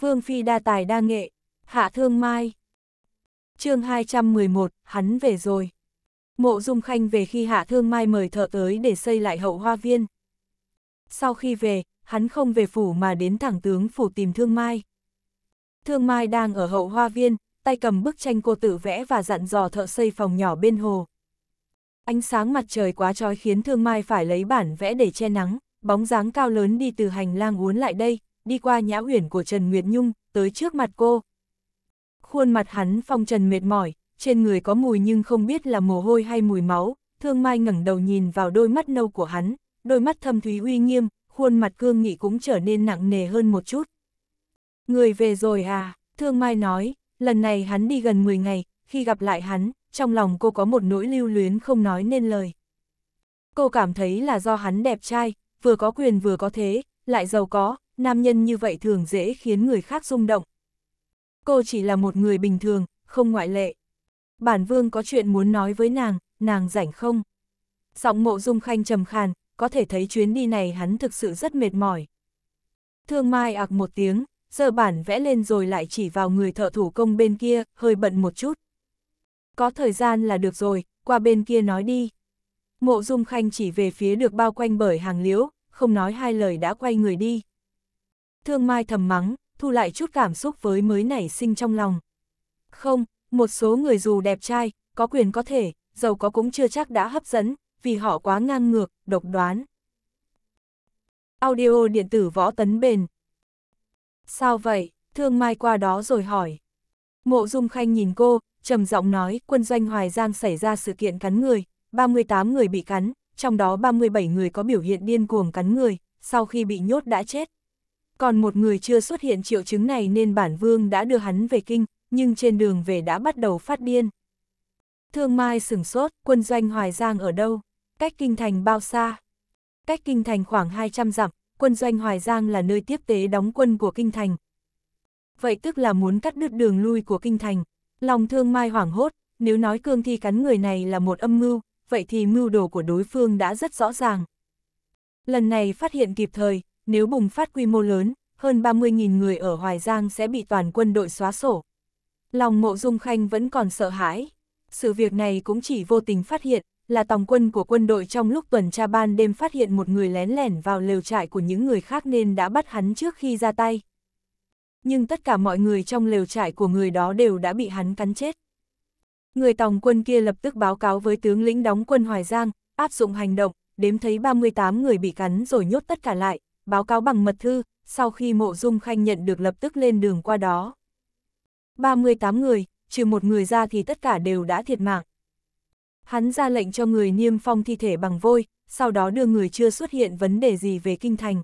Vương Phi đa tài đa nghệ, hạ thương mai. chương 211, hắn về rồi. Mộ Dung Khanh về khi hạ thương mai mời thợ tới để xây lại hậu hoa viên. Sau khi về, hắn không về phủ mà đến thẳng tướng phủ tìm thương mai. Thương mai đang ở hậu hoa viên, tay cầm bức tranh cô tự vẽ và dặn dò thợ xây phòng nhỏ bên hồ. Ánh sáng mặt trời quá trói khiến Thương Mai phải lấy bản vẽ để che nắng, bóng dáng cao lớn đi từ hành lang uốn lại đây, đi qua nhã uyển của Trần Nguyệt Nhung, tới trước mặt cô. Khuôn mặt hắn phong trần mệt mỏi, trên người có mùi nhưng không biết là mồ hôi hay mùi máu, thương mai ngẩng đầu nhìn vào đôi mắt nâu của hắn, đôi mắt thâm thúy uy nghiêm, khuôn mặt cương nghị cũng trở nên nặng nề hơn một chút. Người về rồi à, thương mai nói, lần này hắn đi gần 10 ngày, khi gặp lại hắn, trong lòng cô có một nỗi lưu luyến không nói nên lời. Cô cảm thấy là do hắn đẹp trai, vừa có quyền vừa có thế, lại giàu có, nam nhân như vậy thường dễ khiến người khác rung động. Cô chỉ là một người bình thường, không ngoại lệ. Bản vương có chuyện muốn nói với nàng, nàng rảnh không? Giọng mộ dung khanh trầm khàn, có thể thấy chuyến đi này hắn thực sự rất mệt mỏi. Thương Mai ạc một tiếng, giờ bản vẽ lên rồi lại chỉ vào người thợ thủ công bên kia, hơi bận một chút. Có thời gian là được rồi, qua bên kia nói đi. Mộ Dung Khanh chỉ về phía được bao quanh bởi hàng liễu, không nói hai lời đã quay người đi. Thương Mai thầm mắng, thu lại chút cảm xúc với mới nảy sinh trong lòng. Không, một số người dù đẹp trai, có quyền có thể, giàu có cũng chưa chắc đã hấp dẫn, vì họ quá ngang ngược, độc đoán. Audio điện tử võ tấn bền. Sao vậy? Thương Mai qua đó rồi hỏi. Mộ Dung Khanh nhìn cô, trầm giọng nói quân doanh Hoài Giang xảy ra sự kiện cắn người, 38 người bị cắn, trong đó 37 người có biểu hiện điên cuồng cắn người, sau khi bị nhốt đã chết, còn một người chưa xuất hiện triệu chứng này nên bản vương đã đưa hắn về kinh, nhưng trên đường về đã bắt đầu phát điên. Thương Mai sửng sốt, quân doanh Hoài Giang ở đâu? Cách kinh thành bao xa? Cách kinh thành khoảng 200 dặm, quân doanh Hoài Giang là nơi tiếp tế đóng quân của kinh thành. Vậy tức là muốn cắt đứt đường lui của kinh thành. Lòng thương Mai hoảng hốt, nếu nói cương thi cắn người này là một âm mưu, vậy thì mưu đồ của đối phương đã rất rõ ràng. Lần này phát hiện kịp thời, nếu bùng phát quy mô lớn, hơn 30.000 người ở Hoài Giang sẽ bị toàn quân đội xóa sổ. Lòng mộ dung khanh vẫn còn sợ hãi. Sự việc này cũng chỉ vô tình phát hiện, là tòng quân của quân đội trong lúc tuần tra ban đêm phát hiện một người lén lẻn vào lều trại của những người khác nên đã bắt hắn trước khi ra tay. Nhưng tất cả mọi người trong lều trại của người đó đều đã bị hắn cắn chết. Người tòng quân kia lập tức báo cáo với tướng lĩnh đóng quân Hoài Giang, áp dụng hành động, đếm thấy 38 người bị cắn rồi nhốt tất cả lại, báo cáo bằng mật thư, sau khi mộ dung khanh nhận được lập tức lên đường qua đó. 38 người, trừ một người ra thì tất cả đều đã thiệt mạng. Hắn ra lệnh cho người niêm phong thi thể bằng vôi, sau đó đưa người chưa xuất hiện vấn đề gì về kinh thành.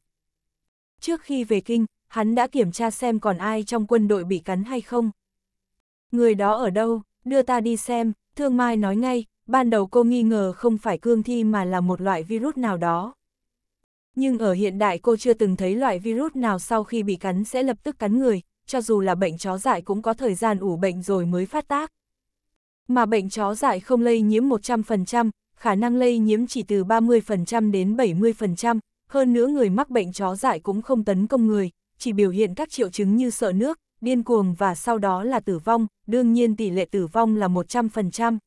Trước khi về kinh, hắn đã kiểm tra xem còn ai trong quân đội bị cắn hay không. Người đó ở đâu, đưa ta đi xem, Thương Mai nói ngay, ban đầu cô nghi ngờ không phải cương thi mà là một loại virus nào đó. Nhưng ở hiện đại cô chưa từng thấy loại virus nào sau khi bị cắn sẽ lập tức cắn người, cho dù là bệnh chó dại cũng có thời gian ủ bệnh rồi mới phát tác. Mà bệnh chó dại không lây nhiễm 100%, khả năng lây nhiễm chỉ từ 30% đến 70%, hơn nữa người mắc bệnh chó dại cũng không tấn công người, chỉ biểu hiện các triệu chứng như sợ nước, điên cuồng và sau đó là tử vong, đương nhiên tỷ lệ tử vong là 100%.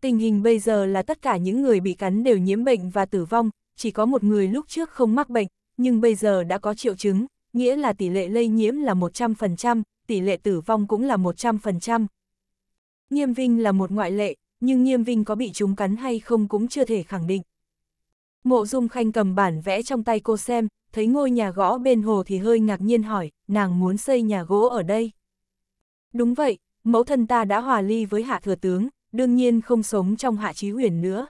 Tình hình bây giờ là tất cả những người bị cắn đều nhiễm bệnh và tử vong, chỉ có một người lúc trước không mắc bệnh, nhưng bây giờ đã có triệu chứng, nghĩa là tỷ lệ lây nhiễm là 100%, tỷ lệ tử vong cũng là 100%. Nghiêm Vinh là một ngoại lệ, nhưng Nghiêm Vinh có bị chúng cắn hay không cũng chưa thể khẳng định. Mộ Dung Khanh cầm bản vẽ trong tay cô xem, thấy ngôi nhà gõ bên hồ thì hơi ngạc nhiên hỏi, nàng muốn xây nhà gỗ ở đây. Đúng vậy, mẫu thân ta đã hòa ly với hạ thừa tướng, đương nhiên không sống trong hạ trí huyền nữa.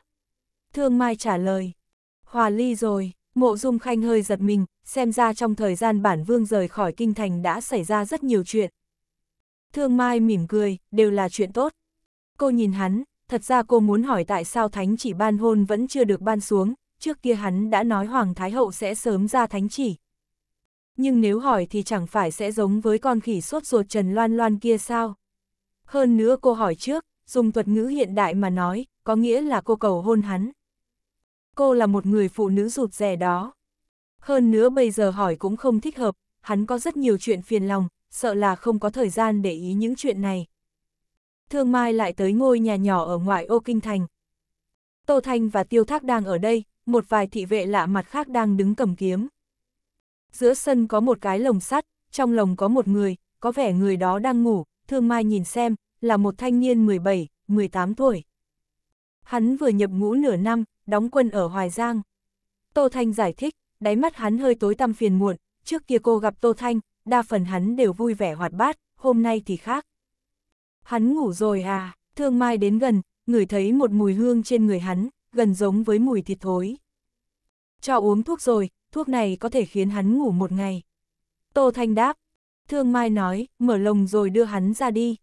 Thương Mai trả lời, Hòa ly rồi, mộ dung khanh hơi giật mình, xem ra trong thời gian bản vương rời khỏi kinh thành đã xảy ra rất nhiều chuyện. Thương Mai mỉm cười, đều là chuyện tốt. Cô nhìn hắn, thật ra cô muốn hỏi tại sao thánh chỉ ban hôn vẫn chưa được ban xuống, trước kia hắn đã nói Hoàng Thái Hậu sẽ sớm ra thánh chỉ. Nhưng nếu hỏi thì chẳng phải sẽ giống với con khỉ sốt ruột Trần Loan Loan kia sao? Hơn nữa cô hỏi trước, dùng thuật ngữ hiện đại mà nói, có nghĩa là cô cầu hôn hắn cô là một người phụ nữ rụt rè đó. Hơn nữa bây giờ hỏi cũng không thích hợp, hắn có rất nhiều chuyện phiền lòng, sợ là không có thời gian để ý những chuyện này. Thương Mai lại tới ngôi nhà nhỏ ở ngoại ô Kinh Thành. Tô Thanh và Tiêu Thác đang ở đây, một vài thị vệ lạ mặt khác đang đứng cầm kiếm. Giữa sân có một cái lồng sắt, trong lồng có một người, có vẻ người đó đang ngủ, Thương Mai nhìn xem, là một thanh niên 17, 18 tuổi. Hắn vừa nhập ngũ nửa năm, đóng quân ở Hoài Giang. Tô Thanh giải thích, đáy mắt hắn hơi tối tăm phiền muộn, trước kia cô gặp Tô Thanh, đa phần hắn đều vui vẻ hoạt bát, hôm nay thì khác. Hắn ngủ rồi à, thương mai đến gần, ngửi thấy một mùi hương trên người hắn, gần giống với mùi thịt thối. Cho uống thuốc rồi, thuốc này có thể khiến hắn ngủ một ngày. Tô Thanh đáp, thương mai nói, mở lồng rồi đưa hắn ra đi.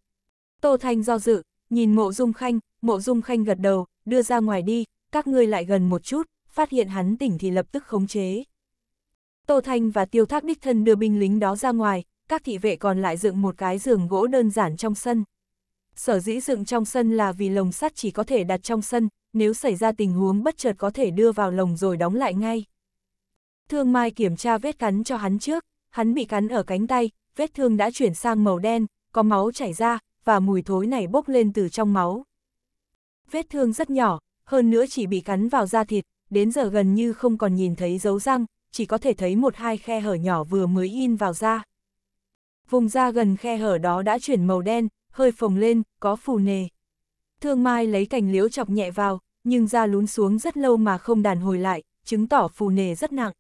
Tô Thanh do dự, nhìn mộ dung khanh, mộ dung khanh gật đầu, đưa ra ngoài đi, các ngươi lại gần một chút, phát hiện hắn tỉnh thì lập tức khống chế. Tô Thanh và Tiêu Thác Đích Thân đưa binh lính đó ra ngoài, các thị vệ còn lại dựng một cái giường gỗ đơn giản trong sân. Sở dĩ dựng trong sân là vì lồng sắt chỉ có thể đặt trong sân, nếu xảy ra tình huống bất chợt có thể đưa vào lồng rồi đóng lại ngay. Thương Mai kiểm tra vết cắn cho hắn trước, hắn bị cắn ở cánh tay, vết thương đã chuyển sang màu đen, có máu chảy ra, và mùi thối này bốc lên từ trong máu. Vết thương rất nhỏ, hơn nữa chỉ bị cắn vào da thịt, đến giờ gần như không còn nhìn thấy dấu răng, chỉ có thể thấy một hai khe hở nhỏ vừa mới in vào da. Vùng da gần khe hở đó đã chuyển màu đen, hơi phồng lên, có phù nề. Thương Mai lấy cành liễu chọc nhẹ vào, nhưng da lún xuống rất lâu mà không đàn hồi lại, chứng tỏ phù nề rất nặng.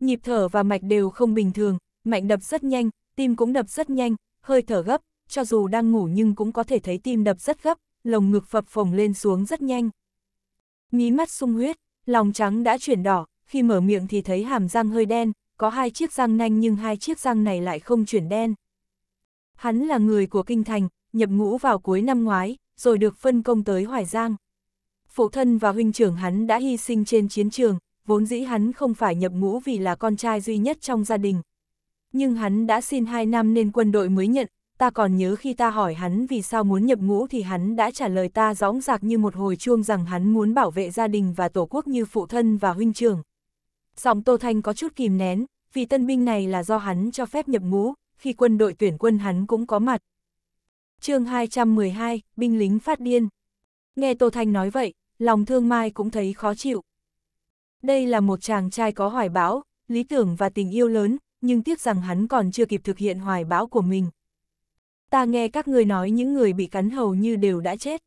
Nhịp thở và mạch đều không bình thường, mạnh đập rất nhanh, tim cũng đập rất nhanh, hơi thở gấp, cho dù đang ngủ nhưng cũng có thể thấy tim đập rất gấp, lồng ngực phập phồng lên xuống rất nhanh. Mí mắt sung huyết, lòng trắng đã chuyển đỏ, khi mở miệng thì thấy hàm răng hơi đen, có hai chiếc răng nanh nhưng hai chiếc răng này lại không chuyển đen. Hắn là người của Kinh Thành, nhập ngũ vào cuối năm ngoái, rồi được phân công tới Hoài Giang. Phụ thân và huynh trưởng hắn đã hy sinh trên chiến trường, vốn dĩ hắn không phải nhập ngũ vì là con trai duy nhất trong gia đình. Nhưng hắn đã xin hai năm nên quân đội mới nhận, ta còn nhớ khi ta hỏi hắn vì sao muốn nhập ngũ thì hắn đã trả lời ta dõng dạc như một hồi chuông rằng hắn muốn bảo vệ gia đình và tổ quốc như phụ thân và huynh trưởng. Giọng Tô Thanh có chút kìm nén, vì tân binh này là do hắn cho phép nhập ngũ, khi quân đội tuyển quân hắn cũng có mặt. chương 212, binh lính phát điên. Nghe Tô Thanh nói vậy, lòng thương mai cũng thấy khó chịu. Đây là một chàng trai có hoài bão, lý tưởng và tình yêu lớn, nhưng tiếc rằng hắn còn chưa kịp thực hiện hoài bão của mình ta nghe các người nói những người bị cắn hầu như đều đã chết.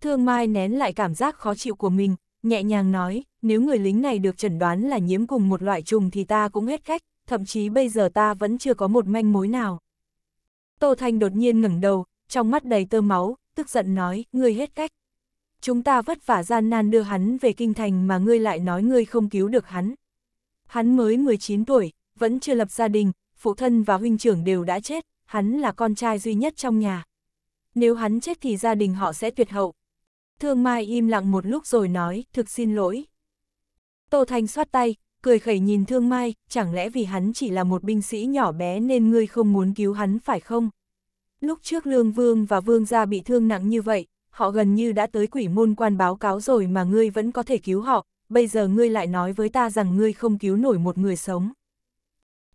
Thương Mai nén lại cảm giác khó chịu của mình, nhẹ nhàng nói, nếu người lính này được chẩn đoán là nhiễm cùng một loại trùng thì ta cũng hết cách, thậm chí bây giờ ta vẫn chưa có một manh mối nào. Tô Thanh đột nhiên ngẩng đầu, trong mắt đầy tơ máu, tức giận nói, ngươi hết cách. Chúng ta vất vả gian nan đưa hắn về kinh thành mà ngươi lại nói ngươi không cứu được hắn. Hắn mới 19 tuổi, vẫn chưa lập gia đình, phụ thân và huynh trưởng đều đã chết, hắn là con trai duy nhất trong nhà. Nếu hắn chết thì gia đình họ sẽ tuyệt hậu. Thương Mai im lặng một lúc rồi nói, thực xin lỗi. Tô Thanh xoát tay, cười khẩy nhìn Thương Mai, chẳng lẽ vì hắn chỉ là một binh sĩ nhỏ bé nên ngươi không muốn cứu hắn phải không? Lúc trước Lương Vương và Vương gia bị thương nặng như vậy, họ gần như đã tới quỷ môn quan báo cáo rồi mà ngươi vẫn có thể cứu họ, bây giờ ngươi lại nói với ta rằng ngươi không cứu nổi một người sống.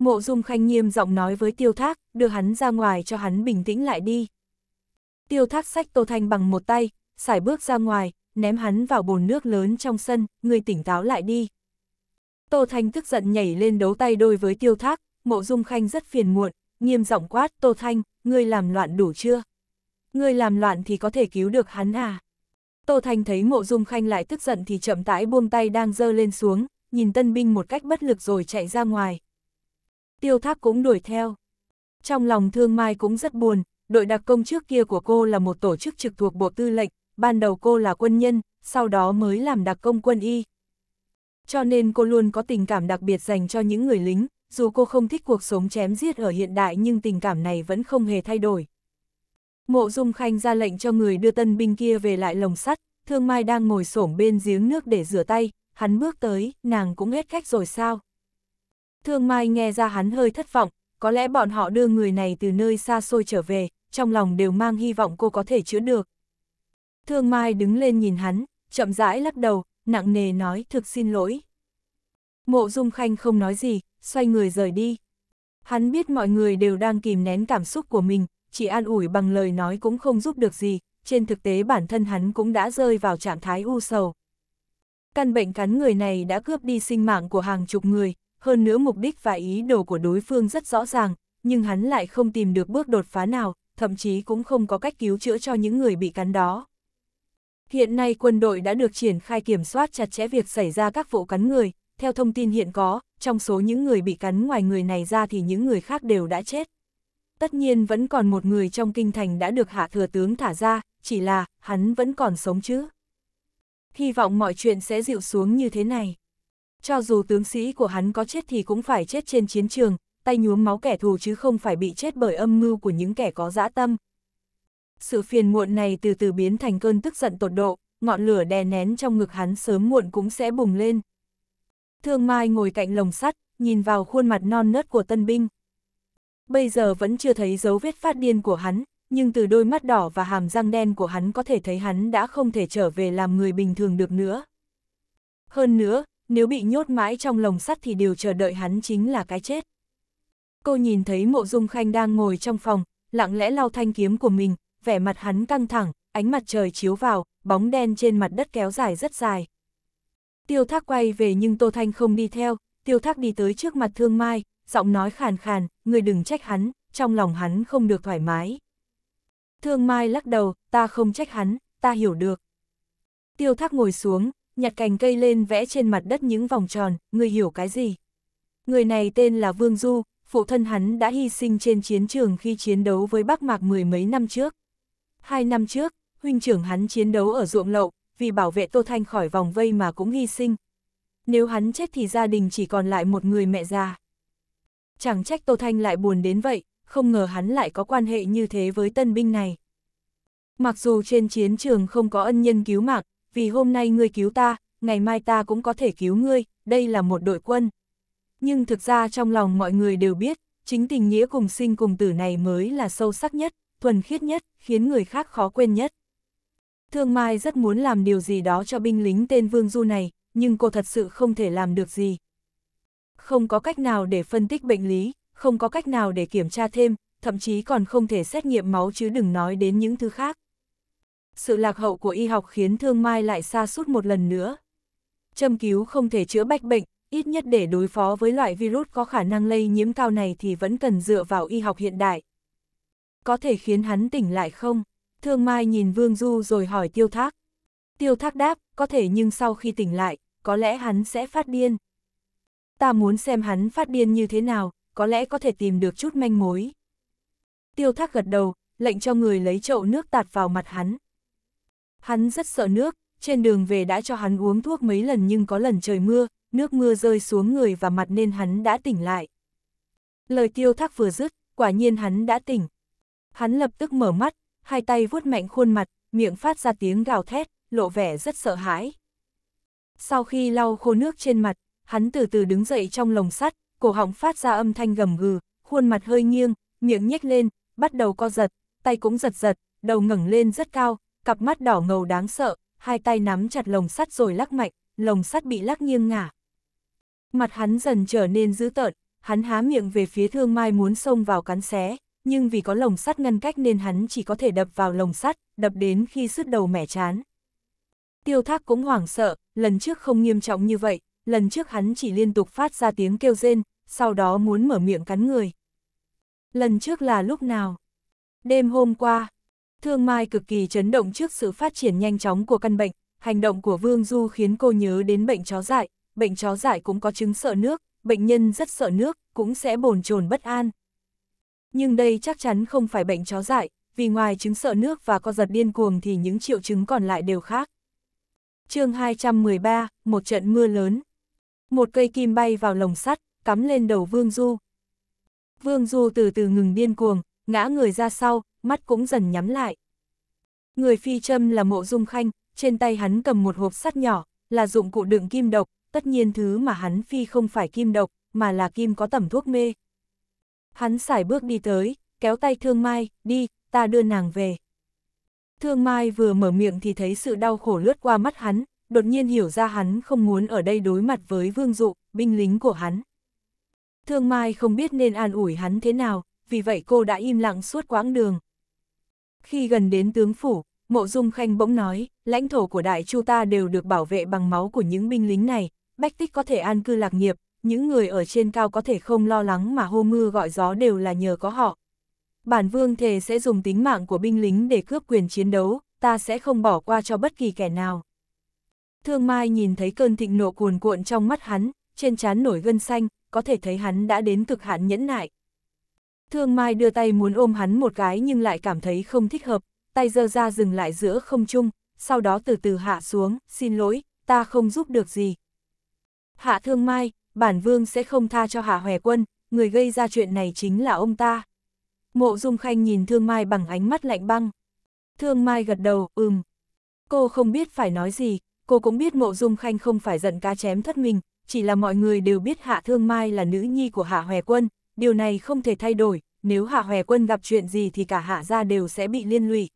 Mộ Dung Khanh nghiêm giọng nói với Tiêu Thác, đưa hắn ra ngoài cho hắn bình tĩnh lại đi. Tiêu Thác sách Tô Thanh bằng một tay, xài bước ra ngoài, ném hắn vào bồn nước lớn trong sân, người tỉnh táo lại đi. Tô Thanh tức giận nhảy lên đấu tay đôi với Tiêu Thác, Mộ Dung Khanh rất phiền muộn, nghiêm giọng quát Tô Thanh, ngươi làm loạn đủ chưa? Ngươi làm loạn thì có thể cứu được hắn à? Tô Thanh thấy Mộ Dung Khanh lại tức giận thì chậm tái buông tay đang dơ lên xuống, nhìn tân binh một cách bất lực rồi chạy ra ngoài, tiêu thác cũng đuổi theo. Trong lòng thương mai cũng rất buồn, đội đặc công trước kia của cô là một tổ chức trực thuộc bộ tư lệnh, ban đầu cô là quân nhân, sau đó mới làm đặc công quân y. Cho nên cô luôn có tình cảm đặc biệt dành cho những người lính, dù cô không thích cuộc sống chém giết ở hiện đại nhưng tình cảm này vẫn không hề thay đổi. Mộ Dung Khanh ra lệnh cho người đưa tân binh kia về lại lồng sắt, Thương Mai đang ngồi xổm bên giếng nước để rửa tay, hắn bước tới, nàng cũng hết cách rồi sao? Thương Mai nghe ra hắn hơi thất vọng, có lẽ bọn họ đưa người này từ nơi xa xôi trở về, trong lòng đều mang hy vọng cô có thể chữa được. Thương Mai đứng lên nhìn hắn, chậm rãi lắc đầu, nặng nề nói thực xin lỗi. Mộ Dung Khanh không nói gì, xoay người rời đi. Hắn biết mọi người đều đang kìm nén cảm xúc của mình, chỉ an ủi bằng lời nói cũng không giúp được gì, trên thực tế bản thân hắn cũng đã rơi vào trạng thái u sầu. Căn bệnh cắn người này đã cướp đi sinh mạng của hàng chục người, hơn nữa mục đích và ý đồ của đối phương rất rõ ràng, nhưng hắn lại không tìm được bước đột phá nào, thậm chí cũng không có cách cứu chữa cho những người bị cắn đó. Hiện nay quân đội đã được triển khai kiểm soát chặt chẽ việc xảy ra các vụ cắn người, theo thông tin hiện có, trong số những người bị cắn ngoài người này ra thì những người khác đều đã chết. Tất nhiên vẫn còn một người trong kinh thành đã được hạ thừa tướng thả ra, chỉ là hắn vẫn còn sống chứ. Hy vọng mọi chuyện sẽ dịu xuống như thế này. Cho dù tướng sĩ của hắn có chết thì cũng phải chết trên chiến trường, tay nhuốm máu kẻ thù chứ không phải bị chết bởi âm mưu của những kẻ có dã tâm. Sự phiền muộn này từ từ biến thành cơn tức giận tột độ, ngọn lửa đè nén trong ngực hắn sớm muộn cũng sẽ bùng lên. Thương Mai ngồi cạnh lồng sắt, nhìn vào khuôn mặt non nớt của tân binh. Bây giờ vẫn chưa thấy dấu vết phát điên của hắn, nhưng từ đôi mắt đỏ và hàm răng đen của hắn có thể thấy hắn đã không thể trở về làm người bình thường được nữa. Hơn nữa, nếu bị nhốt mãi trong lồng sắt thì điều chờ đợi hắn chính là cái chết. Cô nhìn thấy mộ dung khanh đang ngồi trong phòng, lặng lẽ lau thanh kiếm của mình, vẻ mặt hắn căng thẳng, ánh mặt trời chiếu vào, bóng đen trên mặt đất kéo dài rất dài. Tiêu thác quay về nhưng Tô Thanh không đi theo, tiêu thác đi tới trước mặt thương mai, giọng nói khàn khàn, người đừng trách hắn, trong lòng hắn không được thoải mái. Thương mai lắc đầu, ta không trách hắn, ta hiểu được. Tiêu thác ngồi xuống, nhặt cành cây lên vẽ trên mặt đất những vòng tròn, người hiểu cái gì. Người này tên là Vương Du, phụ thân hắn đã hy sinh trên chiến trường khi chiến đấu với Bắc Mạc mười mấy năm trước. Hai năm trước, huynh trưởng hắn chiến đấu ở ruộng lậu, vì bảo vệ Tô Thanh khỏi vòng vây mà cũng hy sinh. Nếu hắn chết thì gia đình chỉ còn lại một người mẹ già. Chẳng trách Tô Thanh lại buồn đến vậy, không ngờ hắn lại có quan hệ như thế với tân binh này. Mặc dù trên chiến trường không có ân nhân cứu mạng, vì hôm nay ngươi cứu ta, ngày mai ta cũng có thể cứu ngươi, đây là một đội quân. Nhưng thực ra trong lòng mọi người đều biết, chính tình nghĩa cùng sinh cùng tử này mới là sâu sắc nhất, thuần khiết nhất, khiến người khác khó quên nhất. Thương Mai rất muốn làm điều gì đó cho binh lính tên Vương Du này, nhưng cô thật sự không thể làm được gì. Không có cách nào để phân tích bệnh lý, không có cách nào để kiểm tra thêm, thậm chí còn không thể xét nghiệm máu chứ đừng nói đến những thứ khác sự lạc hậu của y học khiến thương mai lại xa suốt một lần nữa. Châm cứu không thể chữa bách bệnh, ít nhất để đối phó với loại virus có khả năng lây nhiễm cao này thì vẫn cần dựa vào y học hiện đại. Có thể khiến hắn tỉnh lại không? Thương Mai nhìn Vương Du rồi hỏi Tiêu Thác. Tiêu Thác đáp, có thể nhưng sau khi tỉnh lại, có lẽ hắn sẽ phát điên. Ta muốn xem hắn phát điên như thế nào, có lẽ có thể tìm được chút manh mối. Tiêu Thác gật đầu, lệnh cho người lấy chậu nước tạt vào mặt hắn. Hắn rất sợ nước, trên đường về đã cho hắn uống thuốc mấy lần nhưng có lần trời mưa, nước mưa rơi xuống người và mặt nên hắn đã tỉnh lại. Lời tiêu thác vừa dứt, quả nhiên hắn đã tỉnh. Hắn lập tức mở mắt, hai tay vuốt mạnh khuôn mặt, miệng phát ra tiếng gào thét, lộ vẻ rất sợ hãi. Sau khi lau khô nước trên mặt, hắn từ từ đứng dậy trong lồng sắt, cổ họng phát ra âm thanh gầm gừ, khuôn mặt hơi nghiêng, miệng nhếch lên, bắt đầu co giật, tay cũng giật giật, đầu ngẩng lên rất cao, cặp mắt đỏ ngầu đáng sợ, hai tay nắm chặt lồng sắt rồi lắc mạnh, lồng sắt bị lắc nghiêng ngả. Mặt hắn dần trở nên dữ tợn, hắn há miệng về phía thương mai muốn xông vào cắn xé, nhưng vì có lồng sắt ngăn cách nên hắn chỉ có thể đập vào lồng sắt, đập đến khi sứt đầu mẻ chán. Tiêu thác cũng hoảng sợ, lần trước không nghiêm trọng như vậy, lần trước hắn chỉ liên tục phát ra tiếng kêu rên, sau đó muốn mở miệng cắn người. Lần trước là lúc nào? Đêm hôm qua, Thương Mai cực kỳ chấn động trước sự phát triển nhanh chóng của căn bệnh, hành động của Vương Du khiến cô nhớ đến bệnh chó dại, bệnh chó dại cũng có chứng sợ nước, bệnh nhân rất sợ nước, cũng sẽ bồn chồn bất an. Nhưng đây chắc chắn không phải bệnh chó dại, vì ngoài chứng sợ nước và co giật điên cuồng thì những triệu chứng còn lại đều khác. chương 213, một trận mưa lớn. Một cây kim bay vào lồng sắt, cắm lên đầu Vương Du. Vương Du từ từ ngừng điên cuồng, ngã người ra sau, mắt cũng dần nhắm lại. Người phi châm là mộ dung khanh, trên tay hắn cầm một hộp sắt nhỏ, là dụng cụ đựng kim độc, tất nhiên thứ mà hắn phi không phải kim độc, mà là kim có tẩm thuốc mê. Hắn xài bước đi tới, kéo tay Thương Mai, đi, ta đưa nàng về. Thương Mai vừa mở miệng thì thấy sự đau khổ lướt qua mắt hắn, đột nhiên hiểu ra hắn không muốn ở đây đối mặt với vương dụ, binh lính của hắn. Thương Mai không biết nên an ủi hắn thế nào, vì vậy cô đã im lặng suốt quãng đường. Khi gần đến tướng phủ, Mộ Dung Khanh bỗng nói, lãnh thổ của Đại Chu ta đều được bảo vệ bằng máu của những binh lính này, bách tích có thể an cư lạc nghiệp, những người ở trên cao có thể không lo lắng mà hô mưa gọi gió đều là nhờ có họ. Bản vương thề sẽ dùng tính mạng của binh lính để cướp quyền chiến đấu, ta sẽ không bỏ qua cho bất kỳ kẻ nào. Thương Mai nhìn thấy cơn thịnh nộ cuồn cuộn trong mắt hắn, trên trán nổi gân xanh, có thể thấy hắn đã đến cực hạn nhẫn nại. Thương Mai đưa tay muốn ôm hắn một cái nhưng lại cảm thấy không thích hợp, tay dơ ra dừng lại giữa không trung, sau đó từ từ hạ xuống, xin lỗi, ta không giúp được gì. Hạ Thương Mai, bản vương sẽ không tha cho Hạ Hòe Quân, người gây ra chuyện này chính là ông ta. Mộ Dung Khanh nhìn Thương Mai bằng ánh mắt lạnh băng. Thương Mai gật đầu, ừm. Cô không biết phải nói gì, cô cũng biết Mộ Dung Khanh không phải giận cá chém thất mình, chỉ là mọi người đều biết Hạ Thương Mai là nữ nhi của Hạ Hòe Quân, điều này không thể thay đổi, nếu Hạ Hòe Quân gặp chuyện gì thì cả Hạ gia đều sẽ bị liên lụy.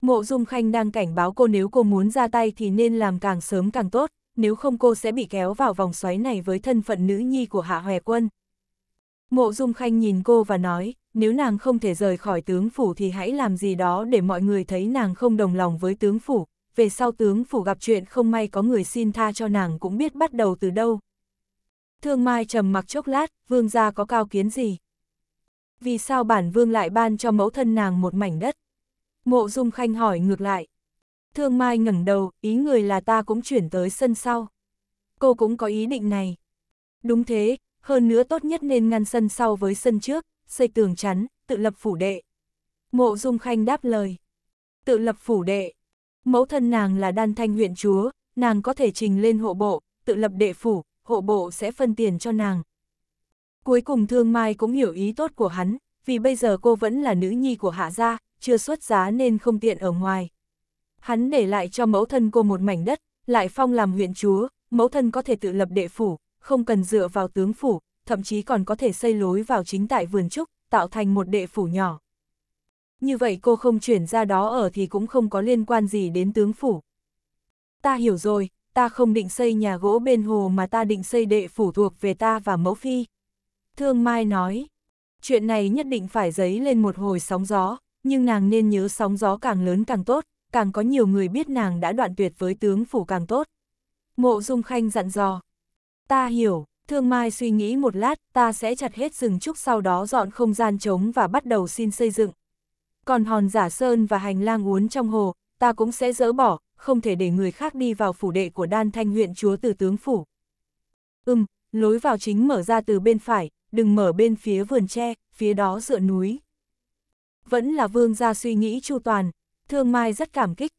Mộ Dung Khanh đang cảnh báo cô nếu cô muốn ra tay thì nên làm càng sớm càng tốt, nếu không cô sẽ bị kéo vào vòng xoáy này với thân phận nữ nhi của Hạ Hòe Quân. Mộ Dung Khanh nhìn cô và nói, nếu nàng không thể rời khỏi tướng phủ thì hãy làm gì đó để mọi người thấy nàng không đồng lòng với tướng phủ, về sau tướng phủ gặp chuyện không may có người xin tha cho nàng cũng biết bắt đầu từ đâu, Thương Mai trầm mặc chốc lát, vương gia có cao kiến gì? Vì sao bản vương lại ban cho mẫu thân nàng một mảnh đất? Mộ Dung Khanh hỏi ngược lại. Thương Mai ngẩng đầu, ý người là ta cũng chuyển tới sân sau. Cô cũng có ý định này. Đúng thế, hơn nữa tốt nhất nên ngăn sân sau với sân trước, xây tường chắn, tự lập phủ đệ. Mộ Dung Khanh đáp lời. Tự lập phủ đệ. Mẫu thân nàng là đan thanh huyện chúa, nàng có thể trình lên hộ bộ, tự lập đệ phủ, hộ bộ sẽ phân tiền cho nàng. Cuối cùng Thương Mai cũng hiểu ý tốt của hắn, vì bây giờ cô vẫn là nữ nhi của hạ gia, chưa xuất giá nên không tiện ở ngoài. Hắn để lại cho mẫu thân cô một mảnh đất, lại phong làm huyện chúa, mẫu thân có thể tự lập đệ phủ, không cần dựa vào tướng phủ, thậm chí còn có thể xây lối vào chính tại vườn trúc, tạo thành một đệ phủ nhỏ. Như vậy cô không chuyển ra đó ở thì cũng không có liên quan gì đến tướng phủ. Ta hiểu rồi, ta không định xây nhà gỗ bên hồ mà ta định xây đệ phủ thuộc về ta và mẫu phi. Thương Mai nói, chuyện này nhất định phải giấy lên một hồi sóng gió, nhưng nàng nên nhớ sóng gió càng lớn càng tốt, càng có nhiều người biết nàng đã đoạn tuyệt với tướng phủ càng tốt. Mộ Dung Khanh dặn dò, ta hiểu, Thương Mai suy nghĩ một lát, ta sẽ chặt hết rừng trúc sau đó dọn không gian trống và bắt đầu xin xây dựng. Còn hòn giả sơn và hành lang uốn trong hồ, ta cũng sẽ dỡ bỏ, không thể để người khác đi vào phủ đệ của đan thanh huyện chúa từ tướng phủ. Ừm, lối vào chính mở ra từ bên phải, đừng mở bên phía vườn tre, phía đó dựa núi. Vẫn là vương gia suy nghĩ chu toàn, thương mai rất cảm kích.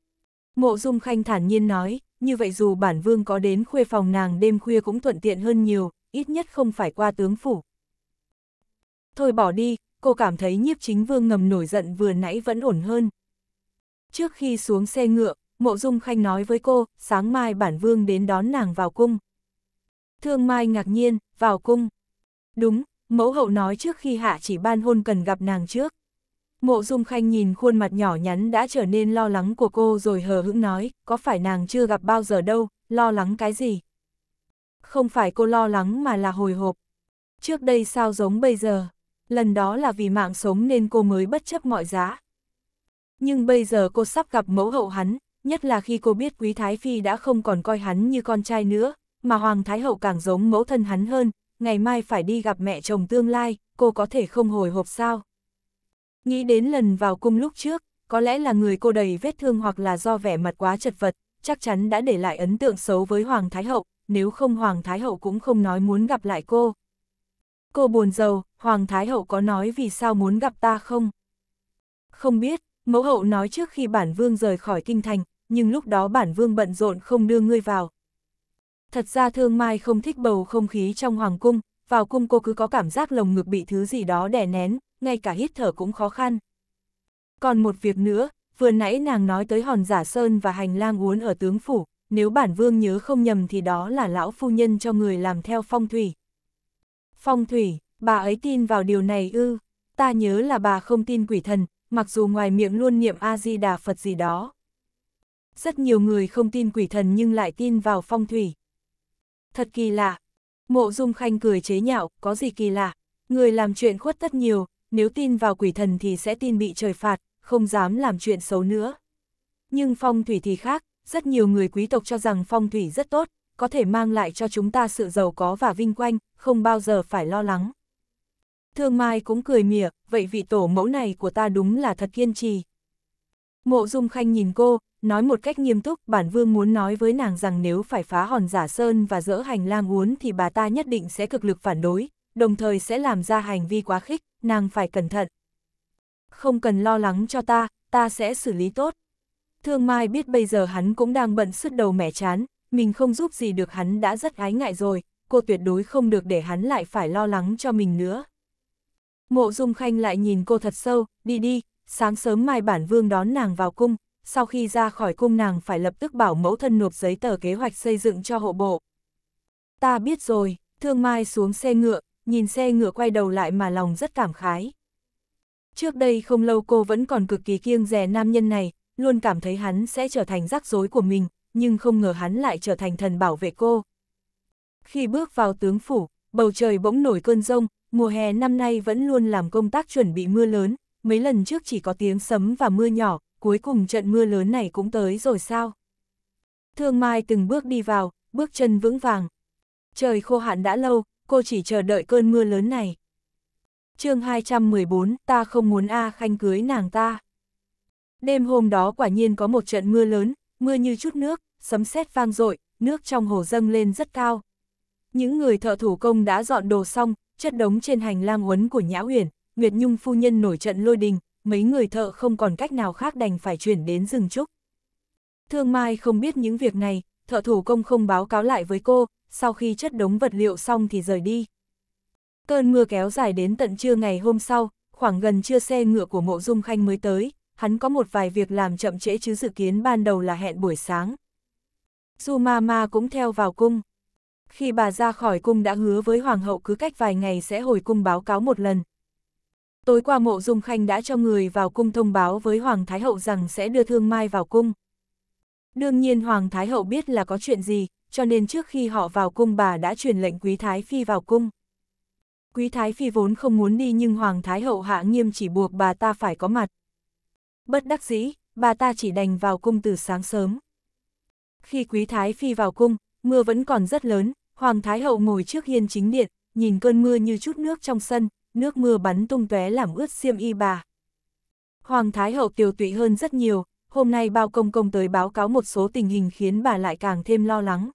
Mộ dung khanh thản nhiên nói, như vậy dù bản vương có đến khuê phòng nàng đêm khuya cũng thuận tiện hơn nhiều, ít nhất không phải qua tướng phủ. Thôi bỏ đi, cô cảm thấy nhiếp chính vương ngầm nổi giận vừa nãy vẫn ổn hơn. Trước khi xuống xe ngựa, Mộ Dung Khanh nói với cô, sáng mai bản vương đến đón nàng vào cung. Thương Mai ngạc nhiên, vào cung. Đúng, mẫu hậu nói trước khi hạ chỉ ban hôn cần gặp nàng trước. Mộ Dung Khanh nhìn khuôn mặt nhỏ nhắn đã trở nên lo lắng của cô rồi hờ hững nói, có phải nàng chưa gặp bao giờ đâu, lo lắng cái gì? Không phải cô lo lắng mà là hồi hộp. Trước đây sao giống bây giờ? Lần đó là vì mạng sống nên cô mới bất chấp mọi giá. Nhưng bây giờ cô sắp gặp mẫu hậu hắn, nhất là khi cô biết Quý Thái Phi đã không còn coi hắn như con trai nữa, mà Hoàng Thái Hậu càng giống mẫu thân hắn hơn, ngày mai phải đi gặp mẹ chồng tương lai, cô có thể không hồi hộp sao. Nghĩ đến lần vào cung lúc trước, có lẽ là người cô đầy vết thương hoặc là do vẻ mặt quá chật vật, chắc chắn đã để lại ấn tượng xấu với Hoàng Thái Hậu, nếu không Hoàng Thái Hậu cũng không nói muốn gặp lại cô. Cô buồn giàu, Hoàng Thái Hậu có nói vì sao muốn gặp ta không? Không biết, mẫu hậu nói trước khi bản vương rời khỏi kinh thành, nhưng lúc đó bản vương bận rộn không đưa ngươi vào. Thật ra thương mai không thích bầu không khí trong hoàng cung, vào cung cô cứ có cảm giác lồng ngực bị thứ gì đó đè nén, ngay cả hít thở cũng khó khăn. Còn một việc nữa, vừa nãy nàng nói tới hòn giả sơn và hành lang uốn ở tướng phủ, nếu bản vương nhớ không nhầm thì đó là lão phu nhân cho người làm theo phong thủy. Phong thủy, bà ấy tin vào điều này ư, ta nhớ là bà không tin quỷ thần, mặc dù ngoài miệng luôn niệm A-di-đà Phật gì đó rất nhiều người không tin quỷ thần nhưng lại tin vào phong thủy. Thật kỳ lạ. Mộ Dung Khanh cười chế nhạo, có gì kỳ lạ. Người làm chuyện khuất tất nhiều, nếu tin vào quỷ thần thì sẽ tin bị trời phạt, không dám làm chuyện xấu nữa. Nhưng phong thủy thì khác, rất nhiều người quý tộc cho rằng phong thủy rất tốt, có thể mang lại cho chúng ta sự giàu có và vinh quanh, không bao giờ phải lo lắng. Thương Mai cũng cười mỉa, vậy vị tổ mẫu này của ta đúng là thật kiên trì. Mộ Dung Khanh nhìn cô, nói một cách nghiêm túc, bản vương muốn nói với nàng rằng nếu phải phá hòn giả sơn và dỡ hành lang uốn thì bà ta nhất định sẽ cực lực phản đối, đồng thời sẽ làm ra hành vi quá khích, nàng phải cẩn thận. Không cần lo lắng cho ta, ta sẽ xử lý tốt. Thương Mai biết bây giờ hắn cũng đang bận sứt đầu mẻ chán, mình không giúp gì được hắn đã rất ái ngại rồi, cô tuyệt đối không được để hắn lại phải lo lắng cho mình nữa. Mộ Dung Khanh lại nhìn cô thật sâu, đi đi, sáng sớm mai bản vương đón nàng vào cung, sau khi ra khỏi cung nàng phải lập tức bảo mẫu thân nộp giấy tờ kế hoạch xây dựng cho hộ bộ. Ta biết rồi, thương mai xuống xe ngựa, nhìn xe ngựa quay đầu lại mà lòng rất cảm khái. Trước đây không lâu cô vẫn còn cực kỳ kiêng rè nam nhân này, luôn cảm thấy hắn sẽ trở thành rắc rối của mình, nhưng không ngờ hắn lại trở thành thần bảo vệ cô. Khi bước vào tướng phủ, bầu trời bỗng nổi cơn rông, mùa hè năm nay vẫn luôn làm công tác chuẩn bị mưa lớn, mấy lần trước chỉ có tiếng sấm và mưa nhỏ, cuối cùng trận mưa lớn này cũng tới rồi sao? Thương Mai từng bước đi vào, bước chân vững vàng. Trời khô hạn đã lâu, cô chỉ chờ đợi cơn mưa lớn này. chương 214, ta không muốn A Khanh cưới nàng ta. Đêm hôm đó quả nhiên có một trận mưa lớn, mưa như chút nước, sấm sét vang dội nước trong hồ dâng lên rất cao. Những người thợ thủ công đã dọn đồ xong, chất đống trên hành lang huấn của Nhã huyền Nguyệt Nhung phu nhân nổi trận lôi đình, mấy người thợ không còn cách nào khác đành phải chuyển đến rừng trúc. Thương Mai không biết những việc này, thợ thủ công không báo cáo lại với cô, sau khi chất đống vật liệu xong thì rời đi. Cơn mưa kéo dài đến tận trưa ngày hôm sau, khoảng gần trưa xe ngựa của mộ dung khanh mới tới, hắn có một vài việc làm chậm trễ chứ dự kiến ban đầu là hẹn buổi sáng. Du ma ma cũng theo vào cung. Khi bà ra khỏi cung đã hứa với hoàng hậu cứ cách vài ngày sẽ hồi cung báo cáo một lần, Tối qua mộ dung khanh đã cho người vào cung thông báo với Hoàng Thái Hậu rằng sẽ đưa Thương Mai vào cung. Đương nhiên Hoàng Thái Hậu biết là có chuyện gì, cho nên trước khi họ vào cung bà đã truyền lệnh Quý Thái Phi vào cung. Quý Thái Phi vốn không muốn đi nhưng Hoàng Thái Hậu hạ nghiêm chỉ buộc bà ta phải có mặt. Bất đắc dĩ, bà ta chỉ đành vào cung từ sáng sớm. Khi Quý Thái Phi vào cung, mưa vẫn còn rất lớn, Hoàng Thái Hậu ngồi trước hiên chính điện, nhìn cơn mưa như chút nước trong sân, nước mưa bắn tung tóe làm ướt xiêm y bà. Hoàng Thái Hậu tiều tụy hơn rất nhiều, hôm nay bao công công tới báo cáo một số tình hình khiến bà lại càng thêm lo lắng.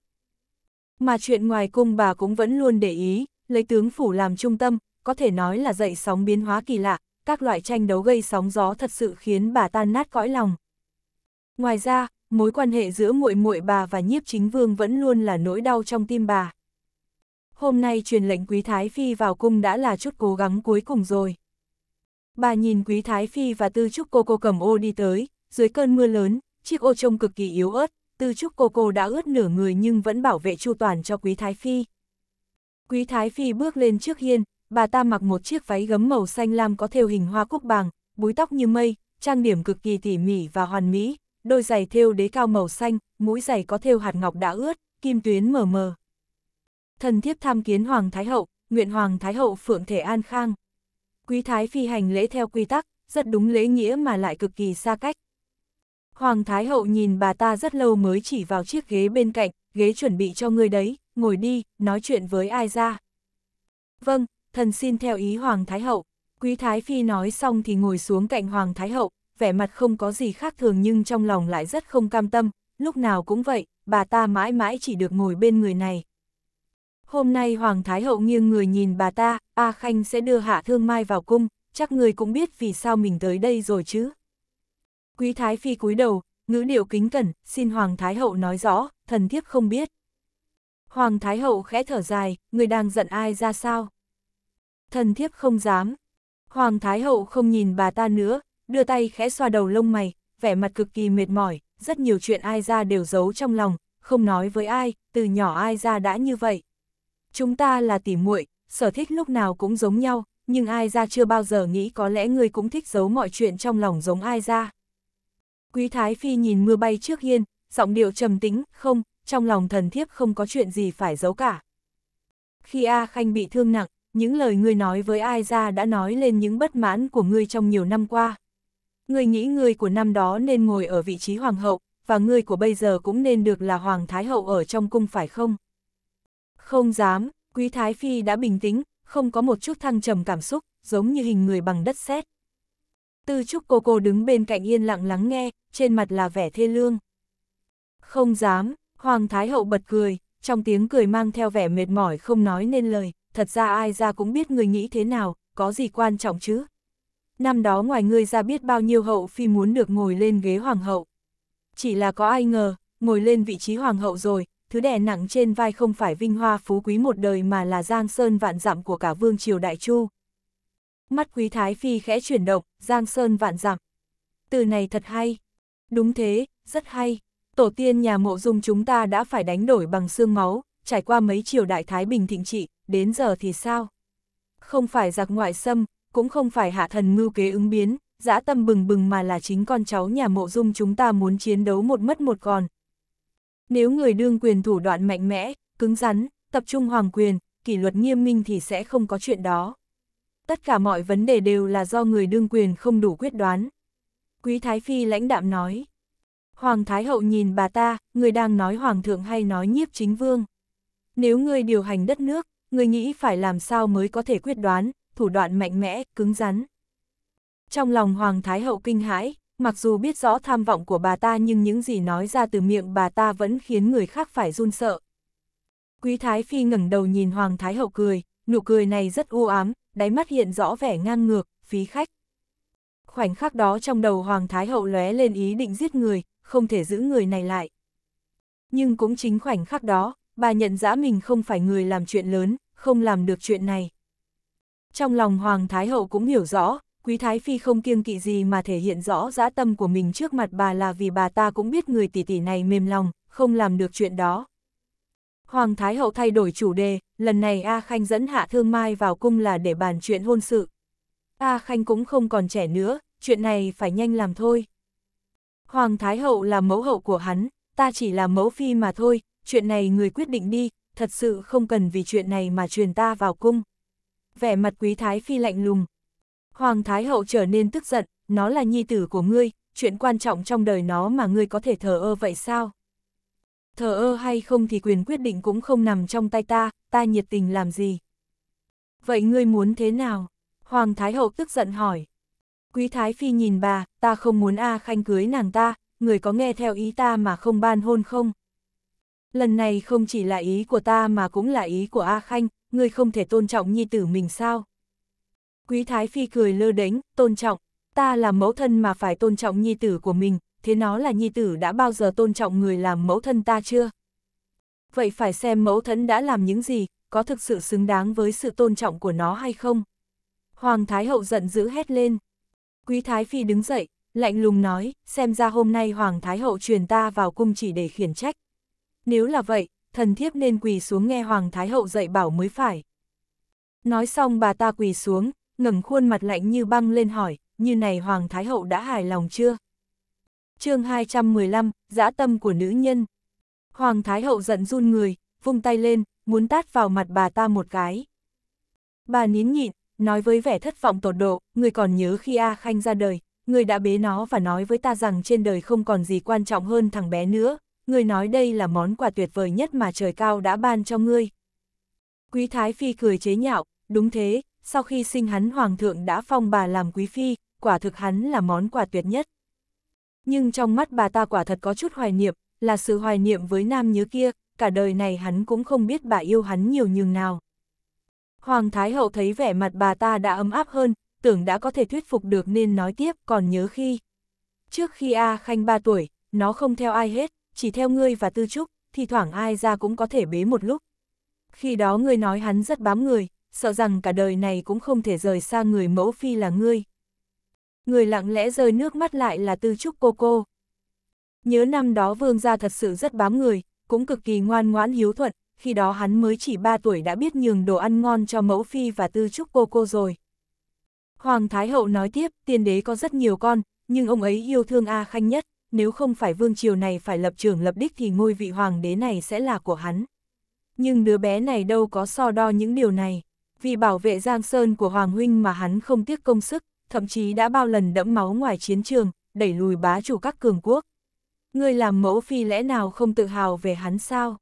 Mà chuyện ngoài cung bà cũng vẫn luôn để ý, lấy tướng phủ làm trung tâm, có thể nói là dậy sóng biến hóa kỳ lạ, các loại tranh đấu gây sóng gió thật sự khiến bà tan nát cõi lòng. Ngoài ra, mối quan hệ giữa muội muội bà và nhiếp chính vương vẫn luôn là nỗi đau trong tim bà hôm nay truyền lệnh Quý Thái Phi vào cung đã là chút cố gắng cuối cùng rồi. Bà nhìn Quý Thái Phi và Tư Trúc Cô Cô cầm ô đi tới, dưới cơn mưa lớn, chiếc ô trông cực kỳ yếu ớt, Tư Trúc Cô Cô đã ướt nửa người nhưng vẫn bảo vệ chu toàn cho Quý Thái Phi. Quý Thái Phi bước lên trước hiên, bà ta mặc một chiếc váy gấm màu xanh lam có thêu hình hoa cúc bàng, búi tóc như mây, trang điểm cực kỳ tỉ mỉ và hoàn mỹ, đôi giày thêu đế cao màu xanh, mũi giày có thêu hạt ngọc đã ướt, kim tuyến mờ mờ thần thiếp tham kiến Hoàng Thái Hậu, nguyện Hoàng Thái Hậu phượng thể an khang. Quý Thái Phi hành lễ theo quy tắc, rất đúng lễ nghĩa mà lại cực kỳ xa cách. Hoàng Thái Hậu nhìn bà ta rất lâu mới chỉ vào chiếc ghế bên cạnh, ghế chuẩn bị cho người đấy, ngồi đi, nói chuyện với ai ra. Vâng, thần xin theo ý Hoàng Thái Hậu. Quý Thái Phi nói xong thì ngồi xuống cạnh Hoàng Thái Hậu, vẻ mặt không có gì khác thường nhưng trong lòng lại rất không cam tâm, lúc nào cũng vậy, bà ta mãi mãi chỉ được ngồi bên người này. Hôm nay Hoàng Thái Hậu nghiêng người nhìn bà ta, A Khanh sẽ đưa Hạ Thương Mai vào cung, chắc người cũng biết vì sao mình tới đây rồi chứ. Quý Thái Phi cúi đầu, ngữ điệu kính cẩn, xin Hoàng Thái Hậu nói rõ, thần thiếp không biết. Hoàng Thái Hậu khẽ thở dài, người đang giận ai ra sao? Thần thiếp không dám. Hoàng Thái Hậu không nhìn bà ta nữa, đưa tay khẽ xoa đầu lông mày, vẻ mặt cực kỳ mệt mỏi, rất nhiều chuyện ai ra đều giấu trong lòng, không nói với ai, từ nhỏ ai ra đã như vậy chúng ta là tỉ muội, sở thích lúc nào cũng giống nhau, nhưng ai ra chưa bao giờ nghĩ có lẽ ngươi cũng thích giấu mọi chuyện trong lòng giống ai ra. Quý Thái Phi nhìn mưa bay trước hiên, giọng điệu trầm tính, không, trong lòng thần thiếp không có chuyện gì phải giấu cả. Khi A Khanh bị thương nặng, những lời ngươi nói với ai ra đã nói lên những bất mãn của ngươi trong nhiều năm qua. Ngươi nghĩ ngươi của năm đó nên ngồi ở vị trí hoàng hậu, và ngươi của bây giờ cũng nên được là hoàng thái hậu ở trong cung phải không? Không dám, Quý Thái Phi đã bình tĩnh, không có một chút thăng trầm cảm xúc, giống như hình người bằng đất sét. Tư Trúc cô cô đứng bên cạnh yên lặng lắng nghe, trên mặt là vẻ thê lương. Không dám, Hoàng Thái Hậu bật cười, trong tiếng cười mang theo vẻ mệt mỏi không nói nên lời, thật ra ai ra cũng biết người nghĩ thế nào, có gì quan trọng chứ. Năm đó ngoài ngươi ra biết bao nhiêu hậu phi muốn được ngồi lên ghế hoàng hậu. Chỉ là có ai ngờ, ngồi lên vị trí hoàng hậu rồi, thứ đè nặng trên vai không phải vinh hoa phú quý một đời mà là giang sơn vạn dặm của cả vương triều đại chu. Mắt quý thái phi khẽ chuyển động, giang sơn vạn dặm. Từ này thật hay. Đúng thế, rất hay. Tổ tiên nhà mộ dung chúng ta đã phải đánh đổi bằng xương máu, trải qua mấy triều đại thái bình thịnh trị, đến giờ thì sao? Không phải giặc ngoại xâm, cũng không phải hạ thần mưu kế ứng biến, dã tâm bừng bừng mà là chính con cháu nhà mộ dung chúng ta muốn chiến đấu một mất một còn, nếu người đương quyền thủ đoạn mạnh mẽ, cứng rắn, tập trung hoàng quyền, kỷ luật nghiêm minh thì sẽ không có chuyện đó. Tất cả mọi vấn đề đều là do người đương quyền không đủ quyết đoán. Quý Thái Phi lãnh đạm nói. Hoàng Thái Hậu nhìn bà ta, người đang nói Hoàng thượng hay nói nhiếp chính vương. Nếu người điều hành đất nước, người nghĩ phải làm sao mới có thể quyết đoán, thủ đoạn mạnh mẽ, cứng rắn. Trong lòng Hoàng Thái Hậu kinh hãi, mặc dù biết rõ tham vọng của bà ta nhưng những gì nói ra từ miệng bà ta vẫn khiến người khác phải run sợ. Quý Thái Phi ngẩng đầu nhìn Hoàng Thái Hậu cười, nụ cười này rất u ám, đáy mắt hiện rõ vẻ ngang ngược, phí khách. Khoảnh khắc đó trong đầu Hoàng Thái Hậu lóe lên ý định giết người, không thể giữ người này lại. Nhưng cũng chính khoảnh khắc đó, bà nhận ra mình không phải người làm chuyện lớn, không làm được chuyện này. Trong lòng Hoàng Thái Hậu cũng hiểu rõ, Quý Thái Phi không kiêng kỵ gì mà thể hiện rõ dã tâm của mình trước mặt bà là vì bà ta cũng biết người tỷ tỷ này mềm lòng, không làm được chuyện đó. Hoàng Thái Hậu thay đổi chủ đề, lần này A Khanh dẫn Hạ Thương Mai vào cung là để bàn chuyện hôn sự. A Khanh cũng không còn trẻ nữa, chuyện này phải nhanh làm thôi. Hoàng Thái Hậu là mẫu hậu của hắn, ta chỉ là mẫu phi mà thôi, chuyện này người quyết định đi, thật sự không cần vì chuyện này mà truyền ta vào cung. Vẻ mặt quý Thái Phi lạnh lùng, Hoàng Thái Hậu trở nên tức giận, nó là nhi tử của ngươi, chuyện quan trọng trong đời nó mà ngươi có thể thờ ơ vậy sao? Thờ ơ hay không thì quyền quyết định cũng không nằm trong tay ta, ta nhiệt tình làm gì? Vậy ngươi muốn thế nào? Hoàng Thái Hậu tức giận hỏi. Quý Thái Phi nhìn bà, ta không muốn A à Khanh cưới nàng ta, người có nghe theo ý ta mà không ban hôn không? Lần này không chỉ là ý của ta mà cũng là ý của A Khanh, ngươi không thể tôn trọng nhi tử mình sao? Quý Thái Phi cười lơ đánh, tôn trọng, ta là mẫu thân mà phải tôn trọng nhi tử của mình, thế nó là nhi tử đã bao giờ tôn trọng người làm mẫu thân ta chưa? Vậy phải xem mẫu thân đã làm những gì, có thực sự xứng đáng với sự tôn trọng của nó hay không? Hoàng Thái Hậu giận dữ hét lên. Quý Thái Phi đứng dậy, lạnh lùng nói, xem ra hôm nay Hoàng Thái Hậu truyền ta vào cung chỉ để khiển trách. Nếu là vậy, thần thiếp nên quỳ xuống nghe Hoàng Thái Hậu dạy bảo mới phải. Nói xong bà ta quỳ xuống, ngẩng khuôn mặt lạnh như băng lên hỏi, như này Hoàng Thái Hậu đã hài lòng chưa? chương 215, dã tâm của nữ nhân. Hoàng Thái Hậu giận run người, vung tay lên, muốn tát vào mặt bà ta một cái. Bà nín nhịn, nói với vẻ thất vọng tột độ, người còn nhớ khi A Khanh ra đời, người đã bế nó và nói với ta rằng trên đời không còn gì quan trọng hơn thằng bé nữa, người nói đây là món quà tuyệt vời nhất mà trời cao đã ban cho ngươi. Quý Thái Phi cười chế nhạo, đúng thế, sau khi sinh hắn hoàng thượng đã phong bà làm quý phi, quả thực hắn là món quà tuyệt nhất. Nhưng trong mắt bà ta quả thật có chút hoài niệm, là sự hoài niệm với nam nhớ kia, cả đời này hắn cũng không biết bà yêu hắn nhiều nhường nào. Hoàng Thái Hậu thấy vẻ mặt bà ta đã ấm áp hơn, tưởng đã có thể thuyết phục được nên nói tiếp còn nhớ khi. Trước khi A Khanh 3 tuổi, nó không theo ai hết, chỉ theo ngươi và Tư Trúc, thì thoảng ai ra cũng có thể bế một lúc. Khi đó ngươi nói hắn rất bám người, sợ rằng cả đời này cũng không thể rời xa người mẫu phi là ngươi. Người lặng lẽ rơi nước mắt lại là tư trúc cô cô. Nhớ năm đó vương gia thật sự rất bám người, cũng cực kỳ ngoan ngoãn hiếu thuận, khi đó hắn mới chỉ 3 tuổi đã biết nhường đồ ăn ngon cho mẫu phi và tư trúc cô cô rồi. Hoàng Thái Hậu nói tiếp, tiên đế có rất nhiều con, nhưng ông ấy yêu thương A Khanh nhất, nếu không phải vương triều này phải lập trưởng lập đích thì ngôi vị hoàng đế này sẽ là của hắn. Nhưng đứa bé này đâu có so đo những điều này vì bảo vệ Giang Sơn của Hoàng Huynh mà hắn không tiếc công sức, thậm chí đã bao lần đẫm máu ngoài chiến trường, đẩy lùi bá chủ các cường quốc. Ngươi làm mẫu phi lẽ nào không tự hào về hắn sao?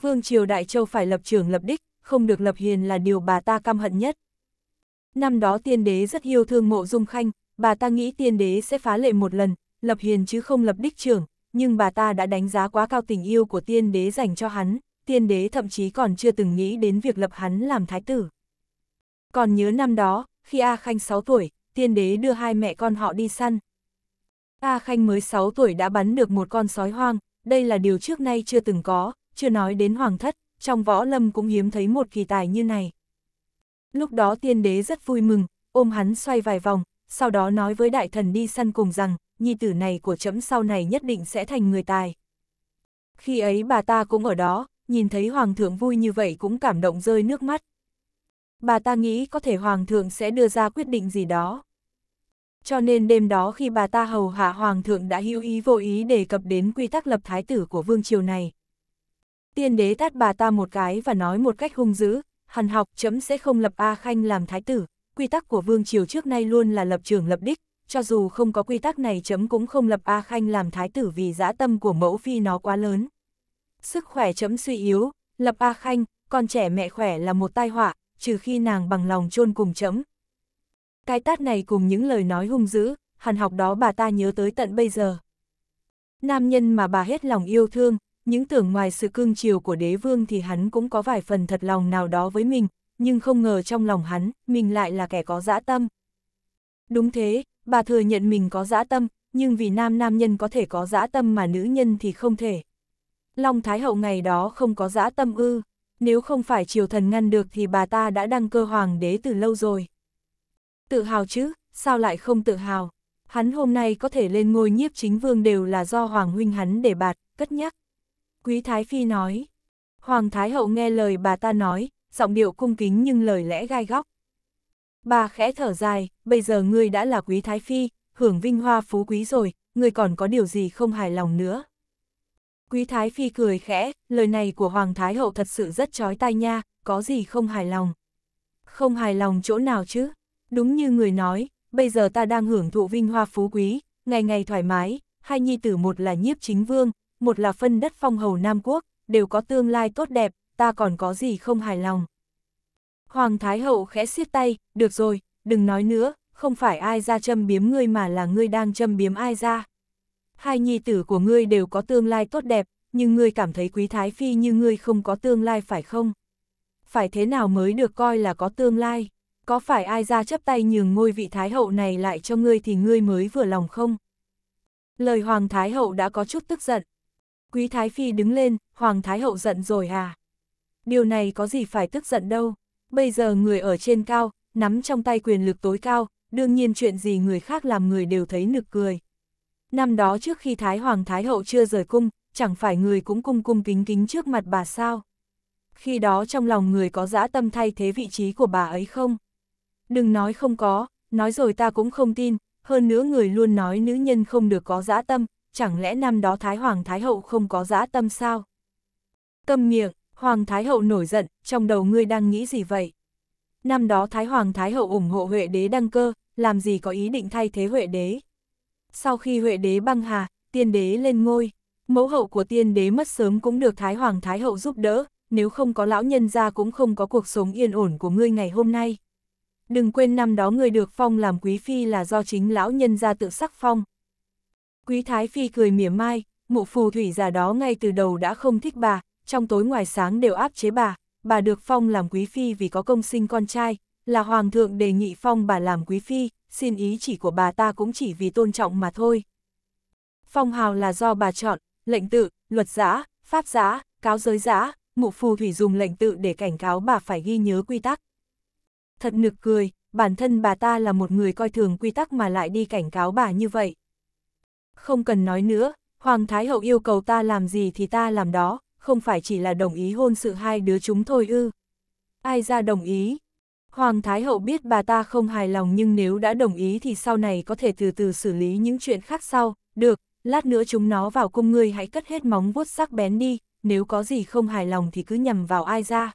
Vương Triều Đại Châu phải lập trường lập đích, không được lập hiền là điều bà ta căm hận nhất. Năm đó tiên đế rất yêu thương mộ dung khanh, bà ta nghĩ tiên đế sẽ phá lệ một lần, lập hiền chứ không lập đích trưởng, nhưng bà ta đã đánh giá quá cao tình yêu của tiên đế dành cho hắn, tiên đế thậm chí còn chưa từng nghĩ đến việc lập hắn làm thái tử. Còn nhớ năm đó, khi A Khanh 6 tuổi, tiên đế đưa hai mẹ con họ đi săn. A Khanh mới 6 tuổi đã bắn được một con sói hoang, đây là điều trước nay chưa từng có, chưa nói đến hoàng thất, trong võ lâm cũng hiếm thấy một kỳ tài như này. Lúc đó tiên đế rất vui mừng, ôm hắn xoay vài vòng, sau đó nói với đại thần đi săn cùng rằng, nhi tử này của chấm sau này nhất định sẽ thành người tài. Khi ấy bà ta cũng ở đó, nhìn thấy Hoàng thượng vui như vậy cũng cảm động rơi nước mắt. Bà ta nghĩ có thể Hoàng thượng sẽ đưa ra quyết định gì đó. Cho nên đêm đó khi bà ta hầu hạ Hoàng thượng đã hữu ý vô ý đề cập đến quy tắc lập thái tử của vương triều này. Tiên đế tát bà ta một cái và nói một cách hung dữ, hằn học chấm sẽ không lập A Khanh làm thái tử, quy tắc của vương triều trước nay luôn là lập trường lập đích, cho dù không có quy tắc này chấm cũng không lập A Khanh làm thái tử vì dã tâm của mẫu phi nó quá lớn. Sức khỏe chấm suy yếu, lập A Khanh, con trẻ mẹ khỏe là một tai họa, trừ khi nàng bằng lòng chôn cùng chấm. Cái tát này cùng những lời nói hung dữ, hàn học đó bà ta nhớ tới tận bây giờ. Nam nhân mà bà hết lòng yêu thương, những tưởng ngoài sự cương chiều của đế vương thì hắn cũng có vài phần thật lòng nào đó với mình, nhưng không ngờ trong lòng hắn, mình lại là kẻ có dã tâm. Đúng thế, bà thừa nhận mình có dã tâm, nhưng vì nam nam nhân có thể có dã tâm mà nữ nhân thì không thể. Long Thái Hậu ngày đó không có dã tâm ư, nếu không phải triều thần ngăn được thì bà ta đã đăng cơ hoàng đế từ lâu rồi. Tự hào chứ, sao lại không tự hào? Hắn hôm nay có thể lên ngôi nhiếp chính vương đều là do Hoàng huynh hắn để bạt, cất nhắc. Quý Thái Phi nói. Hoàng Thái Hậu nghe lời bà ta nói, giọng điệu cung kính nhưng lời lẽ gai góc. Bà khẽ thở dài, bây giờ ngươi đã là Quý Thái Phi, hưởng vinh hoa phú quý rồi, ngươi còn có điều gì không hài lòng nữa. Quý Thái Phi cười khẽ, lời này của Hoàng Thái Hậu thật sự rất chói tai nha, có gì không hài lòng. Không hài lòng chỗ nào chứ? Đúng như người nói, bây giờ ta đang hưởng thụ vinh hoa phú quý, ngày ngày thoải mái, hai nhi tử một là nhiếp chính vương, một là phân đất phong hầu Nam Quốc, đều có tương lai tốt đẹp, ta còn có gì không hài lòng. Hoàng Thái Hậu khẽ xiết tay, được rồi, đừng nói nữa, không phải ai ra châm biếm ngươi mà là ngươi đang châm biếm ai ra hai nhi tử của ngươi đều có tương lai tốt đẹp, nhưng ngươi cảm thấy quý thái phi như ngươi không có tương lai phải không? Phải thế nào mới được coi là có tương lai? Có phải ai ra chấp tay nhường ngôi vị thái hậu này lại cho ngươi thì ngươi mới vừa lòng không? Lời Hoàng Thái Hậu đã có chút tức giận. Quý Thái Phi đứng lên, Hoàng Thái Hậu giận rồi à? Điều này có gì phải tức giận đâu. Bây giờ người ở trên cao, nắm trong tay quyền lực tối cao, đương nhiên chuyện gì người khác làm người đều thấy nực cười năm đó trước khi Thái Hoàng Thái Hậu chưa rời cung, chẳng phải người cũng cung cung kính kính trước mặt bà sao. Khi đó trong lòng người có dã tâm thay thế vị trí của bà ấy không? Đừng nói không có, nói rồi ta cũng không tin, hơn nữa người luôn nói nữ nhân không được có dã tâm, chẳng lẽ năm đó Thái Hoàng Thái Hậu không có dã tâm sao? Câm miệng, Hoàng Thái Hậu nổi giận, trong đầu ngươi đang nghĩ gì vậy? Năm đó Thái Hoàng Thái Hậu ủng hộ Huệ Đế đăng cơ, làm gì có ý định thay thế Huệ Đế? Sau khi Huệ đế băng hà, tiên đế lên ngôi, mẫu hậu của tiên đế mất sớm cũng được Thái Hoàng Thái Hậu giúp đỡ, nếu không có lão nhân ra cũng không có cuộc sống yên ổn của ngươi ngày hôm nay. Đừng quên năm đó ngươi được phong làm quý phi là do chính lão nhân ra tự sắc phong. Quý Thái Phi cười mỉa mai, mụ phù thủy già đó ngay từ đầu đã không thích bà, trong tối ngoài sáng đều áp chế bà, bà được phong làm quý phi vì có công sinh con trai, là hoàng thượng đề nghị phong bà làm quý phi, xin ý chỉ của bà ta cũng chỉ vì tôn trọng mà thôi. Phong hào là do bà chọn, lệnh tự, luật giã, pháp giã, cáo giới giã, mụ phù thủy dùng lệnh tự để cảnh cáo bà phải ghi nhớ quy tắc. Thật nực cười, bản thân bà ta là một người coi thường quy tắc mà lại đi cảnh cáo bà như vậy. Không cần nói nữa, Hoàng Thái Hậu yêu cầu ta làm gì thì ta làm đó, không phải chỉ là đồng ý hôn sự hai đứa chúng thôi ư. Ai ra đồng ý, Hoàng Thái Hậu biết bà ta không hài lòng nhưng nếu đã đồng ý thì sau này có thể từ từ xử lý những chuyện khác sau, được, lát nữa chúng nó vào cung ngươi hãy cất hết móng vuốt sắc bén đi, nếu có gì không hài lòng thì cứ nhầm vào ai ra.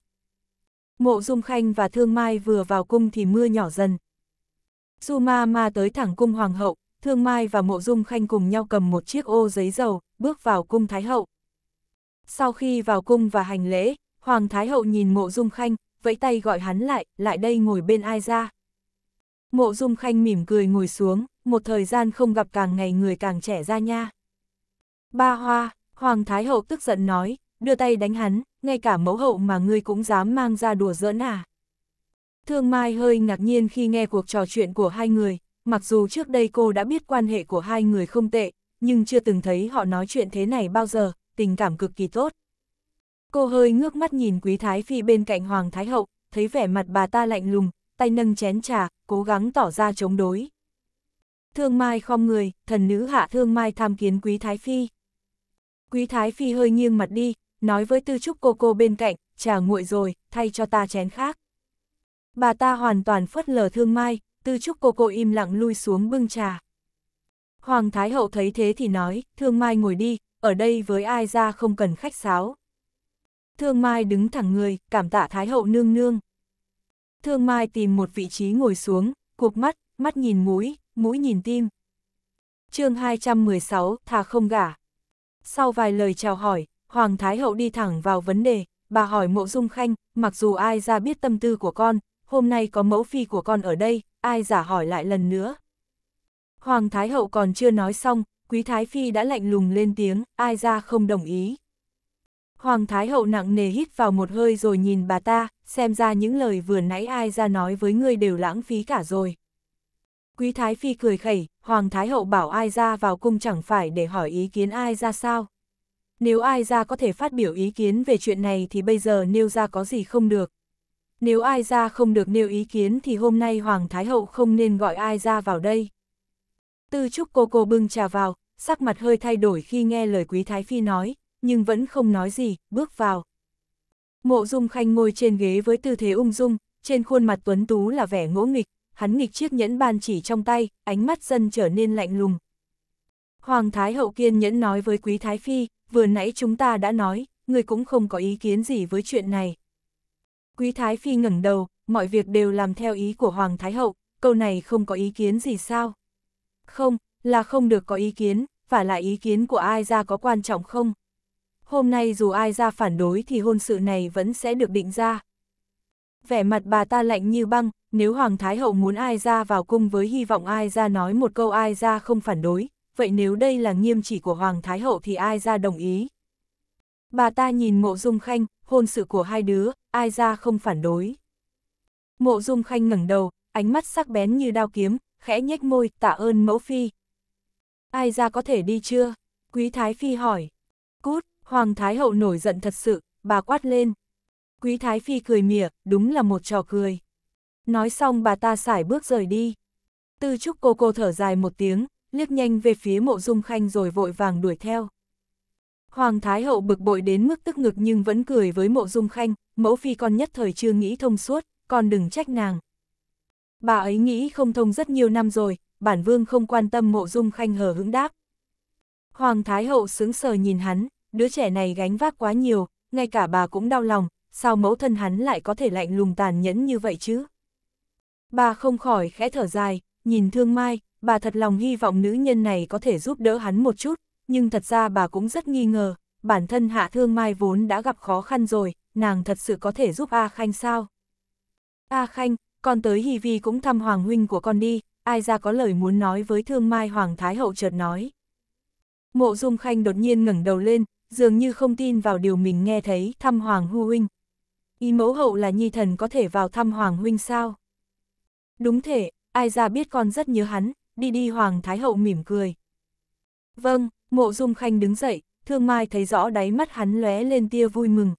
Mộ Dung Khanh và Thương Mai vừa vào cung thì mưa nhỏ dần. Su Ma Ma tới thẳng cung Hoàng hậu, Thương Mai và Mộ Dung Khanh cùng nhau cầm một chiếc ô giấy dầu, bước vào cung Thái Hậu. Sau khi vào cung và hành lễ, Hoàng Thái Hậu nhìn Mộ Dung Khanh, vẫy tay gọi hắn lại, lại đây ngồi bên ai ra. Mộ Dung Khanh mỉm cười ngồi xuống, một thời gian không gặp càng ngày người càng trẻ ra nha. Ba hoa, Hoàng Thái Hậu tức giận nói, đưa tay đánh hắn, ngay cả mẫu hậu mà ngươi cũng dám mang ra đùa giỡn à. Thương Mai hơi ngạc nhiên khi nghe cuộc trò chuyện của hai người, mặc dù trước đây cô đã biết quan hệ của hai người không tệ, nhưng chưa từng thấy họ nói chuyện thế này bao giờ, tình cảm cực kỳ tốt. Cô hơi ngước mắt nhìn Quý Thái Phi bên cạnh Hoàng Thái Hậu, thấy vẻ mặt bà ta lạnh lùng, tay nâng chén trà, cố gắng tỏ ra chống đối. Thương Mai khom người, thần nữ hạ Thương Mai tham kiến Quý Thái Phi. Quý Thái Phi hơi nghiêng mặt đi, nói với tư trúc cô cô bên cạnh, trà nguội rồi, thay cho ta chén khác. Bà ta hoàn toàn phớt lờ Thương Mai, tư trúc cô cô im lặng lui xuống bưng trà. Hoàng Thái Hậu thấy thế thì nói, Thương Mai ngồi đi, ở đây với ai ra không cần khách sáo. Thương Mai đứng thẳng người, cảm tạ Thái Hậu nương nương. Thương Mai tìm một vị trí ngồi xuống, cụp mắt, mắt nhìn mũi, mũi nhìn tim. chương 216, thà không gả. Sau vài lời chào hỏi, Hoàng Thái Hậu đi thẳng vào vấn đề, bà hỏi mộ dung khanh, mặc dù ai ra biết tâm tư của con, hôm nay có mẫu phi của con ở đây, ai giả hỏi lại lần nữa. Hoàng Thái Hậu còn chưa nói xong, Quý Thái Phi đã lạnh lùng lên tiếng, ai ra không đồng ý. Hoàng Thái Hậu nặng nề hít vào một hơi rồi nhìn bà ta, xem ra những lời vừa nãy ai ra nói với ngươi đều lãng phí cả rồi. Quý Thái Phi cười khẩy, Hoàng Thái Hậu bảo ai ra vào cung chẳng phải để hỏi ý kiến ai ra sao. Nếu ai ra có thể phát biểu ý kiến về chuyện này thì bây giờ nêu ra có gì không được. Nếu ai ra không được nêu ý kiến thì hôm nay Hoàng Thái Hậu không nên gọi ai ra vào đây. Tư trúc cô cô bưng trà vào, sắc mặt hơi thay đổi khi nghe lời Quý Thái Phi nói, nhưng vẫn không nói gì, bước vào. Mộ Dung Khanh ngồi trên ghế với tư thế ung dung, trên khuôn mặt tuấn tú là vẻ ngỗ nghịch, hắn nghịch chiếc nhẫn bàn chỉ trong tay, ánh mắt dần trở nên lạnh lùng. Hoàng Thái Hậu kiên nhẫn nói với Quý Thái Phi, vừa nãy chúng ta đã nói, người cũng không có ý kiến gì với chuyện này. Quý Thái Phi ngẩng đầu, mọi việc đều làm theo ý của Hoàng Thái Hậu, câu này không có ý kiến gì sao? Không, là không được có ý kiến, và lại ý kiến của ai ra có quan trọng không? hôm nay dù ai ra phản đối thì hôn sự này vẫn sẽ được định ra. Vẻ mặt bà ta lạnh như băng, nếu Hoàng Thái Hậu muốn ai ra vào cung với hy vọng ai ra nói một câu ai ra không phản đối, vậy nếu đây là nghiêm chỉ của Hoàng Thái Hậu thì ai ra đồng ý. Bà ta nhìn mộ dung khanh, hôn sự của hai đứa, ai ra không phản đối. Mộ dung khanh ngẩng đầu, ánh mắt sắc bén như đao kiếm, khẽ nhếch môi, tạ ơn mẫu phi. Ai ra có thể đi chưa? Quý Thái Phi hỏi. Cút, Hoàng Thái Hậu nổi giận thật sự, bà quát lên. Quý Thái Phi cười mỉa, đúng là một trò cười. Nói xong bà ta xải bước rời đi. Tư trúc cô cô thở dài một tiếng, liếc nhanh về phía mộ dung khanh rồi vội vàng đuổi theo. Hoàng Thái Hậu bực bội đến mức tức ngực nhưng vẫn cười với mộ dung khanh, mẫu phi con nhất thời chưa nghĩ thông suốt, con đừng trách nàng. Bà ấy nghĩ không thông rất nhiều năm rồi, bản vương không quan tâm mộ dung khanh hờ hững đáp. Hoàng Thái Hậu sững sờ nhìn hắn, đứa trẻ này gánh vác quá nhiều, ngay cả bà cũng đau lòng, sao mẫu thân hắn lại có thể lạnh lùng tàn nhẫn như vậy chứ? Bà không khỏi khẽ thở dài, nhìn Thương Mai, bà thật lòng hy vọng nữ nhân này có thể giúp đỡ hắn một chút, nhưng thật ra bà cũng rất nghi ngờ, bản thân Hạ Thương Mai vốn đã gặp khó khăn rồi, nàng thật sự có thể giúp A Khanh sao? A Khanh, con tới Hy Vi cũng thăm Hoàng Huynh của con đi, ai ra có lời muốn nói với Thương Mai Hoàng Thái Hậu chợt nói. Mộ Dung Khanh đột nhiên ngẩng đầu lên, dường như không tin vào điều mình nghe thấy thăm Hoàng Hu Huynh. Ý mẫu hậu là nhi thần có thể vào thăm Hoàng Huynh sao? Đúng thể, ai ra biết con rất nhớ hắn, đi đi Hoàng Thái Hậu mỉm cười. Vâng, mộ dung khanh đứng dậy, thương mai thấy rõ đáy mắt hắn lóe lên tia vui mừng.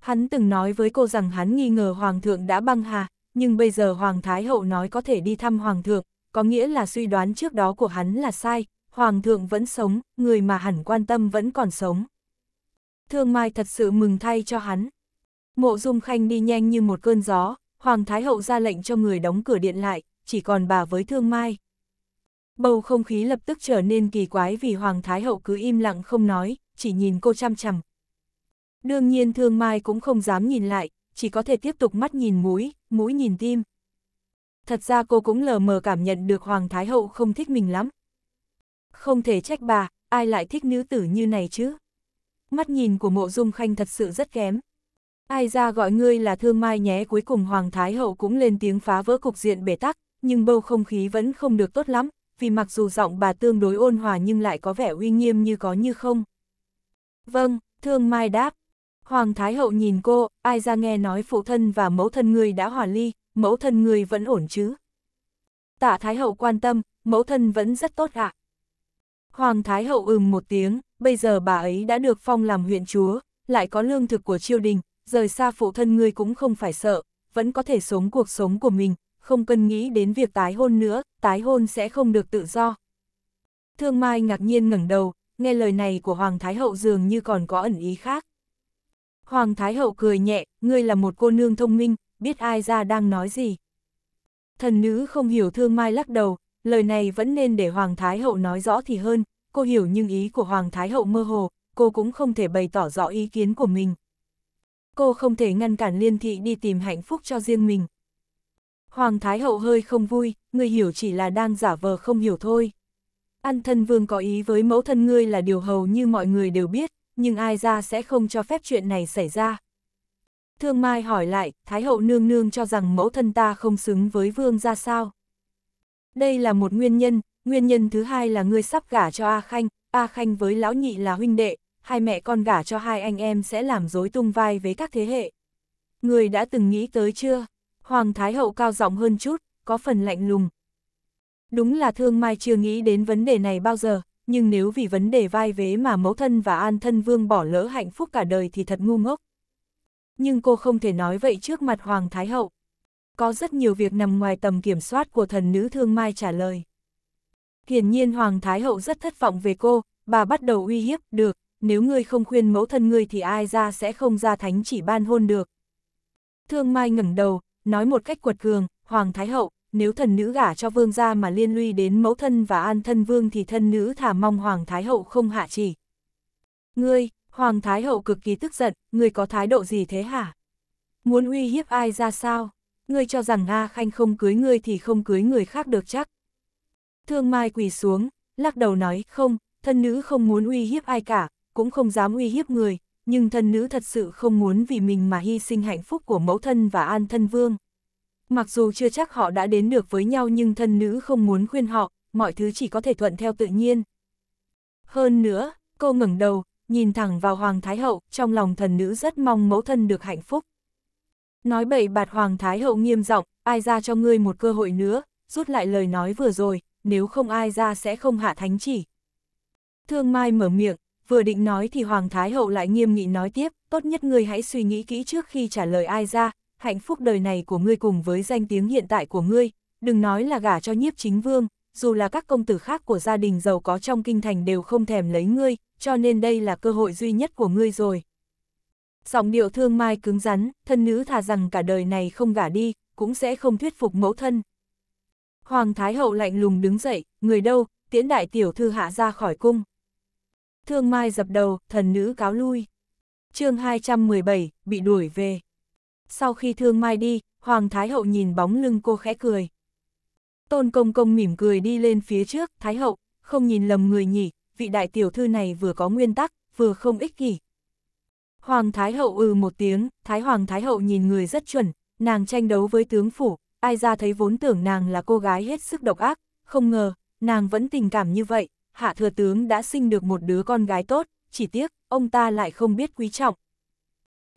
Hắn từng nói với cô rằng hắn nghi ngờ Hoàng thượng đã băng hà, nhưng bây giờ Hoàng Thái Hậu nói có thể đi thăm Hoàng thượng, có nghĩa là suy đoán trước đó của hắn là sai, Hoàng thượng vẫn sống, người mà hẳn quan tâm vẫn còn sống. Thương Mai thật sự mừng thay cho hắn. Mộ Dung Khanh đi nhanh như một cơn gió, Hoàng Thái Hậu ra lệnh cho người đóng cửa điện lại, chỉ còn bà với Thương Mai. Bầu không khí lập tức trở nên kỳ quái vì Hoàng Thái Hậu cứ im lặng không nói, chỉ nhìn cô chăm chằm. Đương nhiên Thương Mai cũng không dám nhìn lại, chỉ có thể tiếp tục mắt nhìn mũi, mũi nhìn tim. Thật ra cô cũng lờ mờ cảm nhận được Hoàng Thái Hậu không thích mình lắm, không thể trách bà, ai lại thích nữ tử như này chứ? Mắt nhìn của mộ dung khanh thật sự rất kém. Ai ra gọi ngươi là thương mai nhé cuối cùng Hoàng Thái Hậu cũng lên tiếng phá vỡ cục diện bể tắc, nhưng bầu không khí vẫn không được tốt lắm, vì mặc dù giọng bà tương đối ôn hòa nhưng lại có vẻ uy nghiêm như có như không. Vâng, thương mai đáp. Hoàng Thái Hậu nhìn cô, ai ra nghe nói phụ thân và mẫu thân người đã hòa ly, mẫu thân người vẫn ổn chứ. Tạ Thái Hậu quan tâm, mẫu thân vẫn rất tốt ạ, Hoàng Thái Hậu ừm một tiếng, bây giờ bà ấy đã được phong làm huyện chúa, lại có lương thực của triều đình, rời xa phụ thân ngươi cũng không phải sợ, vẫn có thể sống cuộc sống của mình, không cần nghĩ đến việc tái hôn nữa, tái hôn sẽ không được tự do. Thương Mai ngạc nhiên ngẩng đầu, nghe lời này của Hoàng Thái Hậu dường như còn có ẩn ý khác. Hoàng Thái Hậu cười nhẹ, ngươi là một cô nương thông minh, biết ai ra đang nói gì. Thần nữ không hiểu Thương Mai lắc đầu, lời này vẫn nên để Hoàng Thái Hậu nói rõ thì hơn, cô hiểu nhưng ý của Hoàng Thái Hậu mơ hồ, cô cũng không thể bày tỏ rõ ý kiến của mình. Cô không thể ngăn cản liên thị đi tìm hạnh phúc cho riêng mình. Hoàng Thái Hậu hơi không vui, người hiểu chỉ là đang giả vờ không hiểu thôi. An thân vương có ý với mẫu thân ngươi là điều hầu như mọi người đều biết, nhưng ai ra sẽ không cho phép chuyện này xảy ra. Thương Mai hỏi lại, Thái Hậu nương nương cho rằng mẫu thân ta không xứng với vương ra sao? Đây là một nguyên nhân, nguyên nhân thứ hai là ngươi sắp gả cho A Khanh, A Khanh với lão nhị là huynh đệ, hai mẹ con gả cho hai anh em sẽ làm dối tung vai với các thế hệ. Người đã từng nghĩ tới chưa? Hoàng Thái Hậu cao giọng hơn chút, có phần lạnh lùng. Đúng là Thương Mai chưa nghĩ đến vấn đề này bao giờ, nhưng nếu vì vấn đề vai vế mà mẫu thân và an thân vương bỏ lỡ hạnh phúc cả đời thì thật ngu ngốc. Nhưng cô không thể nói vậy trước mặt Hoàng Thái Hậu, có rất nhiều việc nằm ngoài tầm kiểm soát của thần nữ Thương Mai trả lời. Hiển nhiên Hoàng Thái Hậu rất thất vọng về cô, bà bắt đầu uy hiếp, được, nếu ngươi không khuyên mẫu thân ngươi thì ai ra sẽ không ra thánh chỉ ban hôn được. Thương Mai ngẩng đầu, nói một cách quật cường, Hoàng Thái Hậu, nếu thần nữ gả cho vương gia mà liên lụy đến mẫu thân và an thân vương thì thân nữ thả mong Hoàng Thái Hậu không hạ chỉ. Ngươi, Hoàng Thái Hậu cực kỳ tức giận, ngươi có thái độ gì thế hả? Muốn uy hiếp ai ra sao? ngươi cho rằng A Khanh không cưới ngươi thì không cưới người khác được chắc. Thương Mai quỳ xuống, lắc đầu nói, không, thân nữ không muốn uy hiếp ai cả, cũng không dám uy hiếp người, nhưng thân nữ thật sự không muốn vì mình mà hy sinh hạnh phúc của mẫu thân và an thân vương. Mặc dù chưa chắc họ đã đến được với nhau nhưng thân nữ không muốn khuyên họ, mọi thứ chỉ có thể thuận theo tự nhiên. Hơn nữa, cô ngẩng đầu, nhìn thẳng vào Hoàng Thái Hậu, trong lòng thần nữ rất mong mẫu thân được hạnh phúc. Nói bậy bạt Hoàng Thái Hậu nghiêm giọng ai ra cho ngươi một cơ hội nữa, rút lại lời nói vừa rồi, nếu không ai ra sẽ không hạ thánh chỉ. Thương Mai mở miệng, vừa định nói thì Hoàng Thái Hậu lại nghiêm nghị nói tiếp, tốt nhất ngươi hãy suy nghĩ kỹ trước khi trả lời ai ra, hạnh phúc đời này của ngươi cùng với danh tiếng hiện tại của ngươi, đừng nói là gả cho nhiếp chính vương, dù là các công tử khác của gia đình giàu có trong kinh thành đều không thèm lấy ngươi, cho nên đây là cơ hội duy nhất của ngươi rồi. Giọng điệu thương mai cứng rắn, thân nữ thà rằng cả đời này không gả đi, cũng sẽ không thuyết phục mẫu thân. Hoàng Thái Hậu lạnh lùng đứng dậy, người đâu, tiễn đại tiểu thư hạ ra khỏi cung. Thương mai dập đầu, thần nữ cáo lui. chương 217, bị đuổi về. Sau khi thương mai đi, Hoàng Thái Hậu nhìn bóng lưng cô khẽ cười. Tôn Công Công mỉm cười đi lên phía trước, Thái Hậu, không nhìn lầm người nhỉ, vị đại tiểu thư này vừa có nguyên tắc, vừa không ích kỷ, Hoàng Thái Hậu ừ một tiếng, Thái Hoàng Thái Hậu nhìn người rất chuẩn, nàng tranh đấu với tướng phủ, ai ra thấy vốn tưởng nàng là cô gái hết sức độc ác, không ngờ, nàng vẫn tình cảm như vậy, hạ thừa tướng đã sinh được một đứa con gái tốt, chỉ tiếc, ông ta lại không biết quý trọng.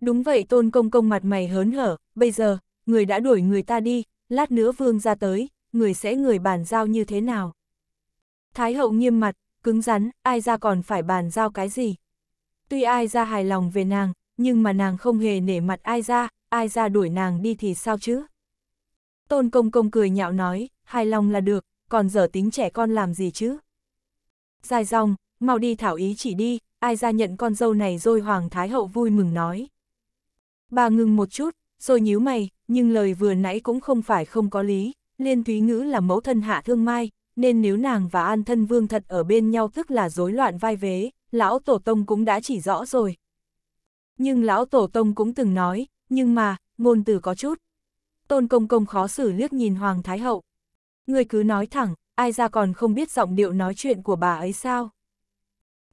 Đúng vậy tôn công công mặt mày hớn hở, bây giờ, người đã đuổi người ta đi, lát nữa vương ra tới, người sẽ người bàn giao như thế nào? Thái hậu nghiêm mặt, cứng rắn, ai ra còn phải bàn giao cái gì? Tuy ai ra hài lòng về nàng, nhưng mà nàng không hề nể mặt ai ra, ai ra đuổi nàng đi thì sao chứ? Tôn công công cười nhạo nói, hài lòng là được, còn dở tính trẻ con làm gì chứ? Dài dòng, mau đi thảo ý chỉ đi, ai ra nhận con dâu này rồi Hoàng Thái Hậu vui mừng nói. Bà ngừng một chút, rồi nhíu mày, nhưng lời vừa nãy cũng không phải không có lý, liên thúy ngữ là mẫu thân hạ thương mai, nên nếu nàng và an thân vương thật ở bên nhau tức là rối loạn vai vế, Lão Tổ Tông cũng đã chỉ rõ rồi. Nhưng Lão Tổ Tông cũng từng nói, nhưng mà, ngôn từ có chút. Tôn Công Công khó xử liếc nhìn Hoàng Thái Hậu. Người cứ nói thẳng, ai ra còn không biết giọng điệu nói chuyện của bà ấy sao?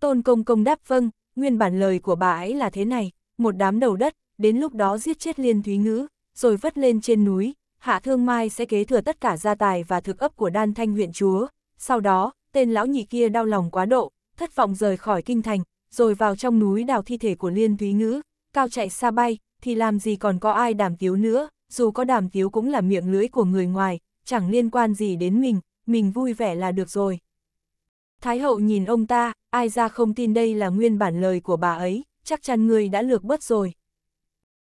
Tôn Công Công đáp vâng, nguyên bản lời của bà ấy là thế này, một đám đầu đất, đến lúc đó giết chết Liên Thúy Ngữ, rồi vất lên trên núi, Hạ Thương Mai sẽ kế thừa tất cả gia tài và thực ấp của đan thanh huyện chúa. Sau đó, tên lão nhị kia đau lòng quá độ, thất vọng rời khỏi kinh thành, rồi vào trong núi đào thi thể của Liên Thúy Ngữ, cao chạy xa bay, thì làm gì còn có ai đàm tiếu nữa, dù có đàm tiếu cũng là miệng lưỡi của người ngoài, chẳng liên quan gì đến mình, mình vui vẻ là được rồi. Thái hậu nhìn ông ta, ai ra không tin đây là nguyên bản lời của bà ấy, chắc chắn người đã lược bớt rồi.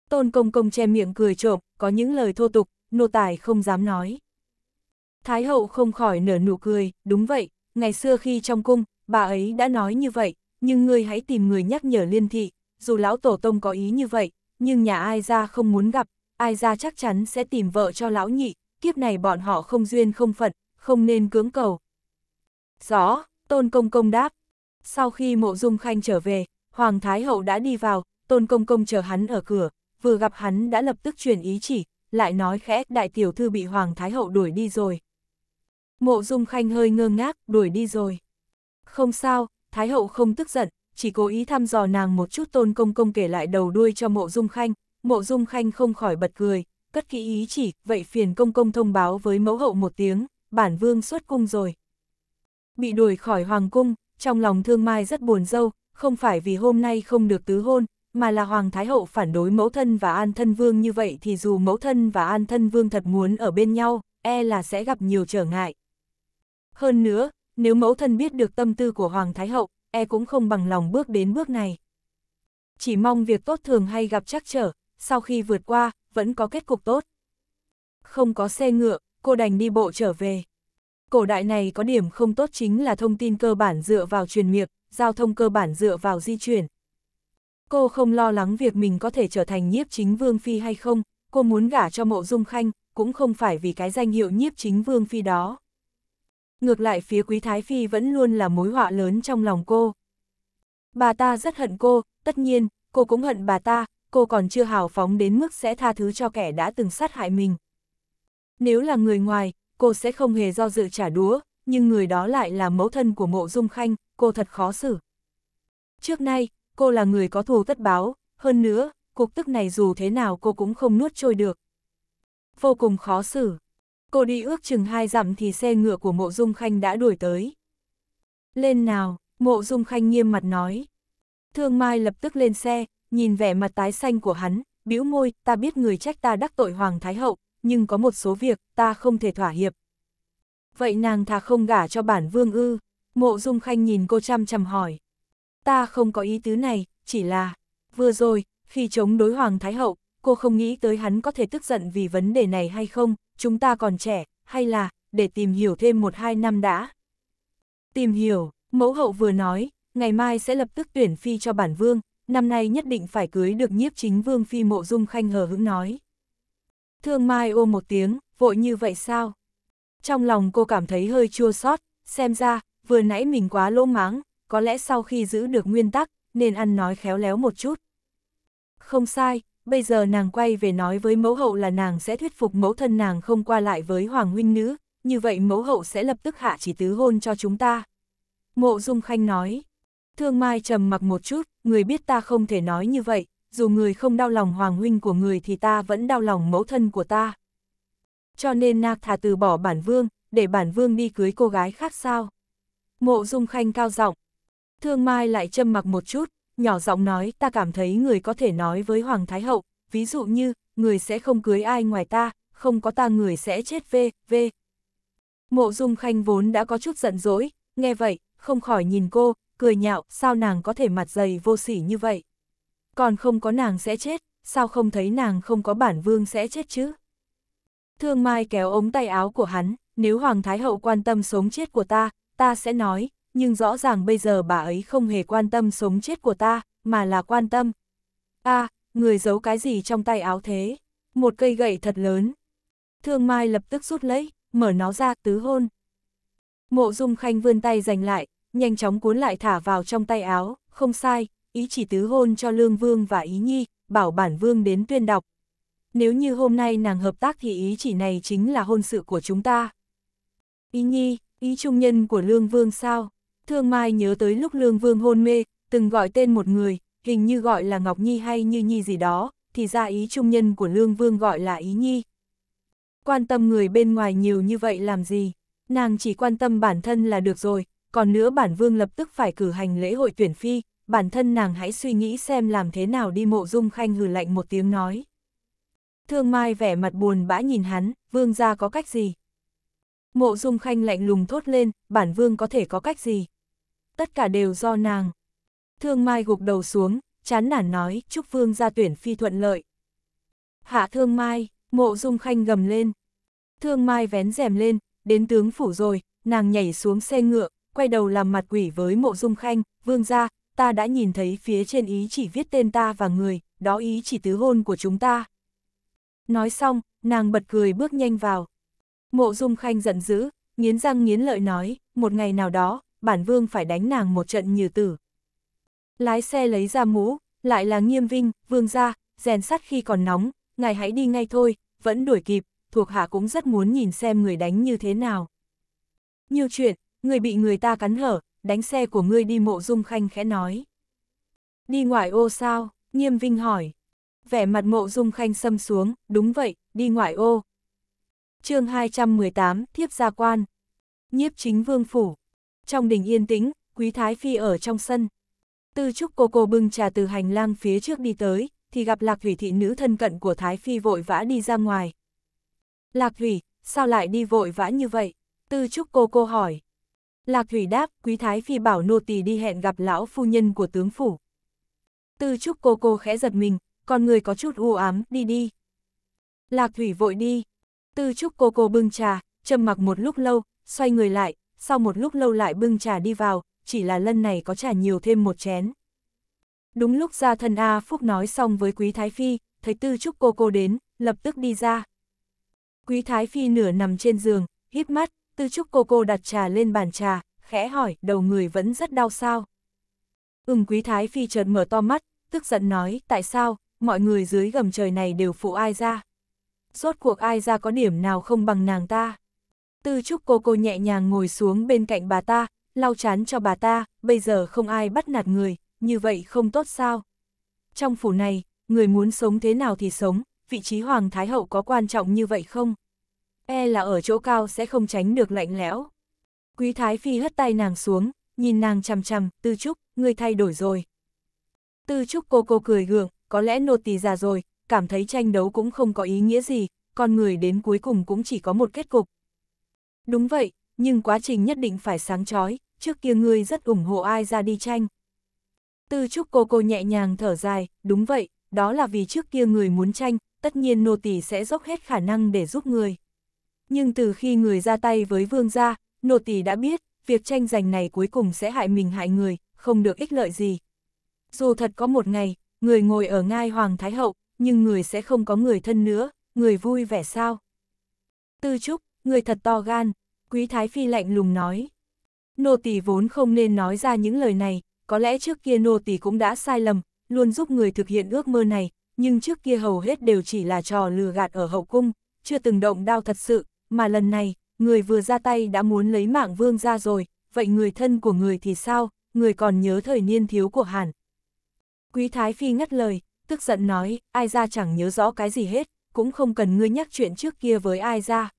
Tôn công công che miệng cười trộm, có những lời thô tục, nô tài không dám nói. Thái hậu không khỏi nở nụ cười, đúng vậy, ngày xưa khi trong cung, bà ấy đã nói như vậy, nhưng ngươi hãy tìm người nhắc nhở liên thị, dù lão tổ tông có ý như vậy, nhưng nhà ai ra không muốn gặp, ai ra chắc chắn sẽ tìm vợ cho lão nhị, kiếp này bọn họ không duyên không phận, không nên cưỡng cầu. Rõ, Tôn Công Công đáp. Sau khi mộ dung khanh trở về, Hoàng Thái Hậu đã đi vào, Tôn Công Công chờ hắn ở cửa, vừa gặp hắn đã lập tức truyền ý chỉ, lại nói khẽ đại tiểu thư bị Hoàng Thái Hậu đuổi đi rồi. Mộ dung khanh hơi ngơ ngác, đuổi đi rồi. Không sao, Thái hậu không tức giận, chỉ cố ý thăm dò nàng một chút tôn công công kể lại đầu đuôi cho mộ dung khanh, mộ dung khanh không khỏi bật cười, cất kỹ ý chỉ, vậy phiền công công thông báo với mẫu hậu một tiếng, bản vương xuất cung rồi. Bị đuổi khỏi hoàng cung, trong lòng thương mai rất buồn dâu, không phải vì hôm nay không được tứ hôn, mà là hoàng thái hậu phản đối mẫu thân và an thân vương như vậy thì dù mẫu thân và an thân vương thật muốn ở bên nhau, e là sẽ gặp nhiều trở ngại. Hơn nữa, nếu mẫu thân biết được tâm tư của Hoàng Thái Hậu, e cũng không bằng lòng bước đến bước này. Chỉ mong việc tốt thường hay gặp trắc trở, sau khi vượt qua, vẫn có kết cục tốt. Không có xe ngựa, cô đành đi bộ trở về. Cổ đại này có điểm không tốt chính là thông tin cơ bản dựa vào truyền miệng, giao thông cơ bản dựa vào di chuyển. Cô không lo lắng việc mình có thể trở thành nhiếp chính vương phi hay không, cô muốn gả cho mộ dung khanh, cũng không phải vì cái danh hiệu nhiếp chính vương phi đó ngược lại phía quý thái phi vẫn luôn là mối họa lớn trong lòng cô. Bà ta rất hận cô, tất nhiên, cô cũng hận bà ta, cô còn chưa hào phóng đến mức sẽ tha thứ cho kẻ đã từng sát hại mình. Nếu là người ngoài, cô sẽ không hề do dự trả đúa, nhưng người đó lại là mẫu thân của mộ dung khanh, cô thật khó xử. Trước nay, cô là người có thù tất báo, hơn nữa, cục tức này dù thế nào cô cũng không nuốt trôi được. Vô cùng khó xử cô đi ước chừng hai dặm thì xe ngựa của mộ dung khanh đã đuổi tới. Lên nào, mộ dung khanh nghiêm mặt nói. Thương Mai lập tức lên xe, nhìn vẻ mặt tái xanh của hắn, bĩu môi, ta biết người trách ta đắc tội Hoàng Thái Hậu, nhưng có một số việc ta không thể thỏa hiệp. Vậy nàng thà không gả cho bản vương ư, mộ dung khanh nhìn cô chăm chăm hỏi. Ta không có ý tứ này, chỉ là, vừa rồi, khi chống đối Hoàng Thái Hậu, cô không nghĩ tới hắn có thể tức giận vì vấn đề này hay không, chúng ta còn trẻ, hay là, để tìm hiểu thêm một hai năm đã. Tìm hiểu, mẫu hậu vừa nói, ngày mai sẽ lập tức tuyển phi cho bản vương, năm nay nhất định phải cưới được nhiếp chính vương phi mộ dung khanh hờ hững nói. Thương Mai ô một tiếng, vội như vậy sao? Trong lòng cô cảm thấy hơi chua xót, xem ra, vừa nãy mình quá lỗ máng, có lẽ sau khi giữ được nguyên tắc, nên ăn nói khéo léo một chút. Không sai, bây giờ nàng quay về nói với mẫu hậu là nàng sẽ thuyết phục mẫu thân nàng không qua lại với hoàng huynh nữ, như vậy mẫu hậu sẽ lập tức hạ chỉ tứ hôn cho chúng ta. Mộ Dung Khanh nói, thương mai trầm mặc một chút, người biết ta không thể nói như vậy, dù người không đau lòng hoàng huynh của người thì ta vẫn đau lòng mẫu thân của ta. Cho nên nạc thà từ bỏ bản vương, để bản vương đi cưới cô gái khác sao. Mộ Dung Khanh cao giọng. Thương Mai lại châm mặc một chút, nhỏ giọng nói ta cảm thấy người có thể nói với Hoàng Thái Hậu, ví dụ như, người sẽ không cưới ai ngoài ta, không có ta người sẽ chết v v Mộ Dung Khanh vốn đã có chút giận dỗi, nghe vậy, không khỏi nhìn cô, cười nhạo, sao nàng có thể mặt dày vô sỉ như vậy. Còn không có nàng sẽ chết, sao không thấy nàng không có bản vương sẽ chết chứ? Thương Mai kéo ống tay áo của hắn, nếu Hoàng Thái Hậu quan tâm sống chết của ta, ta sẽ nói, nhưng rõ ràng bây giờ bà ấy không hề quan tâm sống chết của ta, mà là quan tâm. a à, người giấu cái gì trong tay áo thế? Một cây gậy thật lớn. Thương Mai lập tức rút lấy, mở nó ra tứ hôn. Mộ Dung Khanh vươn tay giành lại, nhanh chóng cuốn lại thả vào trong tay áo, không sai, ý chỉ tứ hôn cho Lương Vương và Ý Nhi, bảo bản Vương đến tuyên đọc. Nếu như hôm nay nàng hợp tác thì ý chỉ này chính là hôn sự của chúng ta. Ý Nhi, ý trung nhân của Lương Vương sao? Thương Mai nhớ tới lúc Lương Vương hôn mê, từng gọi tên một người, hình như gọi là Ngọc Nhi hay Như Nhi gì đó, thì ra ý trung nhân của Lương Vương gọi là Ý Nhi. Quan tâm người bên ngoài nhiều như vậy làm gì? Nàng chỉ quan tâm bản thân là được rồi, còn nữa bản vương lập tức phải cử hành lễ hội tuyển phi, bản thân nàng hãy suy nghĩ xem làm thế nào đi mộ dung khanh hừ lạnh một tiếng nói. Thương Mai vẻ mặt buồn bã nhìn hắn, vương ra có cách gì? Mộ dung khanh lạnh lùng thốt lên, bản vương có thể có cách gì? tất cả đều do nàng. Thương Mai gục đầu xuống, chán nản nói, chúc vương ra tuyển phi thuận lợi. Hạ Thương Mai, mộ dung khanh gầm lên. Thương Mai vén rèm lên, đến tướng phủ rồi, nàng nhảy xuống xe ngựa, quay đầu làm mặt quỷ với mộ dung khanh, vương ra, ta đã nhìn thấy phía trên ý chỉ viết tên ta và người, đó ý chỉ tứ hôn của chúng ta. Nói xong, nàng bật cười bước nhanh vào. Mộ dung khanh giận dữ, nghiến răng nghiến lợi nói, một ngày nào đó, bản vương phải đánh nàng một trận như tử. Lái xe lấy ra mũ, lại là nghiêm vinh, vương ra, rèn sắt khi còn nóng, ngài hãy đi ngay thôi, vẫn đuổi kịp, thuộc hạ cũng rất muốn nhìn xem người đánh như thế nào. Nhiều chuyện, người bị người ta cắn hở, đánh xe của ngươi đi mộ dung khanh khẽ nói. Đi ngoại ô sao? Nghiêm Vinh hỏi. Vẻ mặt mộ dung khanh xâm xuống, đúng vậy, đi ngoại ô. chương 218, thiếp gia quan. Nhiếp chính vương phủ. Trong đình yên tĩnh, Quý Thái Phi ở trong sân. Tư Trúc cô cô bưng trà từ hành lang phía trước đi tới, thì gặp Lạc Thủy thị nữ thân cận của Thái Phi vội vã đi ra ngoài. Lạc Thủy, sao lại đi vội vã như vậy? Tư Trúc cô cô hỏi. Lạc Thủy đáp, Quý Thái Phi bảo nô tỳ đi hẹn gặp lão phu nhân của tướng phủ. Tư Trúc cô cô khẽ giật mình, con người có chút u ám, đi đi. Lạc Thủy vội đi. Tư Trúc cô cô bưng trà, trầm mặc một lúc lâu, xoay người lại, sau một lúc lâu lại bưng trà đi vào, chỉ là lần này có trà nhiều thêm một chén. Đúng lúc ra thần A Phúc nói xong với Quý Thái Phi, thấy Tư chúc cô cô đến, lập tức đi ra. Quý Thái Phi nửa nằm trên giường, hít mắt, Tư Trúc cô cô đặt trà lên bàn trà, khẽ hỏi, đầu người vẫn rất đau sao. Ừm Quý Thái Phi chợt mở to mắt, tức giận nói, tại sao, mọi người dưới gầm trời này đều phụ ai ra. Rốt cuộc ai ra có điểm nào không bằng nàng ta. Tư Trúc cô cô nhẹ nhàng ngồi xuống bên cạnh bà ta, lau chán cho bà ta, bây giờ không ai bắt nạt người, như vậy không tốt sao. Trong phủ này, người muốn sống thế nào thì sống, vị trí Hoàng Thái Hậu có quan trọng như vậy không? E là ở chỗ cao sẽ không tránh được lạnh lẽo. Quý Thái Phi hất tay nàng xuống, nhìn nàng chằm chằm, Tư Trúc, người thay đổi rồi. Tư Trúc cô cô cười gượng, có lẽ nô tỳ già rồi, cảm thấy tranh đấu cũng không có ý nghĩa gì, con người đến cuối cùng cũng chỉ có một kết cục, Đúng vậy, nhưng quá trình nhất định phải sáng chói trước kia ngươi rất ủng hộ ai ra đi tranh. Tư trúc cô cô nhẹ nhàng thở dài, đúng vậy, đó là vì trước kia người muốn tranh, tất nhiên nô tỳ sẽ dốc hết khả năng để giúp người. Nhưng từ khi người ra tay với vương gia, nô tỳ đã biết, việc tranh giành này cuối cùng sẽ hại mình hại người, không được ích lợi gì. Dù thật có một ngày, người ngồi ở ngai Hoàng Thái Hậu, nhưng người sẽ không có người thân nữa, người vui vẻ sao? Tư Trúc, người thật to gan, quý thái phi lạnh lùng nói. Nô tỳ vốn không nên nói ra những lời này, có lẽ trước kia nô tỳ cũng đã sai lầm, luôn giúp người thực hiện ước mơ này, nhưng trước kia hầu hết đều chỉ là trò lừa gạt ở hậu cung, chưa từng động đao thật sự, mà lần này, người vừa ra tay đã muốn lấy mạng vương ra rồi, vậy người thân của người thì sao, người còn nhớ thời niên thiếu của hàn. Quý Thái Phi ngắt lời, tức giận nói, ai ra chẳng nhớ rõ cái gì hết, cũng không cần ngươi nhắc chuyện trước kia với ai ra,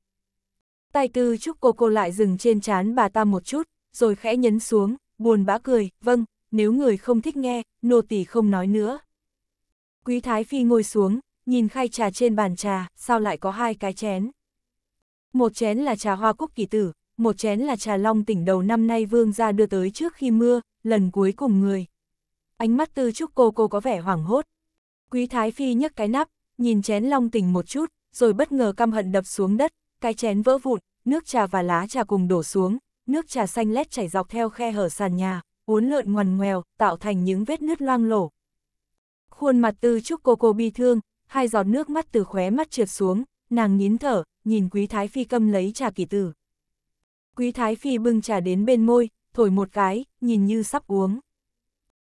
Tay tư chúc cô cô lại dừng trên chán bà ta một chút, rồi khẽ nhấn xuống, buồn bã cười, vâng, nếu người không thích nghe, nô tỳ không nói nữa. Quý Thái Phi ngồi xuống, nhìn khay trà trên bàn trà, sao lại có hai cái chén. Một chén là trà hoa cúc kỳ tử, một chén là trà long tỉnh đầu năm nay vương ra đưa tới trước khi mưa, lần cuối cùng người. Ánh mắt tư trúc cô cô có vẻ hoảng hốt. Quý Thái Phi nhấc cái nắp, nhìn chén long tỉnh một chút, rồi bất ngờ căm hận đập xuống đất, cái chén vỡ vụn, nước trà và lá trà cùng đổ xuống, nước trà xanh lét chảy dọc theo khe hở sàn nhà, uốn lượn ngoằn ngoèo, tạo thành những vết nứt loang lổ. Khuôn mặt tư trúc cô cô bi thương, hai giọt nước mắt từ khóe mắt trượt xuống, nàng nín thở, nhìn quý thái phi câm lấy trà kỳ tử. Quý thái phi bưng trà đến bên môi, thổi một cái, nhìn như sắp uống.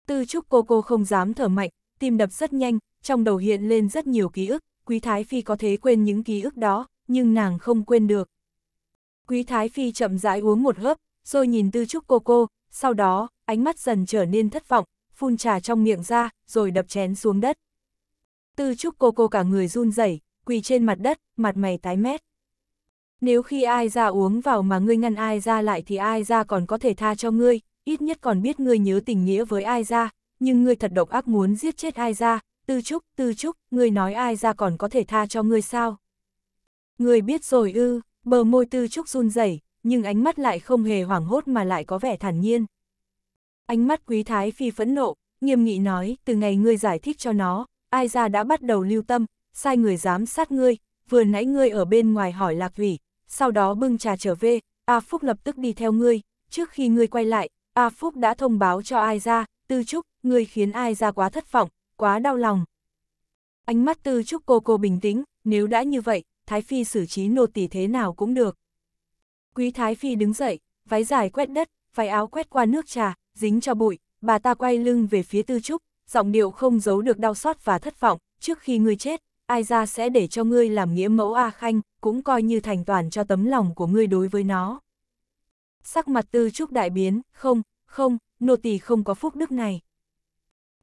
Tư trúc cô cô không dám thở mạnh, tim đập rất nhanh, trong đầu hiện lên rất nhiều ký ức, quý thái phi có thể quên những ký ức đó, nhưng nàng không quên được. Quý Thái Phi chậm rãi uống một hớp, rồi nhìn tư trúc cô cô, sau đó, ánh mắt dần trở nên thất vọng, phun trà trong miệng ra, rồi đập chén xuống đất. Tư trúc cô cô cả người run rẩy, quỳ trên mặt đất, mặt mày tái mét. Nếu khi ai ra uống vào mà ngươi ngăn ai ra lại thì ai ra còn có thể tha cho ngươi, ít nhất còn biết ngươi nhớ tình nghĩa với ai ra, nhưng ngươi thật độc ác muốn giết chết ai ra, tư trúc, tư trúc, ngươi nói ai ra còn có thể tha cho ngươi sao? Người biết rồi ư, bờ môi tư trúc run rẩy nhưng ánh mắt lại không hề hoảng hốt mà lại có vẻ thản nhiên. Ánh mắt quý thái phi phẫn nộ, nghiêm nghị nói, từ ngày ngươi giải thích cho nó, ai ra đã bắt đầu lưu tâm, sai người dám sát ngươi, vừa nãy ngươi ở bên ngoài hỏi lạc thủy, sau đó bưng trà trở về, A Phúc lập tức đi theo ngươi, trước khi ngươi quay lại, A Phúc đã thông báo cho ai ra, tư trúc, ngươi khiến ai ra quá thất vọng, quá đau lòng. Ánh mắt tư trúc cô cô bình tĩnh, nếu đã như vậy, Thái Phi xử trí nô tỳ thế nào cũng được. Quý Thái Phi đứng dậy, váy dài quét đất, váy áo quét qua nước trà, dính cho bụi, bà ta quay lưng về phía Tư Trúc, giọng điệu không giấu được đau xót và thất vọng, trước khi ngươi chết, ai ra sẽ để cho ngươi làm nghĩa mẫu A Khanh, cũng coi như thành toàn cho tấm lòng của ngươi đối với nó. Sắc mặt Tư Trúc đại biến, không, không, nô tỳ không có phúc đức này.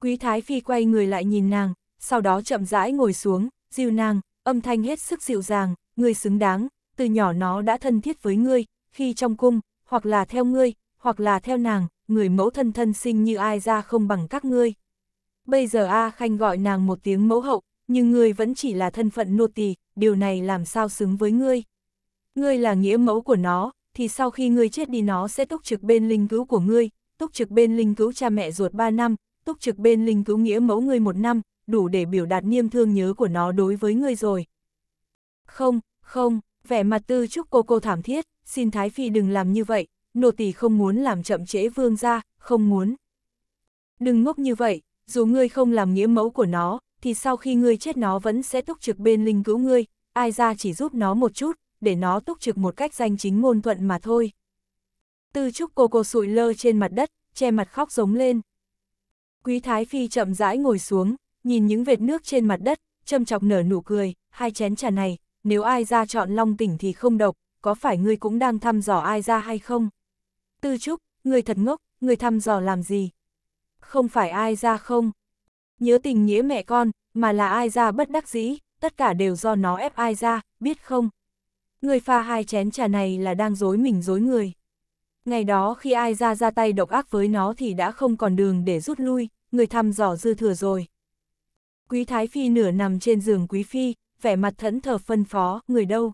Quý Thái Phi quay người lại nhìn nàng, sau đó chậm rãi ngồi xuống, dìu nàng, âm thanh hết sức dịu dàng, ngươi xứng đáng, từ nhỏ nó đã thân thiết với ngươi, khi trong cung, hoặc là theo ngươi, hoặc là theo nàng, người mẫu thân thân sinh như ai ra không bằng các ngươi. Bây giờ A Khanh gọi nàng một tiếng mẫu hậu, nhưng ngươi vẫn chỉ là thân phận nô tỳ, điều này làm sao xứng với ngươi. Ngươi là nghĩa mẫu của nó, thì sau khi ngươi chết đi nó sẽ túc trực bên linh cứu của ngươi, túc trực bên linh cứu cha mẹ ruột 3 năm, túc trực bên linh cứu nghĩa mẫu ngươi một năm, đủ để biểu đạt niềm thương nhớ của nó đối với ngươi rồi. Không, không, vẻ mặt tư chúc cô cô thảm thiết, xin Thái Phi đừng làm như vậy, nô tỳ không muốn làm chậm trễ vương ra, không muốn. Đừng ngốc như vậy, dù ngươi không làm nghĩa mẫu của nó, thì sau khi ngươi chết nó vẫn sẽ túc trực bên linh cứu ngươi, ai ra chỉ giúp nó một chút, để nó túc trực một cách danh chính ngôn thuận mà thôi. Tư Chúc cô cô sụi lơ trên mặt đất, che mặt khóc giống lên. Quý Thái Phi chậm rãi ngồi xuống, nhìn những vệt nước trên mặt đất, châm chọc nở nụ cười, hai chén trà này, nếu ai ra chọn Long Tỉnh thì không độc, có phải ngươi cũng đang thăm dò ai ra hay không? Tư Trúc, ngươi thật ngốc, ngươi thăm dò làm gì? Không phải ai ra không? Nhớ tình nghĩa mẹ con, mà là ai ra bất đắc dĩ, tất cả đều do nó ép ai ra, biết không? Ngươi pha hai chén trà này là đang dối mình dối người. Ngày đó khi ai ra ra tay độc ác với nó thì đã không còn đường để rút lui, người thăm dò dư thừa rồi. Quý Thái Phi nửa nằm trên giường Quý Phi, vẻ mặt thẫn thờ phân phó, người đâu.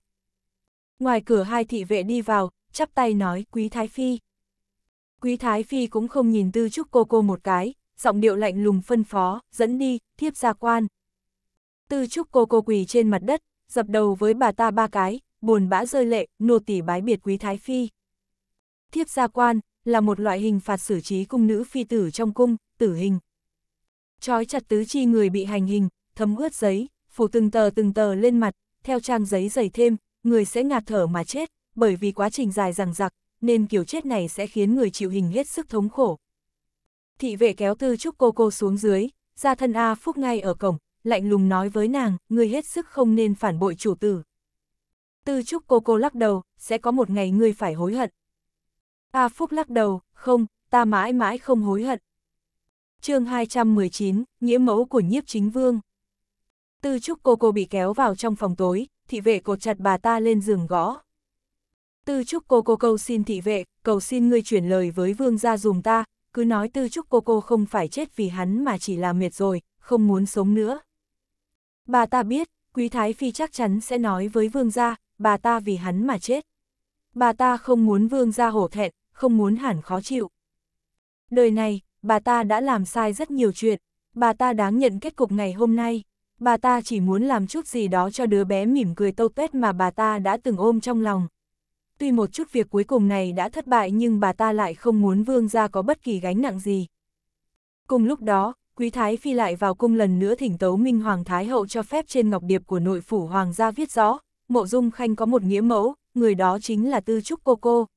Ngoài cửa hai thị vệ đi vào, chắp tay nói Quý Thái Phi. Quý Thái Phi cũng không nhìn tư trúc cô cô một cái, giọng điệu lạnh lùng phân phó, dẫn đi, thiếp ra quan. Tư trúc cô cô quỳ trên mặt đất, dập đầu với bà ta ba cái, buồn bã rơi lệ, nô tỉ bái biệt Quý Thái Phi. Thiếp gia quan, là một loại hình phạt xử trí cung nữ phi tử trong cung, tử hình trói chặt tứ chi người bị hành hình, thấm ướt giấy, phủ từng tờ từng tờ lên mặt, theo trang giấy dày thêm, người sẽ ngạt thở mà chết, bởi vì quá trình dài dằng dặc, nên kiểu chết này sẽ khiến người chịu hình hết sức thống khổ. Thị vệ kéo tư trúc cô cô xuống dưới, ra thân A Phúc ngay ở cổng, lạnh lùng nói với nàng, người hết sức không nên phản bội chủ tử. Tư trúc cô cô lắc đầu, sẽ có một ngày ngươi phải hối hận. A Phúc lắc đầu, không, ta mãi mãi không hối hận chương 219, nghĩa mẫu của nhiếp chính vương. Tư trúc cô cô bị kéo vào trong phòng tối, thị vệ cột chặt bà ta lên giường gõ. Tư trúc cô cô cầu xin thị vệ, cầu xin ngươi chuyển lời với vương gia dùm ta, cứ nói tư trúc cô cô không phải chết vì hắn mà chỉ là mệt rồi, không muốn sống nữa. Bà ta biết, quý thái phi chắc chắn sẽ nói với vương gia, bà ta vì hắn mà chết. Bà ta không muốn vương gia hổ thẹn, không muốn hẳn khó chịu. Đời này, bà ta đã làm sai rất nhiều chuyện, bà ta đáng nhận kết cục ngày hôm nay. Bà ta chỉ muốn làm chút gì đó cho đứa bé mỉm cười tâu tét mà bà ta đã từng ôm trong lòng. Tuy một chút việc cuối cùng này đã thất bại nhưng bà ta lại không muốn vương gia có bất kỳ gánh nặng gì. Cùng lúc đó, Quý Thái Phi lại vào cung lần nữa thỉnh tấu Minh Hoàng Thái Hậu cho phép trên ngọc điệp của nội phủ Hoàng gia viết rõ, mộ dung khanh có một nghĩa mẫu, người đó chính là Tư Trúc Cô Cô.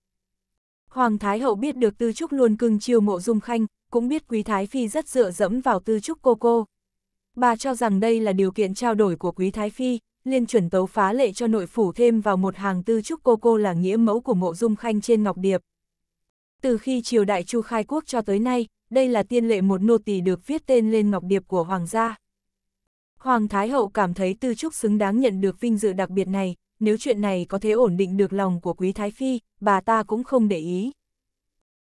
Hoàng Thái Hậu biết được Tư Trúc luôn cưng chiều mộ dung khanh, cũng biết Quý Thái Phi rất dựa dẫm vào tư trúc cô cô. Bà cho rằng đây là điều kiện trao đổi của Quý Thái Phi, liên chuẩn tấu phá lệ cho nội phủ thêm vào một hàng tư trúc cô cô là nghĩa mẫu của mộ dung khanh trên ngọc điệp. Từ khi triều đại chu khai quốc cho tới nay, đây là tiên lệ một nô tỳ được viết tên lên ngọc điệp của hoàng gia. Hoàng Thái Hậu cảm thấy tư trúc xứng đáng nhận được vinh dự đặc biệt này, nếu chuyện này có thể ổn định được lòng của Quý Thái Phi, bà ta cũng không để ý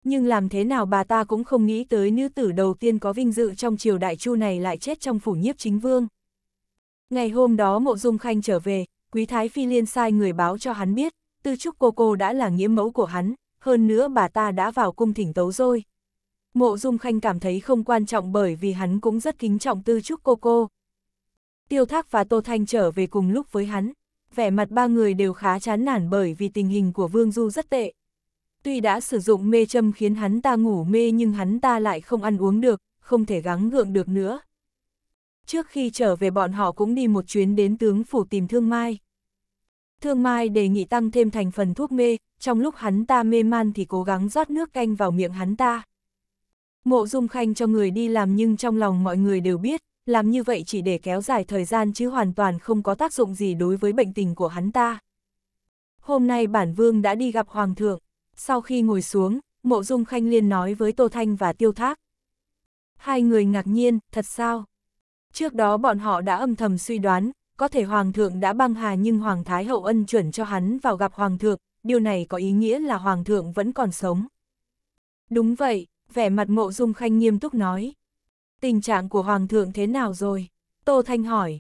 nhưng làm thế nào bà ta cũng không nghĩ tới nữ tử đầu tiên có vinh dự trong triều đại chu này lại chết trong phủ nhiếp chính vương. Ngày hôm đó mộ dung khanh trở về, quý thái phi liên sai người báo cho hắn biết, tư trúc cô cô đã là nghĩa mẫu của hắn, hơn nữa bà ta đã vào cung thỉnh tấu rồi. Mộ dung khanh cảm thấy không quan trọng bởi vì hắn cũng rất kính trọng tư trúc cô cô. Tiêu thác và Tô Thanh trở về cùng lúc với hắn, vẻ mặt ba người đều khá chán nản bởi vì tình hình của Vương Du rất tệ tuy đã sử dụng mê châm khiến hắn ta ngủ mê nhưng hắn ta lại không ăn uống được, không thể gắng gượng được nữa. Trước khi trở về bọn họ cũng đi một chuyến đến tướng phủ tìm Thương Mai. Thương Mai đề nghị tăng thêm thành phần thuốc mê, trong lúc hắn ta mê man thì cố gắng rót nước canh vào miệng hắn ta. Mộ Dung Khanh cho người đi làm nhưng trong lòng mọi người đều biết, làm như vậy chỉ để kéo dài thời gian chứ hoàn toàn không có tác dụng gì đối với bệnh tình của hắn ta. Hôm nay bản vương đã đi gặp Hoàng thượng. Sau khi ngồi xuống, Mộ Dung Khanh liên nói với Tô Thanh và Tiêu Thác. Hai người ngạc nhiên, thật sao? Trước đó bọn họ đã âm thầm suy đoán, có thể Hoàng thượng đã băng hà nhưng Hoàng Thái Hậu ân chuẩn cho hắn vào gặp Hoàng thượng, điều này có ý nghĩa là Hoàng thượng vẫn còn sống. Đúng vậy, vẻ mặt Mộ Dung Khanh nghiêm túc nói. Tình trạng của Hoàng thượng thế nào rồi? Tô Thanh hỏi.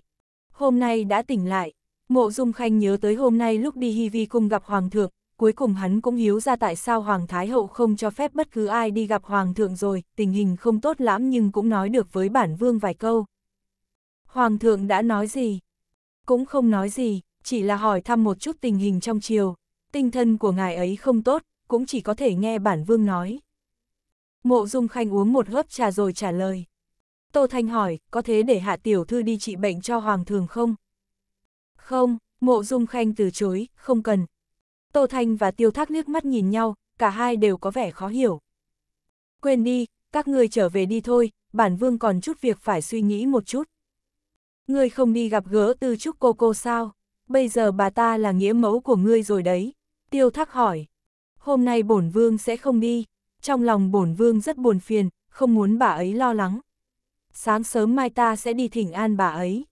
Hôm nay đã tỉnh lại. Mộ Dung Khanh nhớ tới hôm nay lúc đi Hi Vi cung gặp Hoàng thượng, cuối cùng hắn cũng hiếu ra tại sao Hoàng Thái Hậu không cho phép bất cứ ai đi gặp Hoàng thượng rồi, tình hình không tốt lắm nhưng cũng nói được với bản vương vài câu. Hoàng thượng đã nói gì? Cũng không nói gì, chỉ là hỏi thăm một chút tình hình trong chiều, tinh thần của ngài ấy không tốt, cũng chỉ có thể nghe bản vương nói. Mộ Dung Khanh uống một hớp trà rồi trả lời. Tô Thanh hỏi, có thế để hạ tiểu thư đi trị bệnh cho Hoàng thường không? Không, Mộ Dung Khanh từ chối, không cần, Tô Thanh và Tiêu Thác liếc mắt nhìn nhau, cả hai đều có vẻ khó hiểu. Quên đi, các ngươi trở về đi thôi, bản vương còn chút việc phải suy nghĩ một chút. Ngươi không đi gặp gỡ tư trúc cô cô sao? Bây giờ bà ta là nghĩa mẫu của ngươi rồi đấy. Tiêu Thác hỏi. Hôm nay bổn vương sẽ không đi. Trong lòng bổn vương rất buồn phiền, không muốn bà ấy lo lắng. Sáng sớm mai ta sẽ đi thỉnh an bà ấy.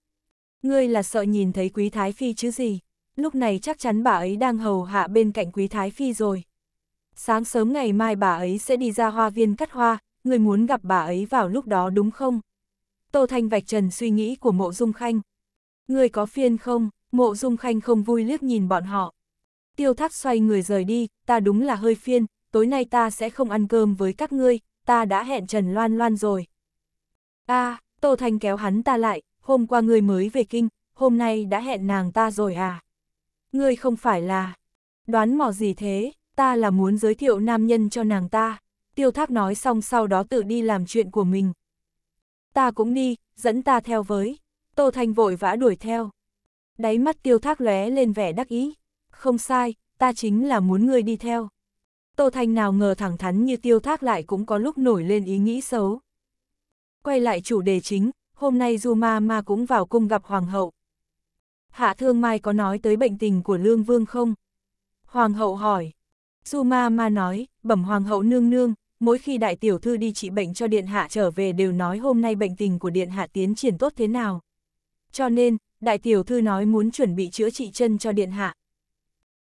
Ngươi là sợ nhìn thấy quý thái phi chứ gì? lúc này chắc chắn bà ấy đang hầu hạ bên cạnh Quý Thái Phi rồi. Sáng sớm ngày mai bà ấy sẽ đi ra hoa viên cắt hoa, người muốn gặp bà ấy vào lúc đó đúng không? Tô Thanh vạch trần suy nghĩ của Mộ Dung Khanh. Người có phiền không? Mộ Dung Khanh không vui liếc nhìn bọn họ. Tiêu Thác xoay người rời đi, ta đúng là hơi phiền, tối nay ta sẽ không ăn cơm với các ngươi, ta đã hẹn Trần Loan Loan rồi. a à, Tô Thanh kéo hắn ta lại, hôm qua ngươi mới về kinh, hôm nay đã hẹn nàng ta rồi à? ngươi không phải là... Đoán mò gì thế, ta là muốn giới thiệu nam nhân cho nàng ta. Tiêu thác nói xong sau đó tự đi làm chuyện của mình. Ta cũng đi, dẫn ta theo với. Tô Thanh vội vã đuổi theo. Đáy mắt tiêu thác lóe lên vẻ đắc ý. Không sai, ta chính là muốn ngươi đi theo. Tô Thanh nào ngờ thẳng thắn như tiêu thác lại cũng có lúc nổi lên ý nghĩ xấu. Quay lại chủ đề chính, hôm nay Du Ma cũng vào cung gặp Hoàng hậu, Hạ Thương Mai có nói tới bệnh tình của Lương Vương không? Hoàng hậu hỏi. Su Ma Ma nói, bẩm Hoàng hậu nương nương, mỗi khi đại tiểu thư đi trị bệnh cho Điện Hạ trở về đều nói hôm nay bệnh tình của Điện Hạ tiến triển tốt thế nào. Cho nên, đại tiểu thư nói muốn chuẩn bị chữa trị chân cho Điện Hạ.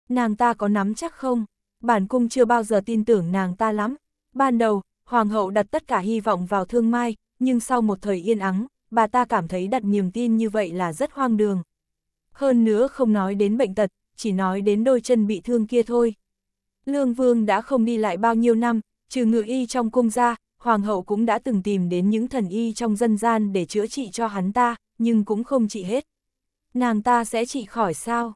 Nàng ta có nắm chắc không? Bản cung chưa bao giờ tin tưởng nàng ta lắm. Ban đầu, Hoàng hậu đặt tất cả hy vọng vào Thương Mai, nhưng sau một thời yên ắng, bà ta cảm thấy đặt niềm tin như vậy là rất hoang đường hơn nữa không nói đến bệnh tật, chỉ nói đến đôi chân bị thương kia thôi. Lương Vương đã không đi lại bao nhiêu năm, trừ ngự y trong cung gia, Hoàng hậu cũng đã từng tìm đến những thần y trong dân gian để chữa trị cho hắn ta, nhưng cũng không trị hết. Nàng ta sẽ trị khỏi sao?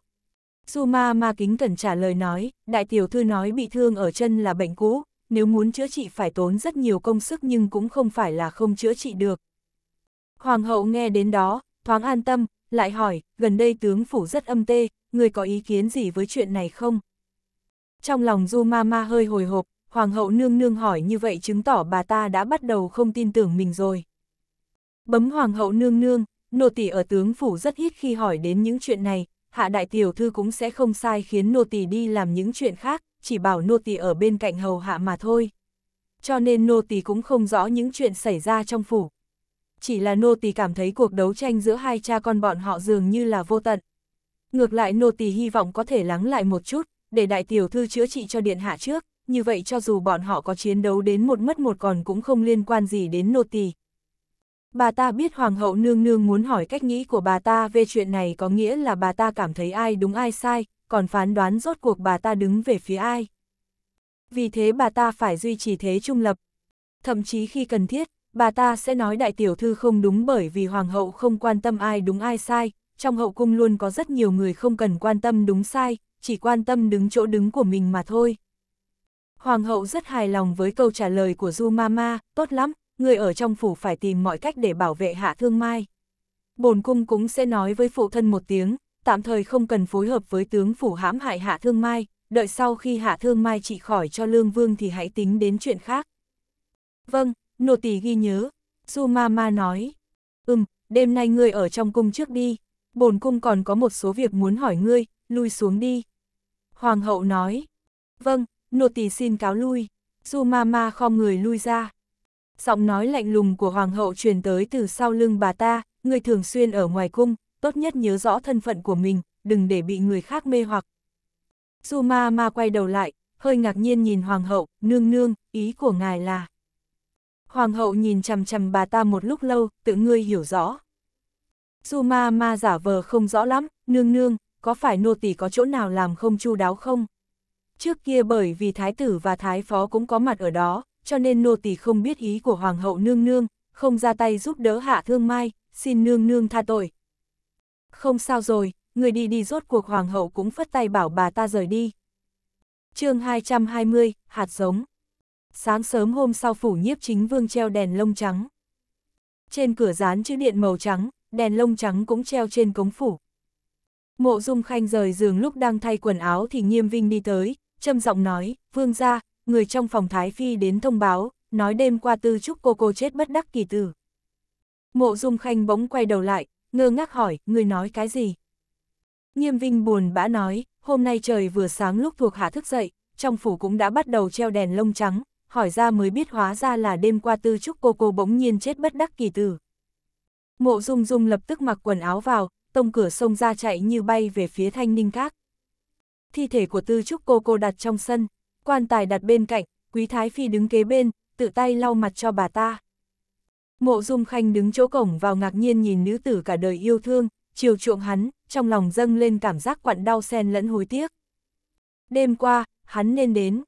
Su ma ma kính cẩn trả lời nói, đại tiểu thư nói bị thương ở chân là bệnh cũ, nếu muốn chữa trị phải tốn rất nhiều công sức nhưng cũng không phải là không chữa trị được. Hoàng hậu nghe đến đó, thoáng an tâm, lại hỏi, gần đây tướng phủ rất âm tê, người có ý kiến gì với chuyện này không? Trong lòng Du Ma Ma hơi hồi hộp, Hoàng hậu nương nương hỏi như vậy chứng tỏ bà ta đã bắt đầu không tin tưởng mình rồi. Bấm Hoàng hậu nương nương, nô tỳ ở tướng phủ rất ít khi hỏi đến những chuyện này, hạ đại tiểu thư cũng sẽ không sai khiến nô tỳ đi làm những chuyện khác, chỉ bảo nô tỳ ở bên cạnh hầu hạ mà thôi. Cho nên nô tỳ cũng không rõ những chuyện xảy ra trong phủ, chỉ là nô tỳ cảm thấy cuộc đấu tranh giữa hai cha con bọn họ dường như là vô tận. Ngược lại nô tỳ hy vọng có thể lắng lại một chút, để đại tiểu thư chữa trị cho điện hạ trước, như vậy cho dù bọn họ có chiến đấu đến một mất một còn cũng không liên quan gì đến nô tỳ. Bà ta biết hoàng hậu nương nương muốn hỏi cách nghĩ của bà ta về chuyện này có nghĩa là bà ta cảm thấy ai đúng ai sai, còn phán đoán rốt cuộc bà ta đứng về phía ai. Vì thế bà ta phải duy trì thế trung lập. Thậm chí khi cần thiết, bà ta sẽ nói đại tiểu thư không đúng bởi vì hoàng hậu không quan tâm ai đúng ai sai, trong hậu cung luôn có rất nhiều người không cần quan tâm đúng sai, chỉ quan tâm đứng chỗ đứng của mình mà thôi. Hoàng hậu rất hài lòng với câu trả lời của Du Mama, tốt lắm, người ở trong phủ phải tìm mọi cách để bảo vệ hạ thương mai. Bồn cung cũng sẽ nói với phụ thân một tiếng, tạm thời không cần phối hợp với tướng phủ hãm hại hạ thương mai, đợi sau khi hạ thương mai trị khỏi cho lương vương thì hãy tính đến chuyện khác. Vâng, nô tỳ ghi nhớ. Su Mama nói, ừm, đêm nay ngươi ở trong cung trước đi, bổn cung còn có một số việc muốn hỏi ngươi, lui xuống đi. Hoàng hậu nói, vâng, nô tỳ xin cáo lui. Su Mama khom người lui ra. Giọng nói lạnh lùng của hoàng hậu truyền tới từ sau lưng bà ta, ngươi thường xuyên ở ngoài cung, tốt nhất nhớ rõ thân phận của mình, đừng để bị người khác mê hoặc. Su Ma Ma quay đầu lại, hơi ngạc nhiên nhìn hoàng hậu, nương nương, ý của ngài là. Hoàng hậu nhìn chằm chằm bà ta một lúc lâu, tự ngươi hiểu rõ. Dù ma ma giả vờ không rõ lắm, nương nương, có phải nô tỳ có chỗ nào làm không chu đáo không? Trước kia bởi vì thái tử và thái phó cũng có mặt ở đó, cho nên nô tỳ không biết ý của hoàng hậu nương nương, không ra tay giúp đỡ hạ thương mai, xin nương nương tha tội. Không sao rồi, người đi đi rốt cuộc hoàng hậu cũng phất tay bảo bà ta rời đi. chương 220, hạt giống sáng sớm hôm sau phủ nhiếp chính vương treo đèn lông trắng. Trên cửa dán chữ điện màu trắng, đèn lông trắng cũng treo trên cống phủ. Mộ Dung Khanh rời giường lúc đang thay quần áo thì Nghiêm Vinh đi tới, châm giọng nói, "Vương gia, người trong phòng thái phi đến thông báo, nói đêm qua Tư Chúc cô cô chết bất đắc kỳ tử." Mộ Dung Khanh bỗng quay đầu lại, ngơ ngác hỏi, "Người nói cái gì?" Nghiêm Vinh buồn bã nói, "Hôm nay trời vừa sáng lúc thuộc hạ thức dậy, trong phủ cũng đã bắt đầu treo đèn lông trắng, hỏi ra mới biết hóa ra là đêm qua tư trúc cô cô bỗng nhiên chết bất đắc kỳ tử. Mộ Dung Dung lập tức mặc quần áo vào, tông cửa sông ra chạy như bay về phía thanh ninh các. Thi thể của tư trúc cô cô đặt trong sân, quan tài đặt bên cạnh, quý thái phi đứng kế bên, tự tay lau mặt cho bà ta. Mộ Dung Khanh đứng chỗ cổng vào ngạc nhiên nhìn nữ tử cả đời yêu thương, chiều chuộng hắn, trong lòng dâng lên cảm giác quặn đau xen lẫn hối tiếc. Đêm qua, hắn nên đến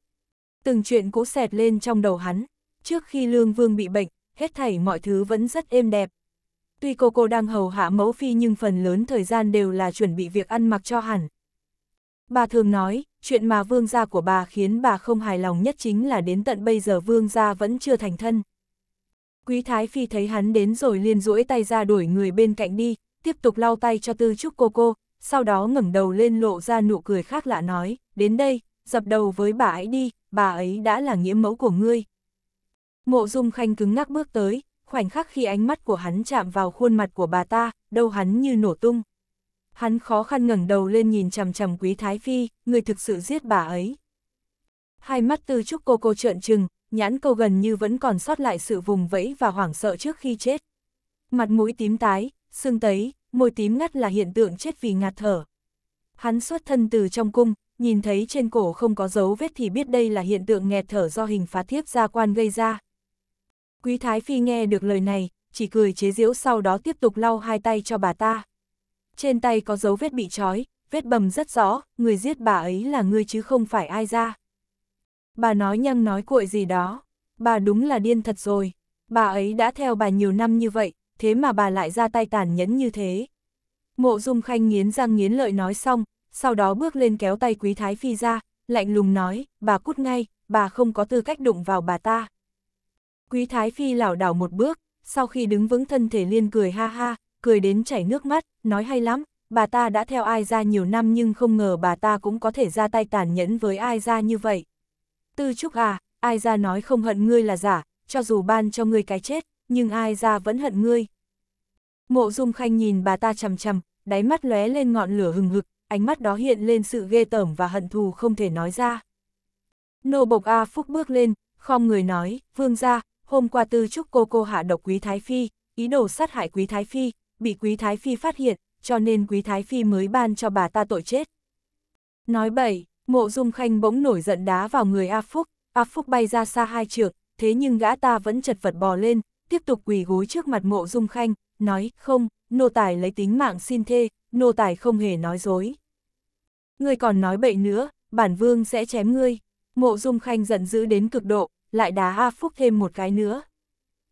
từng chuyện cũ xẹt lên trong đầu hắn. Trước khi Lương Vương bị bệnh, hết thảy mọi thứ vẫn rất êm đẹp. Tuy cô cô đang hầu hạ mẫu phi nhưng phần lớn thời gian đều là chuẩn bị việc ăn mặc cho hẳn. Bà thường nói, chuyện mà vương gia của bà khiến bà không hài lòng nhất chính là đến tận bây giờ vương gia vẫn chưa thành thân. Quý Thái Phi thấy hắn đến rồi liền duỗi tay ra đuổi người bên cạnh đi, tiếp tục lau tay cho tư trúc cô cô, sau đó ngẩng đầu lên lộ ra nụ cười khác lạ nói, đến đây, dập đầu với bà ấy đi, bà ấy đã là nghĩa mẫu của ngươi. Mộ dung khanh cứng ngắc bước tới, khoảnh khắc khi ánh mắt của hắn chạm vào khuôn mặt của bà ta, đâu hắn như nổ tung. Hắn khó khăn ngẩng đầu lên nhìn chằm chằm quý thái phi, người thực sự giết bà ấy. Hai mắt tư trúc cô cô trợn trừng, nhãn câu gần như vẫn còn sót lại sự vùng vẫy và hoảng sợ trước khi chết. Mặt mũi tím tái, xương tấy, môi tím ngắt là hiện tượng chết vì ngạt thở. Hắn xuất thân từ trong cung, nhìn thấy trên cổ không có dấu vết thì biết đây là hiện tượng nghẹt thở do hình phá thiếp gia quan gây ra. Quý Thái Phi nghe được lời này, chỉ cười chế giễu sau đó tiếp tục lau hai tay cho bà ta. Trên tay có dấu vết bị trói, vết bầm rất rõ, người giết bà ấy là ngươi chứ không phải ai ra. Bà nói nhăng nói cuội gì đó, bà đúng là điên thật rồi, bà ấy đã theo bà nhiều năm như vậy, thế mà bà lại ra tay tàn nhẫn như thế. Mộ Dung Khanh nghiến răng nghiến lợi nói xong, sau đó bước lên kéo tay Quý Thái Phi ra, lạnh lùng nói, bà cút ngay, bà không có tư cách đụng vào bà ta. Quý Thái Phi lảo đảo một bước, sau khi đứng vững thân thể liên cười ha ha, cười đến chảy nước mắt, nói hay lắm, bà ta đã theo ai ra nhiều năm nhưng không ngờ bà ta cũng có thể ra tay tàn nhẫn với ai ra như vậy. Tư Trúc à, ai ra nói không hận ngươi là giả, cho dù ban cho ngươi cái chết, nhưng ai ra vẫn hận ngươi. Mộ Dung Khanh nhìn bà ta chằm chằm, đáy mắt lóe lên ngọn lửa hừng hực, ánh mắt đó hiện lên sự ghê tởm và hận thù không thể nói ra. Nô bộc A Phúc bước lên, khom người nói, vương gia, hôm qua tư trúc cô cô hạ độc quý Thái Phi, ý đồ sát hại quý Thái Phi, bị quý Thái Phi phát hiện, cho nên quý Thái Phi mới ban cho bà ta tội chết. Nói bậy, mộ dung khanh bỗng nổi giận đá vào người A Phúc, A Phúc bay ra xa hai trượng, thế nhưng gã ta vẫn chật vật bò lên, tiếp tục quỳ gối trước mặt mộ dung khanh, nói, không, nô tài lấy tính mạng xin thê, nô tài không hề nói dối. Ngươi còn nói bậy nữa, bản vương sẽ chém ngươi. Mộ Dung Khanh giận dữ đến cực độ, lại đá A Phúc thêm một cái nữa.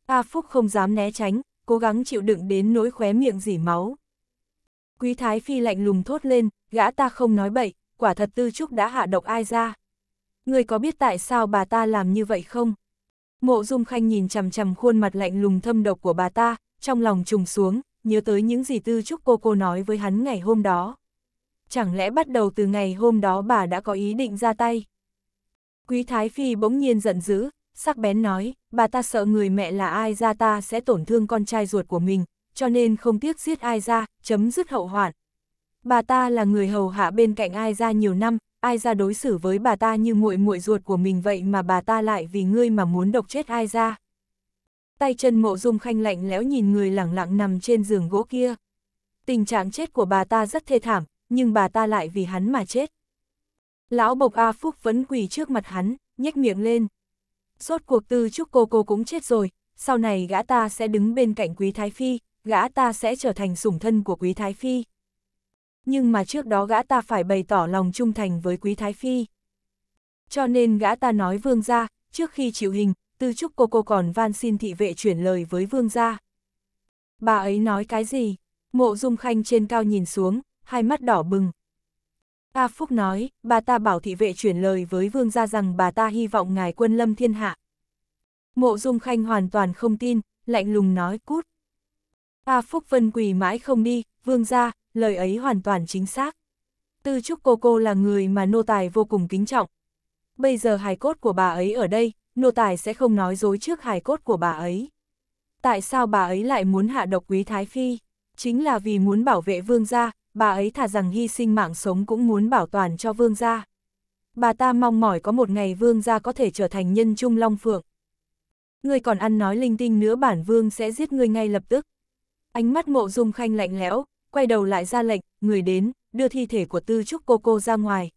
A Phúc không dám né tránh, cố gắng chịu đựng đến nỗi khóe miệng dỉ máu. Quý Thái Phi lạnh lùng thốt lên, gã ta không nói bậy, quả thật tư trúc đã hạ độc ai ra. Ngươi có biết tại sao bà ta làm như vậy không? Mộ Dung Khanh nhìn chằm chằm khuôn mặt lạnh lùng thâm độc của bà ta, trong lòng trùng xuống, nhớ tới những gì tư trúc cô cô nói với hắn ngày hôm đó chẳng lẽ bắt đầu từ ngày hôm đó bà đã có ý định ra tay. Quý Thái Phi bỗng nhiên giận dữ, sắc bén nói, bà ta sợ người mẹ là ai ra ta sẽ tổn thương con trai ruột của mình, cho nên không tiếc giết ai ra, chấm dứt hậu hoạn. Bà ta là người hầu hạ bên cạnh ai ra nhiều năm, ai ra đối xử với bà ta như muội muội ruột của mình vậy mà bà ta lại vì ngươi mà muốn độc chết ai ra. Tay chân mộ dung khanh lạnh lẽo nhìn người lẳng lặng nằm trên giường gỗ kia. Tình trạng chết của bà ta rất thê thảm, nhưng bà ta lại vì hắn mà chết. Lão Bộc A Phúc vẫn quỳ trước mặt hắn, nhếch miệng lên. Sốt cuộc tư chúc cô cô cũng chết rồi, sau này gã ta sẽ đứng bên cạnh Quý Thái Phi, gã ta sẽ trở thành sủng thân của Quý Thái Phi. Nhưng mà trước đó gã ta phải bày tỏ lòng trung thành với Quý Thái Phi. Cho nên gã ta nói vương gia, trước khi chịu hình, tư chúc cô cô còn van xin thị vệ chuyển lời với vương gia. Bà ấy nói cái gì? Mộ Dung Khanh trên cao nhìn xuống, hai mắt đỏ bừng. A Phúc nói, bà ta bảo thị vệ chuyển lời với vương gia rằng bà ta hy vọng ngài quân lâm thiên hạ. Mộ Dung Khanh hoàn toàn không tin, lạnh lùng nói cút. A Phúc Vân quỳ mãi không đi, vương gia, lời ấy hoàn toàn chính xác. Tư Trúc Cô Cô là người mà nô tài vô cùng kính trọng. Bây giờ hài cốt của bà ấy ở đây, nô tài sẽ không nói dối trước hài cốt của bà ấy. Tại sao bà ấy lại muốn hạ độc quý Thái Phi? Chính là vì muốn bảo vệ vương gia, bà ấy thà rằng hy sinh mạng sống cũng muốn bảo toàn cho vương gia. Bà ta mong mỏi có một ngày vương gia có thể trở thành nhân trung long phượng. người còn ăn nói linh tinh nữa bản vương sẽ giết người ngay lập tức. Ánh mắt mộ dung khanh lạnh lẽo, quay đầu lại ra lệnh, người đến, đưa thi thể của tư trúc cô cô ra ngoài.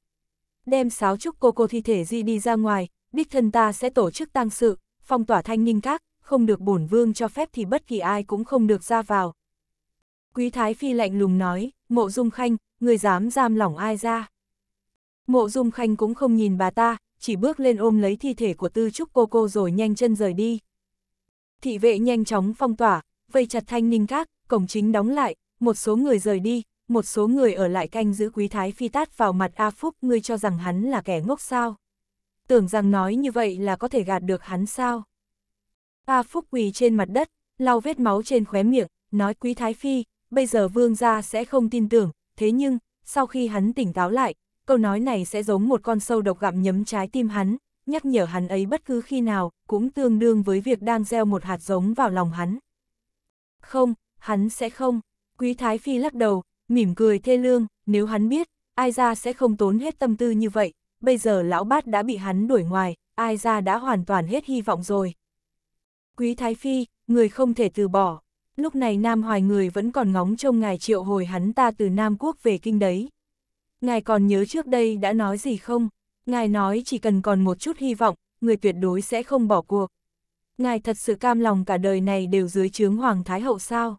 Đem sáu trúc cô cô thi thể di đi ra ngoài, đích thân ta sẽ tổ chức tang sự, phong tỏa thanh ninh các, không được bổn vương cho phép thì bất kỳ ai cũng không được ra vào, Quý Thái Phi lạnh lùng nói, mộ dung khanh, người dám giam lỏng ai ra. Mộ dung khanh cũng không nhìn bà ta, chỉ bước lên ôm lấy thi thể của tư trúc cô cô rồi nhanh chân rời đi. Thị vệ nhanh chóng phong tỏa, vây chặt thanh ninh các, cổng chính đóng lại, một số người rời đi, một số người ở lại canh giữ quý thái phi tát vào mặt A Phúc ngươi cho rằng hắn là kẻ ngốc sao. Tưởng rằng nói như vậy là có thể gạt được hắn sao. A Phúc quỳ trên mặt đất, lau vết máu trên khóe miệng, nói quý thái phi, bây giờ vương gia sẽ không tin tưởng, thế nhưng, sau khi hắn tỉnh táo lại, câu nói này sẽ giống một con sâu độc gặm nhấm trái tim hắn, nhắc nhở hắn ấy bất cứ khi nào, cũng tương đương với việc đang gieo một hạt giống vào lòng hắn. Không, hắn sẽ không, quý thái phi lắc đầu, mỉm cười thê lương, nếu hắn biết, ai ra sẽ không tốn hết tâm tư như vậy, bây giờ lão bát đã bị hắn đuổi ngoài, ai ra đã hoàn toàn hết hy vọng rồi. Quý thái phi, người không thể từ bỏ, lúc này Nam Hoài người vẫn còn ngóng trông ngài triệu hồi hắn ta từ Nam Quốc về kinh đấy. Ngài còn nhớ trước đây đã nói gì không? Ngài nói chỉ cần còn một chút hy vọng, người tuyệt đối sẽ không bỏ cuộc. Ngài thật sự cam lòng cả đời này đều dưới chướng Hoàng Thái Hậu sao?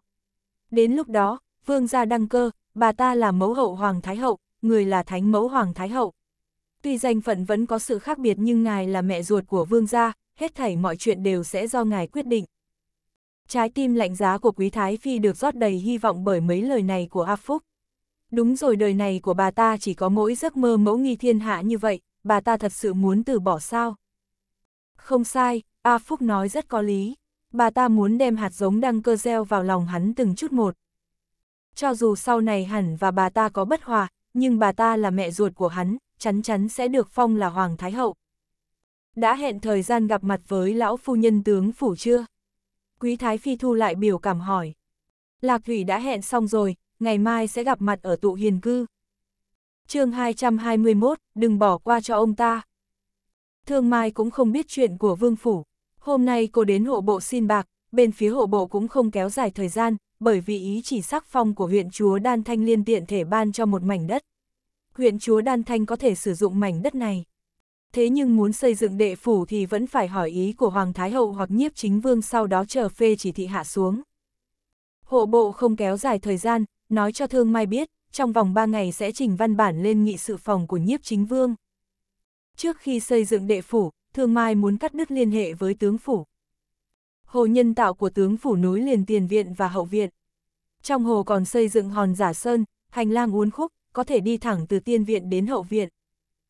Đến lúc đó, vương gia đăng cơ, bà ta là mẫu hậu Hoàng Thái Hậu, người là thánh mẫu Hoàng Thái Hậu. Tuy danh phận vẫn có sự khác biệt nhưng ngài là mẹ ruột của vương gia, hết thảy mọi chuyện đều sẽ do ngài quyết định. Trái tim lạnh giá của Quý Thái Phi được rót đầy hy vọng bởi mấy lời này của A Phúc. Đúng rồi đời này của bà ta chỉ có mỗi giấc mơ mẫu nghi thiên hạ như vậy, bà ta thật sự muốn từ bỏ sao? Không sai, A Phúc nói rất có lý. Bà ta muốn đem hạt giống đăng cơ gieo vào lòng hắn từng chút một. Cho dù sau này hẳn và bà ta có bất hòa, nhưng bà ta là mẹ ruột của hắn, chắn chắn sẽ được phong là Hoàng Thái Hậu. Đã hẹn thời gian gặp mặt với lão phu nhân tướng phủ chưa? Quý Thái Phi thu lại biểu cảm hỏi. Lạc Thủy đã hẹn xong rồi, ngày mai sẽ gặp mặt ở tụ hiền cư. chương 221, đừng bỏ qua cho ông ta. Thương Mai cũng không biết chuyện của Vương Phủ. Hôm nay cô đến hộ bộ xin bạc, bên phía hộ bộ cũng không kéo dài thời gian, bởi vì ý chỉ sắc phong của huyện chúa Đan Thanh liên tiện thể ban cho một mảnh đất. Huyện chúa Đan Thanh có thể sử dụng mảnh đất này thế nhưng muốn xây dựng đệ phủ thì vẫn phải hỏi ý của Hoàng Thái Hậu hoặc nhiếp chính vương sau đó chờ phê chỉ thị hạ xuống. Hộ bộ không kéo dài thời gian, nói cho Thương Mai biết, trong vòng 3 ngày sẽ trình văn bản lên nghị sự phòng của nhiếp chính vương. Trước khi xây dựng đệ phủ, Thương Mai muốn cắt đứt liên hệ với tướng phủ. Hồ nhân tạo của tướng phủ núi liền tiền viện và hậu viện. Trong hồ còn xây dựng hòn giả sơn, hành lang uốn khúc, có thể đi thẳng từ tiên viện đến hậu viện.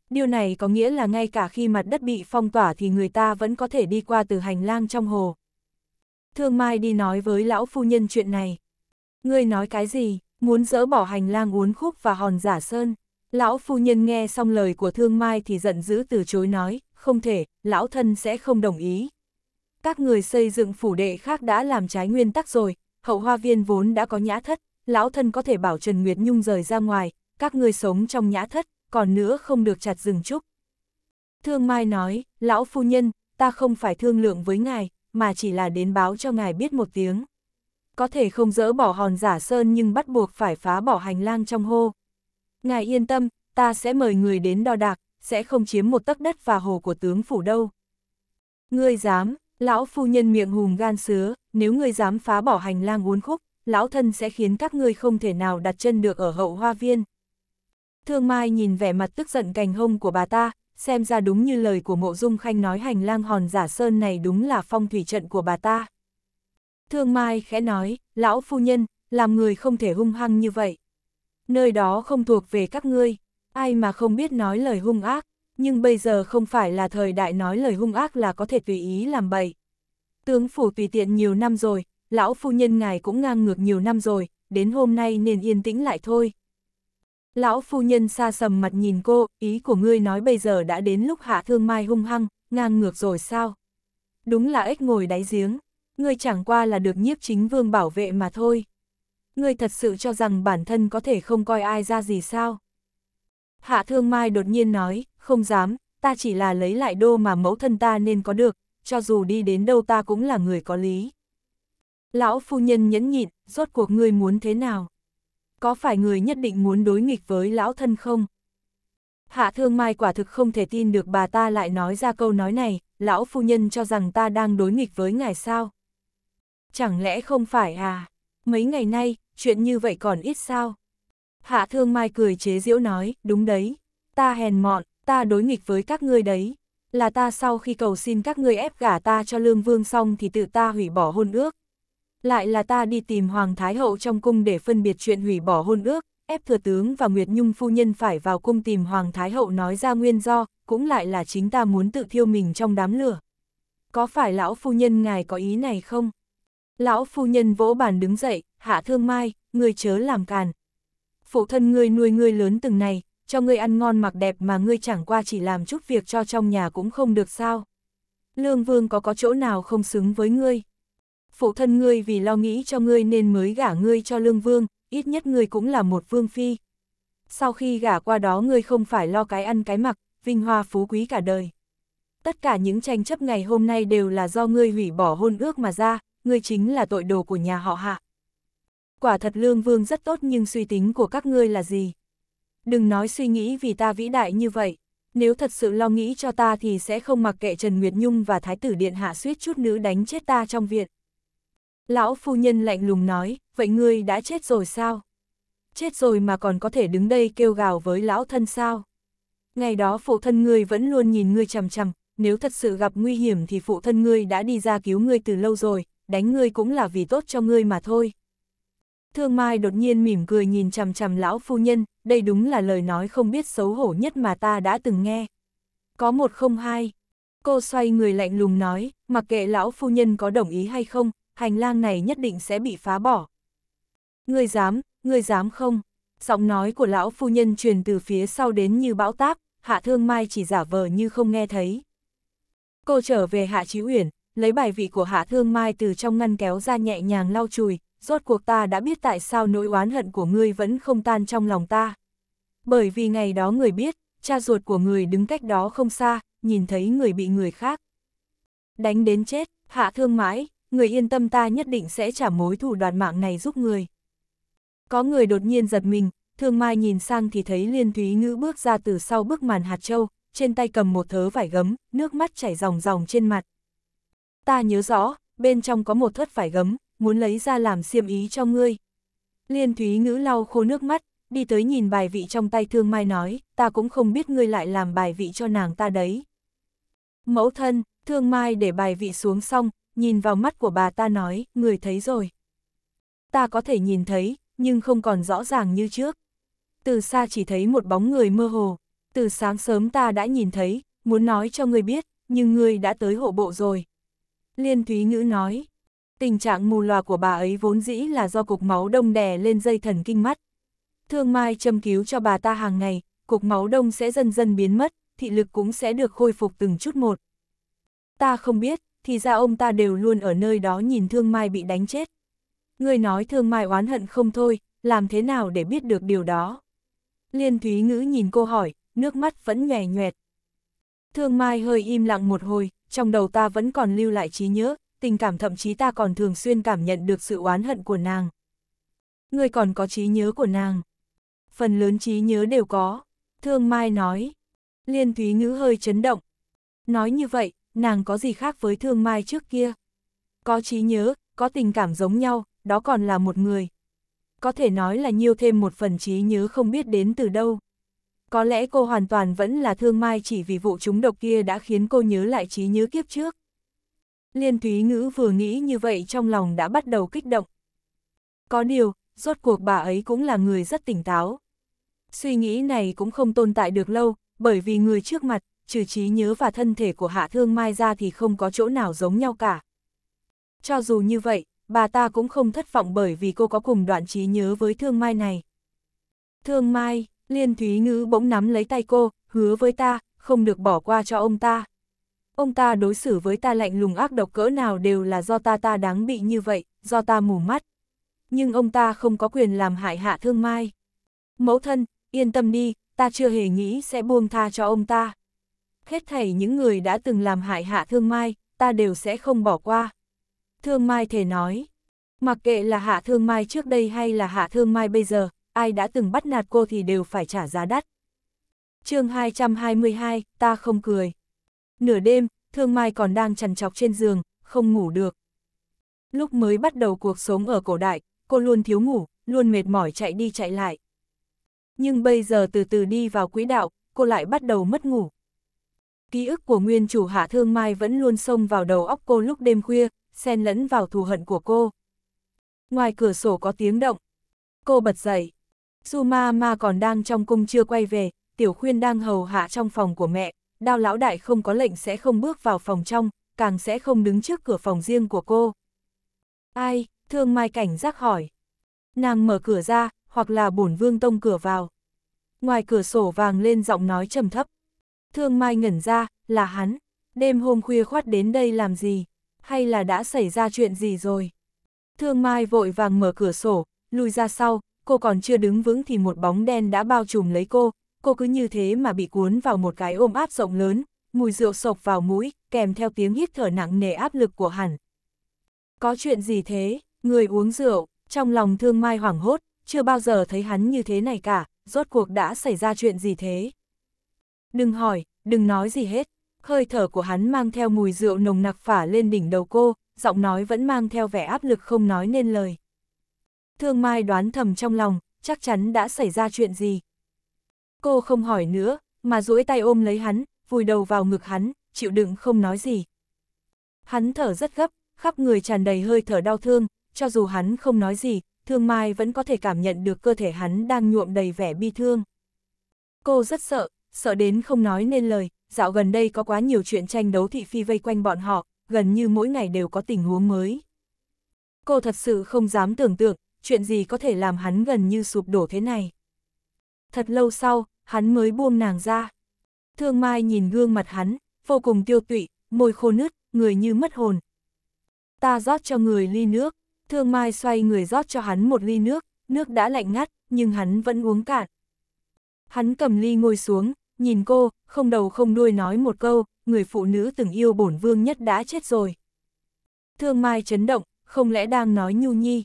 Điều này có nghĩa là ngay cả khi mặt đất bị phong tỏa thì người ta vẫn có thể đi qua từ hành lang trong hồ. Thương Mai đi nói với lão phu nhân chuyện này. Ngươi nói cái gì, muốn dỡ bỏ hành lang uốn khúc và hòn giả sơn. Lão phu nhân nghe xong lời của Thương Mai thì giận dữ từ chối nói, không thể, lão thân sẽ không đồng ý. Các người xây dựng phủ đệ khác đã làm trái nguyên tắc rồi, hậu hoa viên vốn đã có nhã thất, lão thân có thể bảo Trần Nguyệt Nhung rời ra ngoài, các người sống trong nhã thất, còn nữa không được chặt rừng trúc. Thương Mai nói, lão phu nhân, ta không phải thương lượng với ngài, mà chỉ là đến báo cho ngài biết một tiếng. Có thể không dỡ bỏ hòn giả sơn nhưng bắt buộc phải phá bỏ hành lang trong hô. Ngài yên tâm, ta sẽ mời người đến đo đạc, sẽ không chiếm một tấc đất và hồ của tướng phủ đâu. Ngươi dám, lão phu nhân miệng hùm gan sứa, nếu ngươi dám phá bỏ hành lang uốn khúc, lão thân sẽ khiến các ngươi không thể nào đặt chân được ở hậu hoa viên. Thương Mai nhìn vẻ mặt tức giận cành hông của bà ta, xem ra đúng như lời của Mộ Dung Khanh nói hành lang hòn giả sơn này đúng là phong thủy trận của bà ta. Thương Mai khẽ nói, lão phu nhân, làm người không thể hung hăng như vậy. Nơi đó không thuộc về các ngươi, ai mà không biết nói lời hung ác, nhưng bây giờ không phải là thời đại nói lời hung ác là có thể tùy ý làm bậy. Tướng phủ tùy tiện nhiều năm rồi, lão phu nhân ngài cũng ngang ngược nhiều năm rồi, đến hôm nay nên yên tĩnh lại thôi. Lão phu nhân xa sầm mặt nhìn cô, ý của ngươi nói bây giờ đã đến lúc hạ thương mai hung hăng, ngang ngược rồi sao? Đúng là ếch ngồi đáy giếng, ngươi chẳng qua là được nhiếp chính vương bảo vệ mà thôi. Ngươi thật sự cho rằng bản thân có thể không coi ai ra gì sao? Hạ thương mai đột nhiên nói, không dám, ta chỉ là lấy lại đô mà mẫu thân ta nên có được, cho dù đi đến đâu ta cũng là người có lý. Lão phu nhân nhẫn nhịn, rốt cuộc ngươi muốn thế nào? có phải người nhất định muốn đối nghịch với lão thân không? Hạ thương mai quả thực không thể tin được bà ta lại nói ra câu nói này, lão phu nhân cho rằng ta đang đối nghịch với ngài sao? Chẳng lẽ không phải à? Mấy ngày nay, chuyện như vậy còn ít sao? Hạ thương mai cười chế giễu nói, đúng đấy, ta hèn mọn, ta đối nghịch với các ngươi đấy. Là ta sau khi cầu xin các ngươi ép gả ta cho lương vương xong thì tự ta hủy bỏ hôn ước, lại là ta đi tìm Hoàng Thái Hậu trong cung để phân biệt chuyện hủy bỏ hôn ước, ép thừa tướng và Nguyệt Nhung phu nhân phải vào cung tìm Hoàng Thái Hậu nói ra nguyên do, cũng lại là chính ta muốn tự thiêu mình trong đám lửa. Có phải lão phu nhân ngài có ý này không? Lão phu nhân vỗ bàn đứng dậy, hạ thương mai, ngươi chớ làm càn. Phụ thân ngươi nuôi ngươi lớn từng này, cho ngươi ăn ngon mặc đẹp mà ngươi chẳng qua chỉ làm chút việc cho trong nhà cũng không được sao. Lương vương có có chỗ nào không xứng với ngươi? phụ thân ngươi vì lo nghĩ cho ngươi nên mới gả ngươi cho lương vương, ít nhất ngươi cũng là một vương phi. Sau khi gả qua đó ngươi không phải lo cái ăn cái mặc, vinh hoa phú quý cả đời. Tất cả những tranh chấp ngày hôm nay đều là do ngươi hủy bỏ hôn ước mà ra, ngươi chính là tội đồ của nhà họ hạ. Quả thật lương vương rất tốt nhưng suy tính của các ngươi là gì? Đừng nói suy nghĩ vì ta vĩ đại như vậy, nếu thật sự lo nghĩ cho ta thì sẽ không mặc kệ Trần Nguyệt Nhung và Thái tử Điện Hạ suýt chút nữ đánh chết ta trong viện. Lão phu nhân lạnh lùng nói, vậy ngươi đã chết rồi sao? Chết rồi mà còn có thể đứng đây kêu gào với lão thân sao? Ngày đó phụ thân ngươi vẫn luôn nhìn ngươi chằm chằm, nếu thật sự gặp nguy hiểm thì phụ thân ngươi đã đi ra cứu ngươi từ lâu rồi, đánh ngươi cũng là vì tốt cho ngươi mà thôi. Thương Mai đột nhiên mỉm cười nhìn chằm chằm lão phu nhân, đây đúng là lời nói không biết xấu hổ nhất mà ta đã từng nghe. Có một không hai. Cô xoay người lạnh lùng nói, mặc kệ lão phu nhân có đồng ý hay không, hành lang này nhất định sẽ bị phá bỏ. Ngươi dám, ngươi dám không? Giọng nói của lão phu nhân truyền từ phía sau đến như bão táp, hạ thương mai chỉ giả vờ như không nghe thấy. Cô trở về hạ trí uyển, lấy bài vị của hạ thương mai từ trong ngăn kéo ra nhẹ nhàng lau chùi, rốt cuộc ta đã biết tại sao nỗi oán hận của ngươi vẫn không tan trong lòng ta. Bởi vì ngày đó người biết, cha ruột của người đứng cách đó không xa, nhìn thấy người bị người khác. Đánh đến chết, hạ thương mãi, người yên tâm ta nhất định sẽ trả mối thủ đoạn mạng này giúp người. Có người đột nhiên giật mình, thương mai nhìn sang thì thấy liên thúy ngữ bước ra từ sau bức màn hạt châu, trên tay cầm một thớ vải gấm, nước mắt chảy ròng ròng trên mặt. Ta nhớ rõ, bên trong có một thớt vải gấm, muốn lấy ra làm xiêm ý cho ngươi. Liên thúy ngữ lau khô nước mắt, đi tới nhìn bài vị trong tay thương mai nói, ta cũng không biết ngươi lại làm bài vị cho nàng ta đấy. Mẫu thân, thương mai để bài vị xuống xong, nhìn vào mắt của bà ta nói, người thấy rồi. Ta có thể nhìn thấy, nhưng không còn rõ ràng như trước. Từ xa chỉ thấy một bóng người mơ hồ, từ sáng sớm ta đã nhìn thấy, muốn nói cho người biết, nhưng người đã tới hộ bộ rồi. Liên Thúy Ngữ nói, tình trạng mù lòa của bà ấy vốn dĩ là do cục máu đông đè lên dây thần kinh mắt. Thương Mai châm cứu cho bà ta hàng ngày, cục máu đông sẽ dần dần biến mất, thị lực cũng sẽ được khôi phục từng chút một. Ta không biết, thì ra ông ta đều luôn ở nơi đó nhìn Thương Mai bị đánh chết. Người nói Thương Mai oán hận không thôi, làm thế nào để biết được điều đó? Liên Thúy Ngữ nhìn cô hỏi, nước mắt vẫn nhòe nhoẹt. Thương Mai hơi im lặng một hồi, trong đầu ta vẫn còn lưu lại trí nhớ, tình cảm thậm chí ta còn thường xuyên cảm nhận được sự oán hận của nàng. Người còn có trí nhớ của nàng. Phần lớn trí nhớ đều có. Thương Mai nói. Liên Thúy Ngữ hơi chấn động. Nói như vậy, nàng có gì khác với thương mai trước kia. Có trí nhớ, có tình cảm giống nhau, đó còn là một người. Có thể nói là nhiều thêm một phần trí nhớ không biết đến từ đâu. Có lẽ cô hoàn toàn vẫn là thương mai chỉ vì vụ chúng độc kia đã khiến cô nhớ lại trí nhớ kiếp trước. Liên Thúy Ngữ vừa nghĩ như vậy trong lòng đã bắt đầu kích động. Có điều, rốt cuộc bà ấy cũng là người rất tỉnh táo. Suy nghĩ này cũng không tồn tại được lâu, bởi vì người trước mặt trừ trí nhớ và thân thể của hạ thương mai ra thì không có chỗ nào giống nhau cả. Cho dù như vậy, bà ta cũng không thất vọng bởi vì cô có cùng đoạn trí nhớ với thương mai này. Thương mai, liên thúy ngữ bỗng nắm lấy tay cô, hứa với ta, không được bỏ qua cho ông ta. Ông ta đối xử với ta lạnh lùng ác độc cỡ nào đều là do ta ta đáng bị như vậy, do ta mù mắt. Nhưng ông ta không có quyền làm hại hạ thương mai. Mẫu thân, yên tâm đi, ta chưa hề nghĩ sẽ buông tha cho ông ta hết thảy những người đã từng làm hại hạ thương mai, ta đều sẽ không bỏ qua. Thương mai thể nói, mặc kệ là hạ thương mai trước đây hay là hạ thương mai bây giờ, ai đã từng bắt nạt cô thì đều phải trả giá đắt. chương 222, ta không cười. Nửa đêm, thương mai còn đang chằn chọc trên giường, không ngủ được. Lúc mới bắt đầu cuộc sống ở cổ đại, cô luôn thiếu ngủ, luôn mệt mỏi chạy đi chạy lại. Nhưng bây giờ từ từ đi vào quỹ đạo, cô lại bắt đầu mất ngủ, Ký ức của nguyên chủ Hạ Thương Mai vẫn luôn xông vào đầu óc cô lúc đêm khuya, xen lẫn vào thù hận của cô. Ngoài cửa sổ có tiếng động. Cô bật dậy. Su ma ma còn đang trong cung chưa quay về, tiểu khuyên đang hầu hạ trong phòng của mẹ. Đao lão đại không có lệnh sẽ không bước vào phòng trong, càng sẽ không đứng trước cửa phòng riêng của cô. Ai, thương mai cảnh giác hỏi. Nàng mở cửa ra, hoặc là bổn vương tông cửa vào. Ngoài cửa sổ vàng lên giọng nói trầm thấp. Thương Mai ngẩn ra, là hắn, đêm hôm khuya khoát đến đây làm gì, hay là đã xảy ra chuyện gì rồi. Thương Mai vội vàng mở cửa sổ, lùi ra sau, cô còn chưa đứng vững thì một bóng đen đã bao trùm lấy cô, cô cứ như thế mà bị cuốn vào một cái ôm áp rộng lớn, mùi rượu sộc vào mũi, kèm theo tiếng hít thở nặng nề áp lực của hẳn. Có chuyện gì thế, người uống rượu, trong lòng thương mai hoảng hốt, chưa bao giờ thấy hắn như thế này cả, rốt cuộc đã xảy ra chuyện gì thế. Đừng hỏi, đừng nói gì hết. Hơi thở của hắn mang theo mùi rượu nồng nặc phả lên đỉnh đầu cô, giọng nói vẫn mang theo vẻ áp lực không nói nên lời. Thương Mai đoán thầm trong lòng, chắc chắn đã xảy ra chuyện gì. Cô không hỏi nữa, mà duỗi tay ôm lấy hắn, vùi đầu vào ngực hắn, chịu đựng không nói gì. Hắn thở rất gấp, khắp người tràn đầy hơi thở đau thương, cho dù hắn không nói gì, Thương Mai vẫn có thể cảm nhận được cơ thể hắn đang nhuộm đầy vẻ bi thương. Cô rất sợ, sợ đến không nói nên lời, dạo gần đây có quá nhiều chuyện tranh đấu thị phi vây quanh bọn họ, gần như mỗi ngày đều có tình huống mới. Cô thật sự không dám tưởng tượng, chuyện gì có thể làm hắn gần như sụp đổ thế này. Thật lâu sau, hắn mới buông nàng ra. Thương Mai nhìn gương mặt hắn, vô cùng tiêu tụy, môi khô nứt, người như mất hồn. Ta rót cho người ly nước, Thương Mai xoay người rót cho hắn một ly nước, nước đã lạnh ngắt, nhưng hắn vẫn uống cạn. Hắn cầm ly ngồi xuống, nhìn cô, không đầu không đuôi nói một câu, người phụ nữ từng yêu bổn vương nhất đã chết rồi. Thương Mai chấn động, không lẽ đang nói nhu nhi.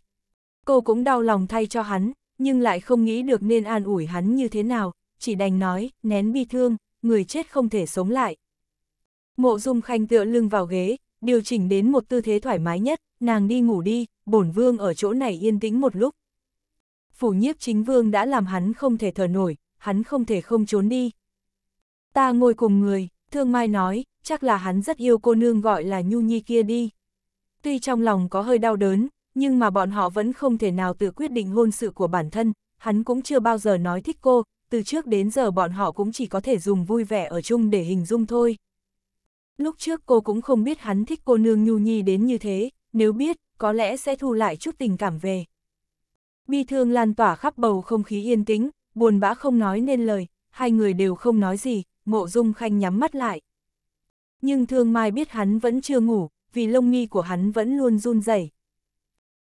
Cô cũng đau lòng thay cho hắn, nhưng lại không nghĩ được nên an ủi hắn như thế nào, chỉ đành nói, nén bi thương, người chết không thể sống lại. Mộ Dung Khanh tựa lưng vào ghế, điều chỉnh đến một tư thế thoải mái nhất, nàng đi ngủ đi, bổn vương ở chỗ này yên tĩnh một lúc. Phủ nhiếp chính vương đã làm hắn không thể thở nổi, hắn không thể không trốn đi, Ta ngồi cùng người, Thương Mai nói, chắc là hắn rất yêu cô nương gọi là Nhu Nhi kia đi. Tuy trong lòng có hơi đau đớn, nhưng mà bọn họ vẫn không thể nào tự quyết định hôn sự của bản thân, hắn cũng chưa bao giờ nói thích cô, từ trước đến giờ bọn họ cũng chỉ có thể dùng vui vẻ ở chung để hình dung thôi. Lúc trước cô cũng không biết hắn thích cô nương Nhu Nhi đến như thế, nếu biết, có lẽ sẽ thu lại chút tình cảm về. Bi thương lan tỏa khắp bầu không khí yên tĩnh, buồn bã không nói nên lời, hai người đều không nói gì, mộ dung khanh nhắm mắt lại. Nhưng thương mai biết hắn vẫn chưa ngủ, vì lông nghi của hắn vẫn luôn run rẩy.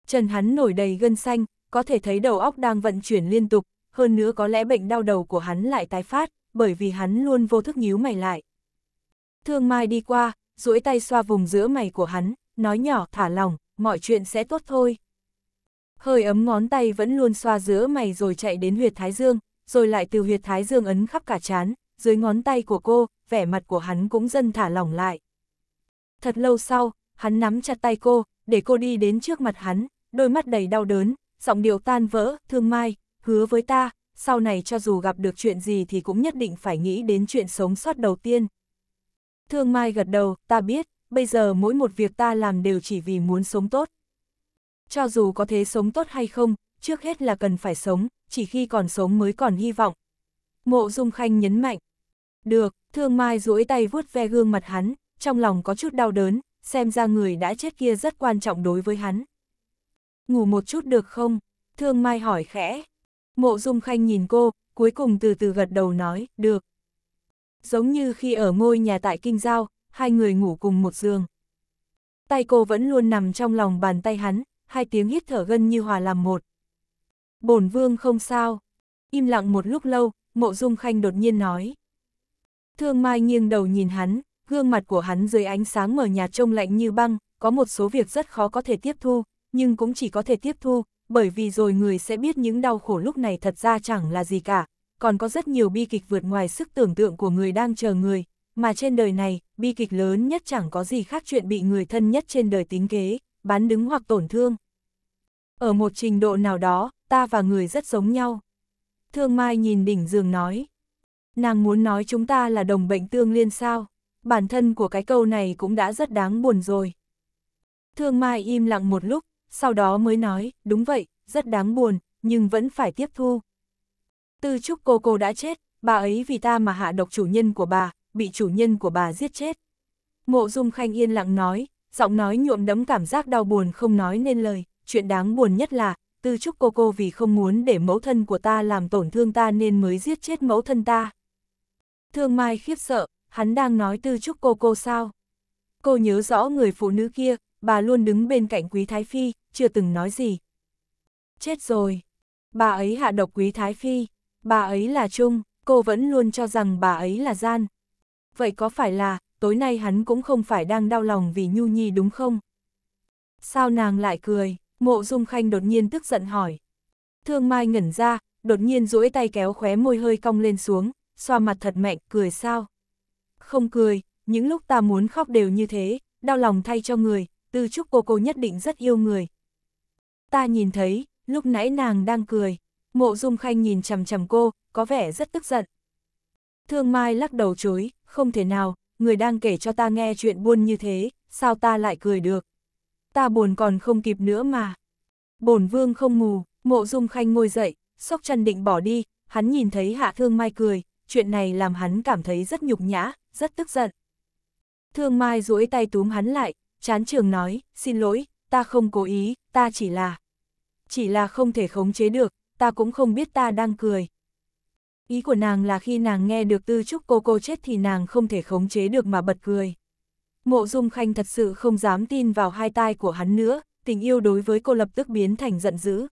Trần hắn nổi đầy gân xanh, có thể thấy đầu óc đang vận chuyển liên tục, hơn nữa có lẽ bệnh đau đầu của hắn lại tái phát, bởi vì hắn luôn vô thức nhíu mày lại. Thương Mai đi qua, duỗi tay xoa vùng giữa mày của hắn, nói nhỏ thả lòng, mọi chuyện sẽ tốt thôi. Hơi ấm ngón tay vẫn luôn xoa giữa mày rồi chạy đến huyệt thái dương, rồi lại từ huyệt thái dương ấn khắp cả chán, dưới ngón tay của cô, vẻ mặt của hắn cũng dần thả lỏng lại. Thật lâu sau, hắn nắm chặt tay cô, để cô đi đến trước mặt hắn, đôi mắt đầy đau đớn, giọng điệu tan vỡ, thương mai, hứa với ta, sau này cho dù gặp được chuyện gì thì cũng nhất định phải nghĩ đến chuyện sống sót đầu tiên. Thương mai gật đầu, ta biết, bây giờ mỗi một việc ta làm đều chỉ vì muốn sống tốt. Cho dù có thế sống tốt hay không, trước hết là cần phải sống, chỉ khi còn sống mới còn hy vọng. Mộ Dung Khanh nhấn mạnh, được, thương mai duỗi tay vuốt ve gương mặt hắn, trong lòng có chút đau đớn, xem ra người đã chết kia rất quan trọng đối với hắn. Ngủ một chút được không? Thương mai hỏi khẽ. Mộ dung khanh nhìn cô, cuối cùng từ từ gật đầu nói, được. Giống như khi ở ngôi nhà tại Kinh Giao, hai người ngủ cùng một giường. Tay cô vẫn luôn nằm trong lòng bàn tay hắn, hai tiếng hít thở gân như hòa làm một. Bổn vương không sao. Im lặng một lúc lâu, mộ dung khanh đột nhiên nói. Thương Mai nghiêng đầu nhìn hắn, gương mặt của hắn dưới ánh sáng mở nhà trông lạnh như băng, có một số việc rất khó có thể tiếp thu, nhưng cũng chỉ có thể tiếp thu, bởi vì rồi người sẽ biết những đau khổ lúc này thật ra chẳng là gì cả, còn có rất nhiều bi kịch vượt ngoài sức tưởng tượng của người đang chờ người, mà trên đời này, bi kịch lớn nhất chẳng có gì khác chuyện bị người thân nhất trên đời tính kế, bán đứng hoặc tổn thương. Ở một trình độ nào đó, ta và người rất giống nhau. Thương Mai nhìn đỉnh giường nói. Nàng muốn nói chúng ta là đồng bệnh tương liên sao? Bản thân của cái câu này cũng đã rất đáng buồn rồi. Thương Mai im lặng một lúc, sau đó mới nói, đúng vậy, rất đáng buồn, nhưng vẫn phải tiếp thu. Tư trúc cô cô đã chết, bà ấy vì ta mà hạ độc chủ nhân của bà, bị chủ nhân của bà giết chết. Mộ Dung Khanh yên lặng nói, giọng nói nhuộm đấm cảm giác đau buồn không nói nên lời, chuyện đáng buồn nhất là, tư trúc cô cô vì không muốn để mẫu thân của ta làm tổn thương ta nên mới giết chết mẫu thân ta. Thương Mai khiếp sợ, hắn đang nói tư trúc cô cô sao? Cô nhớ rõ người phụ nữ kia, bà luôn đứng bên cạnh Quý Thái Phi, chưa từng nói gì. Chết rồi. Bà ấy hạ độc Quý Thái Phi. Bà ấy là Trung, cô vẫn luôn cho rằng bà ấy là gian. Vậy có phải là, tối nay hắn cũng không phải đang đau lòng vì Nhu Nhi đúng không? Sao nàng lại cười? Mộ Dung Khanh đột nhiên tức giận hỏi. Thương Mai ngẩn ra, đột nhiên duỗi tay kéo khóe môi hơi cong lên xuống, xoa mặt thật mạnh, cười sao? Không cười, những lúc ta muốn khóc đều như thế, đau lòng thay cho người, tư chúc cô cô nhất định rất yêu người. Ta nhìn thấy, lúc nãy nàng đang cười, mộ dung khanh nhìn chằm chằm cô, có vẻ rất tức giận. Thương Mai lắc đầu chối, không thể nào, người đang kể cho ta nghe chuyện buồn như thế, sao ta lại cười được? Ta buồn còn không kịp nữa mà. Bổn vương không mù, mộ dung khanh ngồi dậy, sốc chân định bỏ đi, hắn nhìn thấy hạ thương mai cười, chuyện này làm hắn cảm thấy rất nhục nhã, rất tức giận. Thương Mai duỗi tay túm hắn lại, chán trường nói, xin lỗi, ta không cố ý, ta chỉ là... Chỉ là không thể khống chế được, ta cũng không biết ta đang cười. Ý của nàng là khi nàng nghe được tư Chúc cô cô chết thì nàng không thể khống chế được mà bật cười. Mộ Dung Khanh thật sự không dám tin vào hai tai của hắn nữa, tình yêu đối với cô lập tức biến thành giận dữ.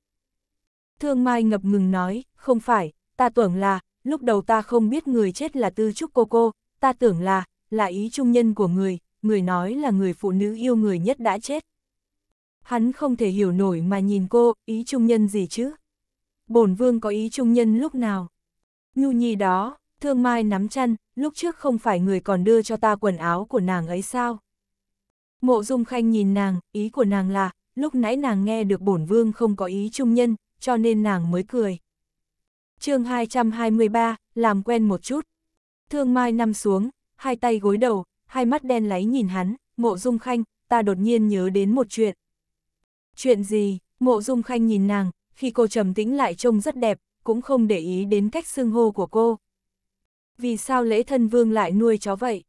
Thương Mai ngập ngừng nói, không phải, ta tưởng là, lúc đầu ta không biết người chết là tư trúc cô cô, ta tưởng là, là ý trung nhân của người, người nói là người phụ nữ yêu người nhất đã chết. Hắn không thể hiểu nổi mà nhìn cô, ý trung nhân gì chứ? Bổn vương có ý trung nhân lúc nào? Nhu nhi đó, thương mai nắm chăn, lúc trước không phải người còn đưa cho ta quần áo của nàng ấy sao? Mộ dung khanh nhìn nàng, ý của nàng là, lúc nãy nàng nghe được bổn vương không có ý trung nhân, cho nên nàng mới cười chương 223, làm quen một chút. Thương Mai nằm xuống, hai tay gối đầu, hai mắt đen láy nhìn hắn, mộ dung khanh, ta đột nhiên nhớ đến một chuyện. Chuyện gì, mộ dung khanh nhìn nàng, khi cô trầm tĩnh lại trông rất đẹp, cũng không để ý đến cách xưng hô của cô. Vì sao lễ thân vương lại nuôi chó vậy?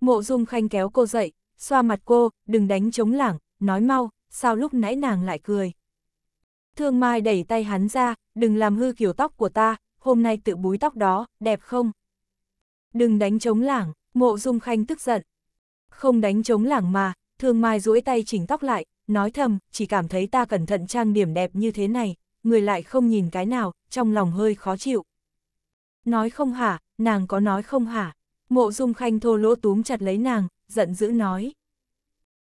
Mộ dung khanh kéo cô dậy, xoa mặt cô, đừng đánh chống lảng, nói mau, sao lúc nãy nàng lại cười. Thương Mai đẩy tay hắn ra, đừng làm hư kiểu tóc của ta, hôm nay tự búi tóc đó, đẹp không? Đừng đánh chống lảng, mộ dung khanh tức giận. Không đánh chống lảng mà, thương mai duỗi tay chỉnh tóc lại, nói thầm, chỉ cảm thấy ta cẩn thận trang điểm đẹp như thế này, người lại không nhìn cái nào, trong lòng hơi khó chịu. Nói không hả, nàng có nói không hả? Mộ dung khanh thô lỗ túm chặt lấy nàng, giận dữ nói.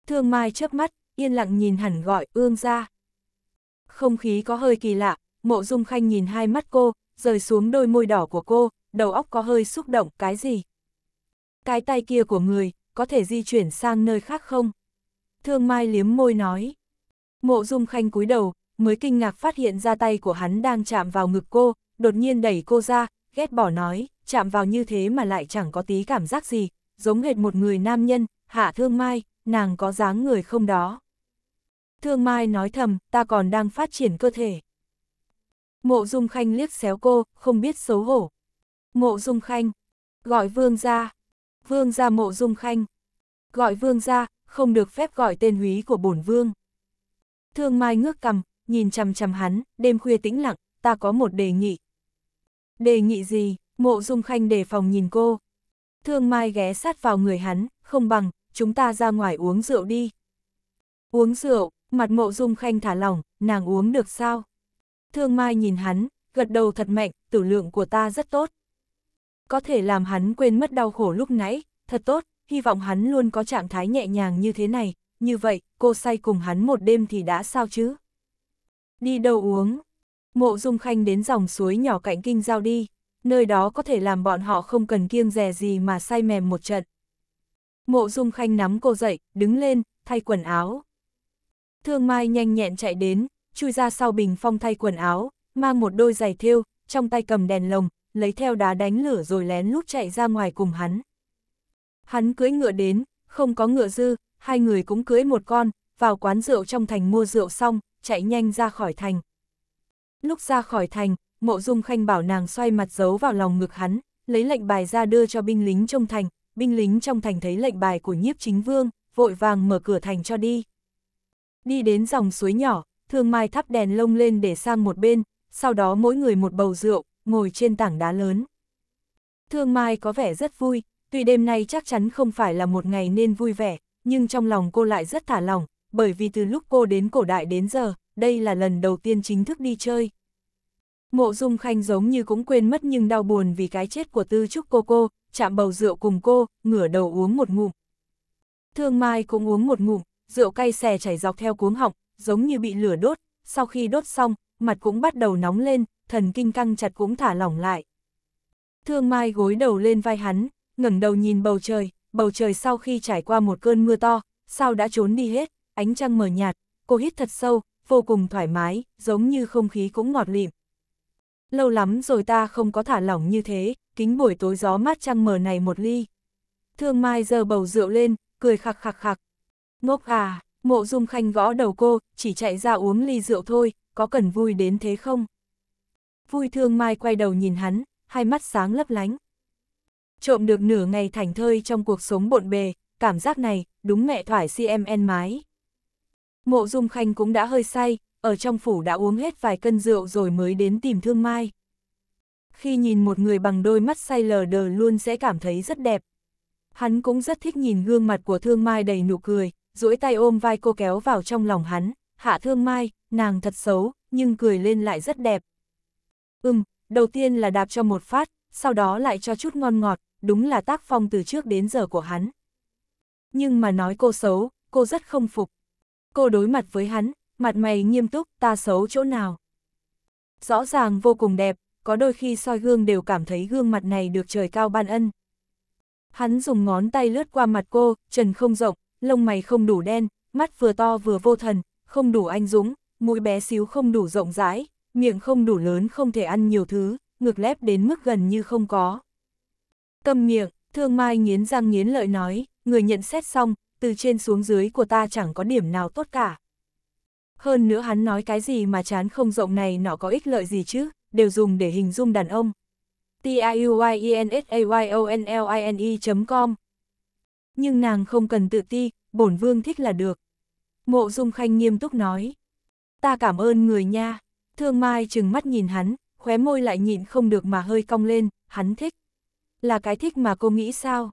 Thương mai chớp mắt, yên lặng nhìn hẳn gọi ương ra. Không khí có hơi kỳ lạ, mộ dung khanh nhìn hai mắt cô, rời xuống đôi môi đỏ của cô, đầu óc có hơi xúc động, cái gì? Cái tay kia của người, có thể di chuyển sang nơi khác không? Thương Mai liếm môi nói. Mộ dung khanh cúi đầu, mới kinh ngạc phát hiện ra tay của hắn đang chạm vào ngực cô, đột nhiên đẩy cô ra, ghét bỏ nói, chạm vào như thế mà lại chẳng có tí cảm giác gì, giống hệt một người nam nhân, hạ thương mai, nàng có dáng người không đó. Thương Mai nói thầm, ta còn đang phát triển cơ thể. Mộ Dung Khanh liếc xéo cô, không biết xấu hổ. Mộ Dung Khanh, gọi Vương ra. Vương ra Mộ Dung Khanh. Gọi Vương ra, không được phép gọi tên húy của bổn Vương. Thương Mai ngước cầm, nhìn chằm chằm hắn, đêm khuya tĩnh lặng, ta có một đề nghị. Đề nghị gì? Mộ Dung Khanh đề phòng nhìn cô. Thương Mai ghé sát vào người hắn, không bằng, chúng ta ra ngoài uống rượu đi. Uống rượu, Mặt mộ dung khanh thả lỏng, nàng uống được sao? Thương Mai nhìn hắn, gật đầu thật mạnh, tử lượng của ta rất tốt. Có thể làm hắn quên mất đau khổ lúc nãy, thật tốt, hy vọng hắn luôn có trạng thái nhẹ nhàng như thế này, như vậy, cô say cùng hắn một đêm thì đã sao chứ? Đi đâu uống? Mộ Dung Khanh đến dòng suối nhỏ cạnh kinh giao đi, nơi đó có thể làm bọn họ không cần kiêng dè gì mà say mềm một trận. Mộ Dung Khanh nắm cô dậy, đứng lên, thay quần áo. Thương Mai nhanh nhẹn chạy đến, chui ra sau bình phong thay quần áo, mang một đôi giày thêu, trong tay cầm đèn lồng, lấy theo đá đánh lửa rồi lén lút chạy ra ngoài cùng hắn. Hắn cưỡi ngựa đến, không có ngựa dư, hai người cũng cưỡi một con, vào quán rượu trong thành mua rượu xong, chạy nhanh ra khỏi thành. Lúc ra khỏi thành, mộ dung khanh bảo nàng xoay mặt giấu vào lòng ngực hắn, lấy lệnh bài ra đưa cho binh lính trong thành, binh lính trong thành thấy lệnh bài của nhiếp chính vương, vội vàng mở cửa thành cho đi đi đến dòng suối nhỏ, Thương Mai thắp đèn lông lên để sang một bên, sau đó mỗi người một bầu rượu, ngồi trên tảng đá lớn. Thương Mai có vẻ rất vui, tuy đêm nay chắc chắn không phải là một ngày nên vui vẻ, nhưng trong lòng cô lại rất thả lòng, bởi vì từ lúc cô đến cổ đại đến giờ, đây là lần đầu tiên chính thức đi chơi. Mộ Dung Khanh giống như cũng quên mất nhưng đau buồn vì cái chết của Tư Trúc cô cô, chạm bầu rượu cùng cô, ngửa đầu uống một ngụm. Thương Mai cũng uống một ngụm, rượu cay xè chảy dọc theo cuống họng, giống như bị lửa đốt, sau khi đốt xong, mặt cũng bắt đầu nóng lên, thần kinh căng chặt cũng thả lỏng lại. Thương Mai gối đầu lên vai hắn, ngẩng đầu nhìn bầu trời, bầu trời sau khi trải qua một cơn mưa to, sao đã trốn đi hết, ánh trăng mờ nhạt, cô hít thật sâu, vô cùng thoải mái, giống như không khí cũng ngọt lịm. Lâu lắm rồi ta không có thả lỏng như thế, kính buổi tối gió mát trăng mờ này một ly. Thương Mai giờ bầu rượu lên, cười khặc khặc khặc, Ngốc à, mộ dung khanh gõ đầu cô, chỉ chạy ra uống ly rượu thôi, có cần vui đến thế không? Vui thương mai quay đầu nhìn hắn, hai mắt sáng lấp lánh. Trộm được nửa ngày thảnh thơi trong cuộc sống bộn bề, cảm giác này, đúng mẹ thoải CMN mái. Mộ dung khanh cũng đã hơi say, ở trong phủ đã uống hết vài cân rượu rồi mới đến tìm thương mai. Khi nhìn một người bằng đôi mắt say lờ đờ luôn sẽ cảm thấy rất đẹp. Hắn cũng rất thích nhìn gương mặt của thương mai đầy nụ cười, duỗi tay ôm vai cô kéo vào trong lòng hắn, hạ thương mai, nàng thật xấu, nhưng cười lên lại rất đẹp. Ừm, đầu tiên là đạp cho một phát, sau đó lại cho chút ngon ngọt, đúng là tác phong từ trước đến giờ của hắn. Nhưng mà nói cô xấu, cô rất không phục. Cô đối mặt với hắn, mặt mày nghiêm túc, ta xấu chỗ nào. Rõ ràng vô cùng đẹp, có đôi khi soi gương đều cảm thấy gương mặt này được trời cao ban ân. Hắn dùng ngón tay lướt qua mặt cô, trần không rộng, lông mày không đủ đen, mắt vừa to vừa vô thần, không đủ anh dũng, mũi bé xíu không đủ rộng rãi, miệng không đủ lớn không thể ăn nhiều thứ, ngược lép đến mức gần như không có. Cầm miệng, thương mai nghiến răng nghiến lợi nói, người nhận xét xong, từ trên xuống dưới của ta chẳng có điểm nào tốt cả. Hơn nữa hắn nói cái gì mà chán không rộng này nó có ích lợi gì chứ, đều dùng để hình dung đàn ông. T I I U Y Y E N N N S A O L E com nhưng nàng không cần tự ti, bổn vương thích là được. Mộ Dung Khanh nghiêm túc nói. Ta cảm ơn người nha. Thương Mai chừng mắt nhìn hắn, khóe môi lại nhịn không được mà hơi cong lên, hắn thích. Là cái thích mà cô nghĩ sao?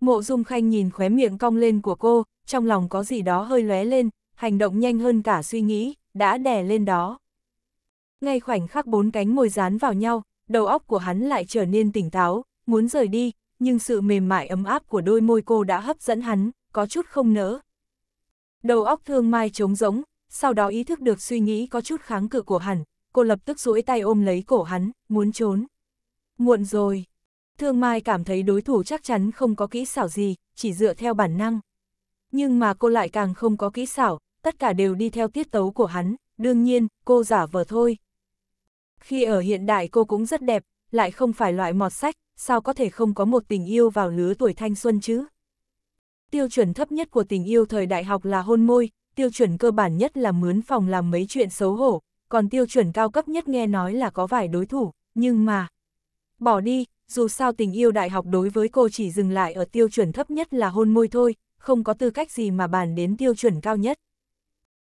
Mộ Dung Khanh nhìn khóe miệng cong lên của cô, trong lòng có gì đó hơi lóe lên, hành động nhanh hơn cả suy nghĩ, đã đè lên đó. Ngay khoảnh khắc bốn cánh môi dán vào nhau, đầu óc của hắn lại trở nên tỉnh táo, muốn rời đi, nhưng sự mềm mại ấm áp của đôi môi cô đã hấp dẫn hắn, có chút không nỡ. Đầu óc thương mai trống rỗng, sau đó ý thức được suy nghĩ có chút kháng cự của hắn, cô lập tức duỗi tay ôm lấy cổ hắn, muốn trốn. Muộn rồi. Thương Mai cảm thấy đối thủ chắc chắn không có kỹ xảo gì, chỉ dựa theo bản năng. Nhưng mà cô lại càng không có kỹ xảo, tất cả đều đi theo tiết tấu của hắn, đương nhiên, cô giả vờ thôi. Khi ở hiện đại cô cũng rất đẹp, lại không phải loại mọt sách, sao có thể không có một tình yêu vào lứa tuổi thanh xuân chứ? Tiêu chuẩn thấp nhất của tình yêu thời đại học là hôn môi, tiêu chuẩn cơ bản nhất là mướn phòng làm mấy chuyện xấu hổ, còn tiêu chuẩn cao cấp nhất nghe nói là có vài đối thủ, nhưng mà... Bỏ đi, dù sao tình yêu đại học đối với cô chỉ dừng lại ở tiêu chuẩn thấp nhất là hôn môi thôi, không có tư cách gì mà bàn đến tiêu chuẩn cao nhất.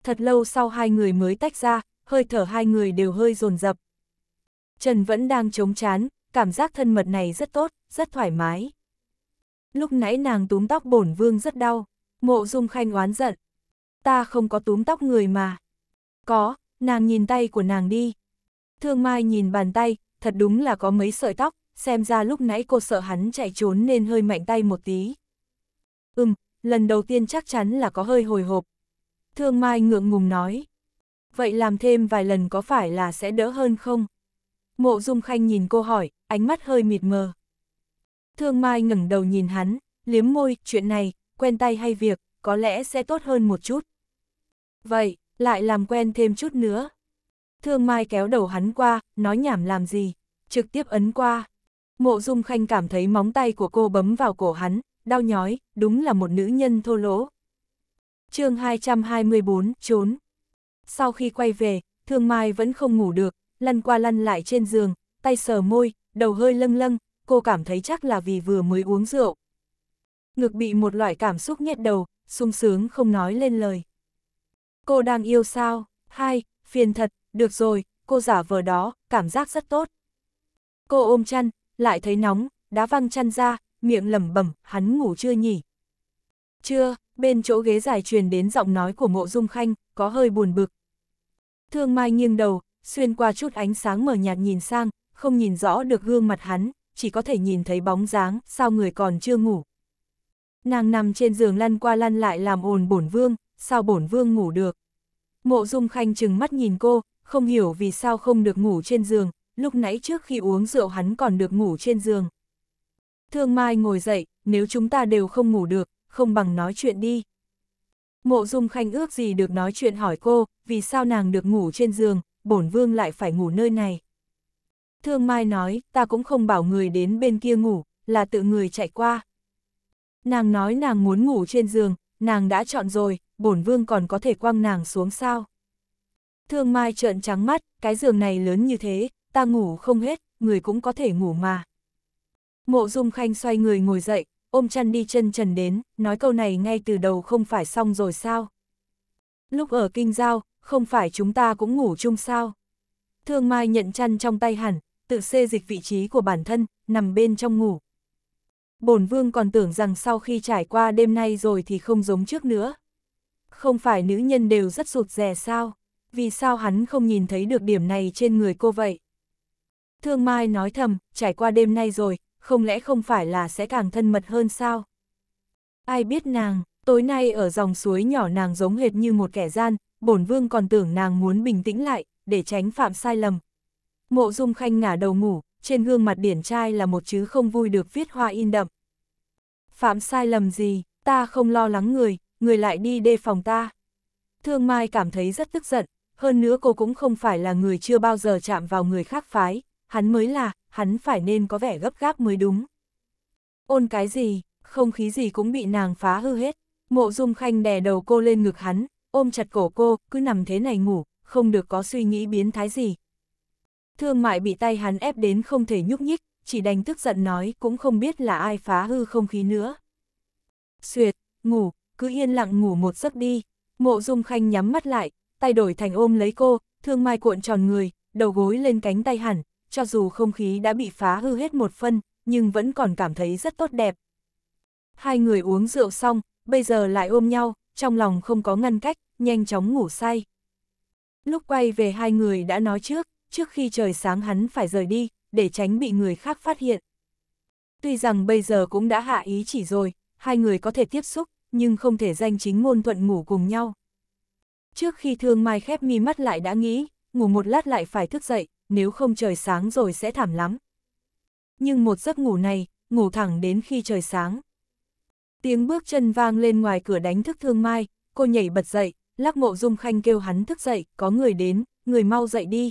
Thật lâu sau hai người mới tách ra, hơi thở hai người đều hơi dồn dập Trần vẫn đang chống chán, cảm giác thân mật này rất tốt, rất thoải mái. Lúc nãy nàng túm tóc bổn vương rất đau, mộ dung khanh oán giận. Ta không có túm tóc người mà. Có, nàng nhìn tay của nàng đi. Thương Mai nhìn bàn tay, thật đúng là có mấy sợi tóc, xem ra lúc nãy cô sợ hắn chạy trốn nên hơi mạnh tay một tí. Ừm, lần đầu tiên chắc chắn là có hơi hồi hộp. Thương Mai ngượng ngùng nói. Vậy làm thêm vài lần có phải là sẽ đỡ hơn không? Mộ Dung Khanh nhìn cô hỏi, ánh mắt hơi mịt mờ. Thương Mai ngẩng đầu nhìn hắn, liếm môi, chuyện này, quen tay hay việc, có lẽ sẽ tốt hơn một chút. Vậy, lại làm quen thêm chút nữa. Thương Mai kéo đầu hắn qua, nói nhảm làm gì, trực tiếp ấn qua. Mộ Dung Khanh cảm thấy móng tay của cô bấm vào cổ hắn, đau nhói, đúng là một nữ nhân thô lỗ. chương 224, trốn. Sau khi quay về, Thương Mai vẫn không ngủ được, lăn qua lăn lại trên giường, tay sờ môi, đầu hơi lâng lâng, cô cảm thấy chắc là vì vừa mới uống rượu. Ngực bị một loại cảm xúc nhét đầu, sung sướng không nói lên lời. Cô đang yêu sao? Hai, phiền thật, được rồi, cô giả vờ đó, cảm giác rất tốt. Cô ôm chăn, lại thấy nóng, đá văng chăn ra, miệng lẩm bẩm, hắn ngủ chưa nhỉ? Chưa, bên chỗ ghế dài truyền đến giọng nói của mộ dung khanh, có hơi buồn bực. Thương Mai nghiêng đầu, xuyên qua chút ánh sáng mờ nhạt nhìn sang, không nhìn rõ được gương mặt hắn, chỉ có thể nhìn thấy bóng dáng, sao người còn chưa ngủ. Nàng nằm trên giường lăn qua lăn lại làm ồn bổn vương, sao bổn vương ngủ được. Mộ dung khanh chừng mắt nhìn cô, không hiểu vì sao không được ngủ trên giường, lúc nãy trước khi uống rượu hắn còn được ngủ trên giường. Thương Mai ngồi dậy, nếu chúng ta đều không ngủ được, không bằng nói chuyện đi. Mộ Dung Khanh ước gì được nói chuyện hỏi cô, vì sao nàng được ngủ trên giường, bổn vương lại phải ngủ nơi này. Thương Mai nói, ta cũng không bảo người đến bên kia ngủ, là tự người chạy qua. Nàng nói nàng muốn ngủ trên giường, nàng đã chọn rồi, bổn vương còn có thể quăng nàng xuống sao. Thương Mai trợn trắng mắt, cái giường này lớn như thế, ta ngủ không hết, người cũng có thể ngủ mà. Mộ Dung Khanh xoay người ngồi dậy, ôm chăn đi chân trần đến, nói câu này ngay từ đầu không phải xong rồi sao. Lúc ở Kinh Giao, không phải chúng ta cũng ngủ chung sao? Thương Mai nhận chăn trong tay hẳn, tự xê dịch vị trí của bản thân, nằm bên trong ngủ. Bổn vương còn tưởng rằng sau khi trải qua đêm nay rồi thì không giống trước nữa. Không phải nữ nhân đều rất sụt rè sao? Vì sao hắn không nhìn thấy được điểm này trên người cô vậy? Thương Mai nói thầm, trải qua đêm nay rồi, không lẽ không phải là sẽ càng thân mật hơn sao? Ai biết nàng, tối nay ở dòng suối nhỏ nàng giống hệt như một kẻ gian, bổn vương còn tưởng nàng muốn bình tĩnh lại, để tránh phạm sai lầm. Mộ dung khanh ngả đầu ngủ, trên gương mặt điển trai là một chứ không vui được viết hoa in đậm. Phạm sai lầm gì, ta không lo lắng người, người lại đi đề phòng ta. Thương Mai cảm thấy rất tức giận, hơn nữa cô cũng không phải là người chưa bao giờ chạm vào người khác phái, hắn mới là, hắn phải nên có vẻ gấp gáp mới đúng. Ôn cái gì, không khí gì cũng bị nàng phá hư hết, mộ dung khanh đè đầu cô lên ngực hắn, ôm chặt cổ cô, cứ nằm thế này ngủ, không được có suy nghĩ biến thái gì. Thương mại bị tay hắn ép đến không thể nhúc nhích, chỉ đành tức giận nói cũng không biết là ai phá hư không khí nữa. Xuyệt, ngủ, cứ yên lặng ngủ một giấc đi. Mộ Dung Khanh nhắm mắt lại, tay đổi thành ôm lấy cô, thương mai cuộn tròn người, đầu gối lên cánh tay hẳn, cho dù không khí đã bị phá hư hết một phân, nhưng vẫn còn cảm thấy rất tốt đẹp. Hai người uống rượu xong, bây giờ lại ôm nhau, trong lòng không có ngăn cách, nhanh chóng ngủ say. Lúc quay về hai người đã nói trước, trước khi trời sáng hắn phải rời đi, để tránh bị người khác phát hiện. Tuy rằng bây giờ cũng đã hạ ý chỉ rồi, hai người có thể tiếp xúc, nhưng không thể danh chính ngôn thuận ngủ cùng nhau. Trước khi thương mai khép mi mắt lại đã nghĩ, ngủ một lát lại phải thức dậy, nếu không trời sáng rồi sẽ thảm lắm. Nhưng một giấc ngủ này, ngủ thẳng đến khi trời sáng. Tiếng bước chân vang lên ngoài cửa đánh thức thương mai, cô nhảy bật dậy, lắc mộ dung khanh kêu hắn thức dậy, có người đến, người mau dậy đi.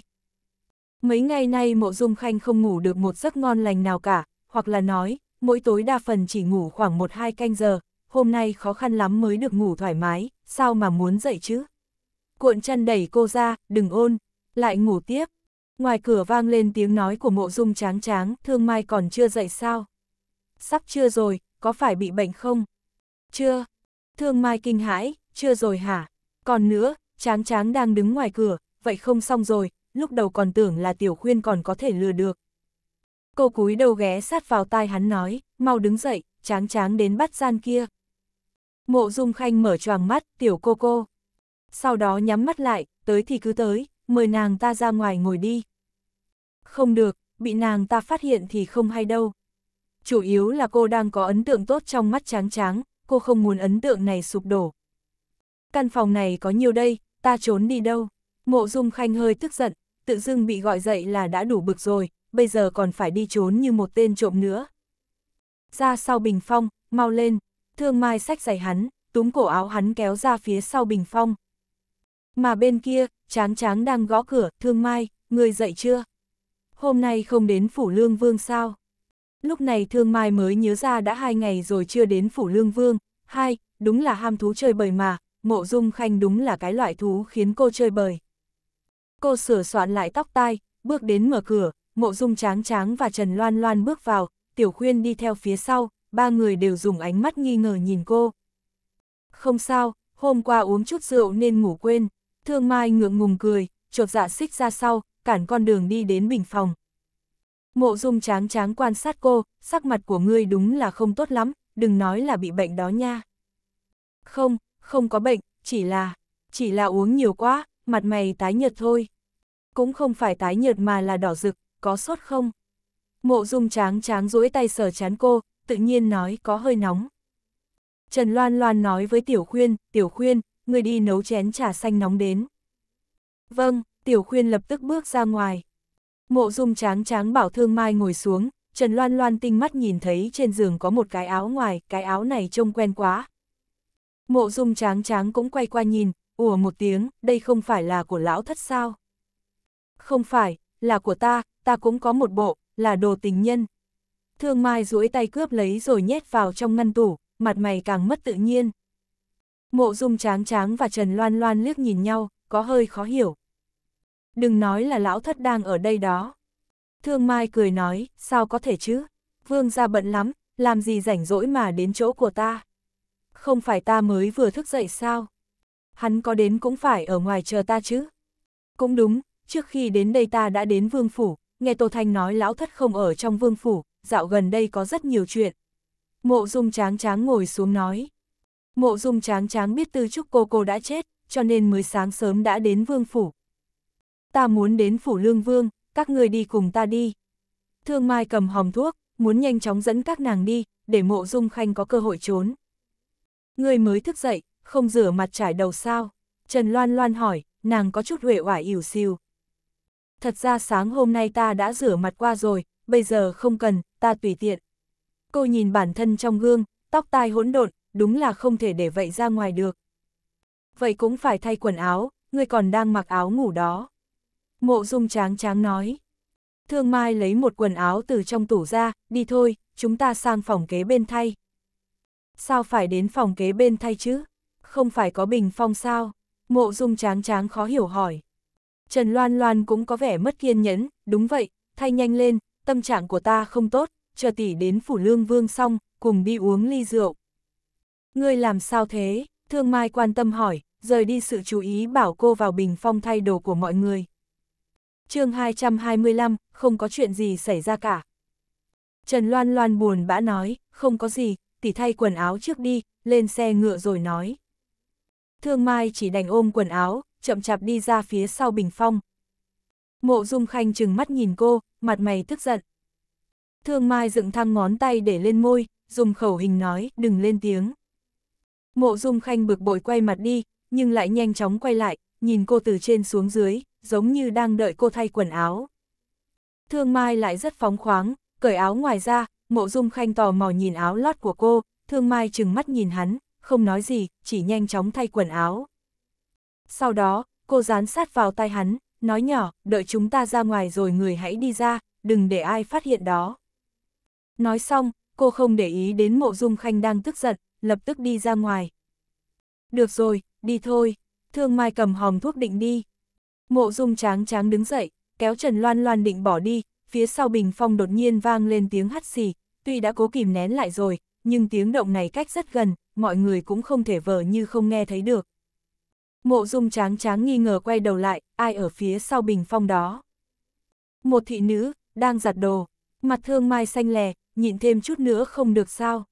Mấy ngày nay mộ dung khanh không ngủ được một giấc ngon lành nào cả, hoặc là nói, mỗi tối đa phần chỉ ngủ khoảng 1-2 canh giờ, hôm nay khó khăn lắm mới được ngủ thoải mái, sao mà muốn dậy chứ? Cuộn chân đẩy cô ra, đừng ôn, lại ngủ tiếp. Ngoài cửa vang lên tiếng nói của mộ dung tráng tráng, thương mai còn chưa dậy sao? Sắp chưa rồi, có phải bị bệnh không? Chưa. Thương mai kinh hãi, chưa rồi hả? Còn nữa, Tráng Tráng đang đứng ngoài cửa, vậy không xong rồi, lúc đầu còn tưởng là Tiểu Khuyên còn có thể lừa được. Cô cúi đầu ghé sát vào tai hắn nói, mau đứng dậy, Tráng Tráng đến bắt gian kia. Mộ Dung Khanh mở choàng mắt, Tiểu cô cô. Sau đó nhắm mắt lại, tới thì cứ tới, mời nàng ta ra ngoài ngồi đi. Không được, bị nàng ta phát hiện thì không hay đâu. Chủ yếu là cô đang có ấn tượng tốt trong mắt Tráng Tráng, cô không muốn ấn tượng này sụp đổ, căn phòng này có nhiều đây, ta trốn đi đâu. Mộ Dung Khanh hơi tức giận, tự dưng bị gọi dậy là đã đủ bực rồi, bây giờ còn phải đi trốn như một tên trộm nữa. Ra sau bình phong, mau lên, thương mai sách giày hắn, túm cổ áo hắn kéo ra phía sau bình phong. Mà bên kia, tráng tráng đang gõ cửa, thương mai, người dậy chưa? Hôm nay không đến phủ lương vương sao? Lúc này thương mai mới nhớ ra đã hai ngày rồi chưa đến phủ lương vương, hai, đúng là ham thú chơi bời mà, mộ dung khanh đúng là cái loại thú khiến cô chơi bời. Cô sửa soạn lại tóc tai, bước đến mở cửa, mộ dung tráng tráng và Trần Loan Loan bước vào, tiểu khuyên đi theo phía sau, ba người đều dùng ánh mắt nghi ngờ nhìn cô. Không sao, hôm qua uống chút rượu nên ngủ quên, thương mai ngượng ngùng cười, chột dạ xích ra sau, cản con đường đi đến bình phòng. Mộ dung tráng tráng quan sát cô, sắc mặt của ngươi đúng là không tốt lắm, đừng nói là bị bệnh đó nha. Không, không có bệnh, chỉ là, chỉ là uống nhiều quá, mặt mày tái nhợt thôi. Cũng không phải tái nhợt mà là đỏ rực, có sốt không? Mộ dung tráng tráng duỗi tay sờ chán cô, tự nhiên nói có hơi nóng. Trần Loan Loan nói với Tiểu Khuyên, Tiểu Khuyên, người đi nấu chén trà xanh nóng đến. Vâng, Tiểu Khuyên lập tức bước ra ngoài. Mộ dung tráng tráng bảo Thương Mai ngồi xuống, Trần Loan Loan tinh mắt nhìn thấy trên giường có một cái áo ngoài, cái áo này trông quen quá, Mộ dung tráng tráng cũng quay qua nhìn, ủa một tiếng, đây không phải là của lão thất sao? Không phải, là của ta, ta cũng có một bộ, là đồ tình nhân. Thương Mai duỗi tay cướp lấy rồi nhét vào trong ngăn tủ, mặt mày càng mất tự nhiên. Mộ dung tráng tráng và Trần Loan Loan liếc nhìn nhau, có hơi khó hiểu. Đừng nói là lão thất đang ở đây đó. Thương Mai cười nói, sao có thể chứ? Vương ra bận lắm, làm gì rảnh rỗi mà đến chỗ của ta không phải ta mới vừa thức dậy sao? Hắn có đến cũng phải ở ngoài chờ ta chứ? Cũng đúng, trước khi đến đây ta đã đến vương phủ, nghe Tô Thanh nói lão thất không ở trong vương phủ, dạo gần đây có rất nhiều chuyện. Mộ dung tráng tráng ngồi xuống nói. Mộ dung tráng tráng biết tư trúc cô cô đã chết, cho nên mới sáng sớm đã đến vương phủ. Ta muốn đến phủ lương vương, các người đi cùng ta đi. Thương Mai cầm hòm thuốc, muốn nhanh chóng dẫn các nàng đi, để mộ dung khanh có cơ hội trốn. Người mới thức dậy, không rửa mặt trải đầu sao? Trần Loan Loan hỏi, nàng có chút huệ oải ỉu xìu. Thật ra sáng hôm nay ta đã rửa mặt qua rồi, bây giờ không cần, ta tùy tiện. Cô nhìn bản thân trong gương, tóc tai hỗn độn, đúng là không thể để vậy ra ngoài được. Vậy cũng phải thay quần áo, Người còn đang mặc áo ngủ đó. Mộ dung tráng tráng nói. Thương Mai lấy một quần áo từ trong tủ ra, đi thôi, chúng ta sang phòng kế bên thay sao phải đến phòng kế bên thay chứ? Không phải có bình phong sao? Mộ dung tráng tráng khó hiểu hỏi. Trần Loan Loan cũng có vẻ mất kiên nhẫn, đúng vậy, thay nhanh lên, tâm trạng của ta không tốt, chờ tỷ đến phủ lương vương xong, cùng đi uống ly rượu. Ngươi làm sao thế? Thương Mai quan tâm hỏi, rời đi sự chú ý bảo cô vào bình phong thay đồ của mọi người. chương 225, không có chuyện gì xảy ra cả. Trần Loan Loan buồn bã nói, không có gì, tỷ thay quần áo trước đi, lên xe ngựa rồi nói. Thương Mai chỉ đành ôm quần áo, chậm chạp đi ra phía sau bình phong. Mộ Dung Khanh chừng mắt nhìn cô, mặt mày tức giận. Thương Mai dựng thăng ngón tay để lên môi, dùng khẩu hình nói, đừng lên tiếng. Mộ Dung Khanh bực bội quay mặt đi, nhưng lại nhanh chóng quay lại, nhìn cô từ trên xuống dưới, giống như đang đợi cô thay quần áo. Thương Mai lại rất phóng khoáng, cởi áo ngoài ra, Mộ Dung Khanh tò mò nhìn áo lót của cô, Thương Mai chừng mắt nhìn hắn, không nói gì, chỉ nhanh chóng thay quần áo. Sau đó, cô dán sát vào tay hắn, nói nhỏ, đợi chúng ta ra ngoài rồi người hãy đi ra, đừng để ai phát hiện đó. Nói xong, cô không để ý đến mộ dung khanh đang tức giận, lập tức đi ra ngoài. Được rồi, đi thôi, thương mai cầm hòm thuốc định đi. Mộ dung tráng tráng đứng dậy, kéo Trần Loan Loan định bỏ đi, phía sau bình phong đột nhiên vang lên tiếng hắt xì, tuy đã cố kìm nén lại rồi, nhưng tiếng động này cách rất gần, mọi người cũng không thể vờ như không nghe thấy được. Mộ dung tráng tráng nghi ngờ quay đầu lại, ai ở phía sau bình phong đó. Một thị nữ, đang giặt đồ, mặt thương mai xanh lè, nhịn thêm chút nữa không được sao.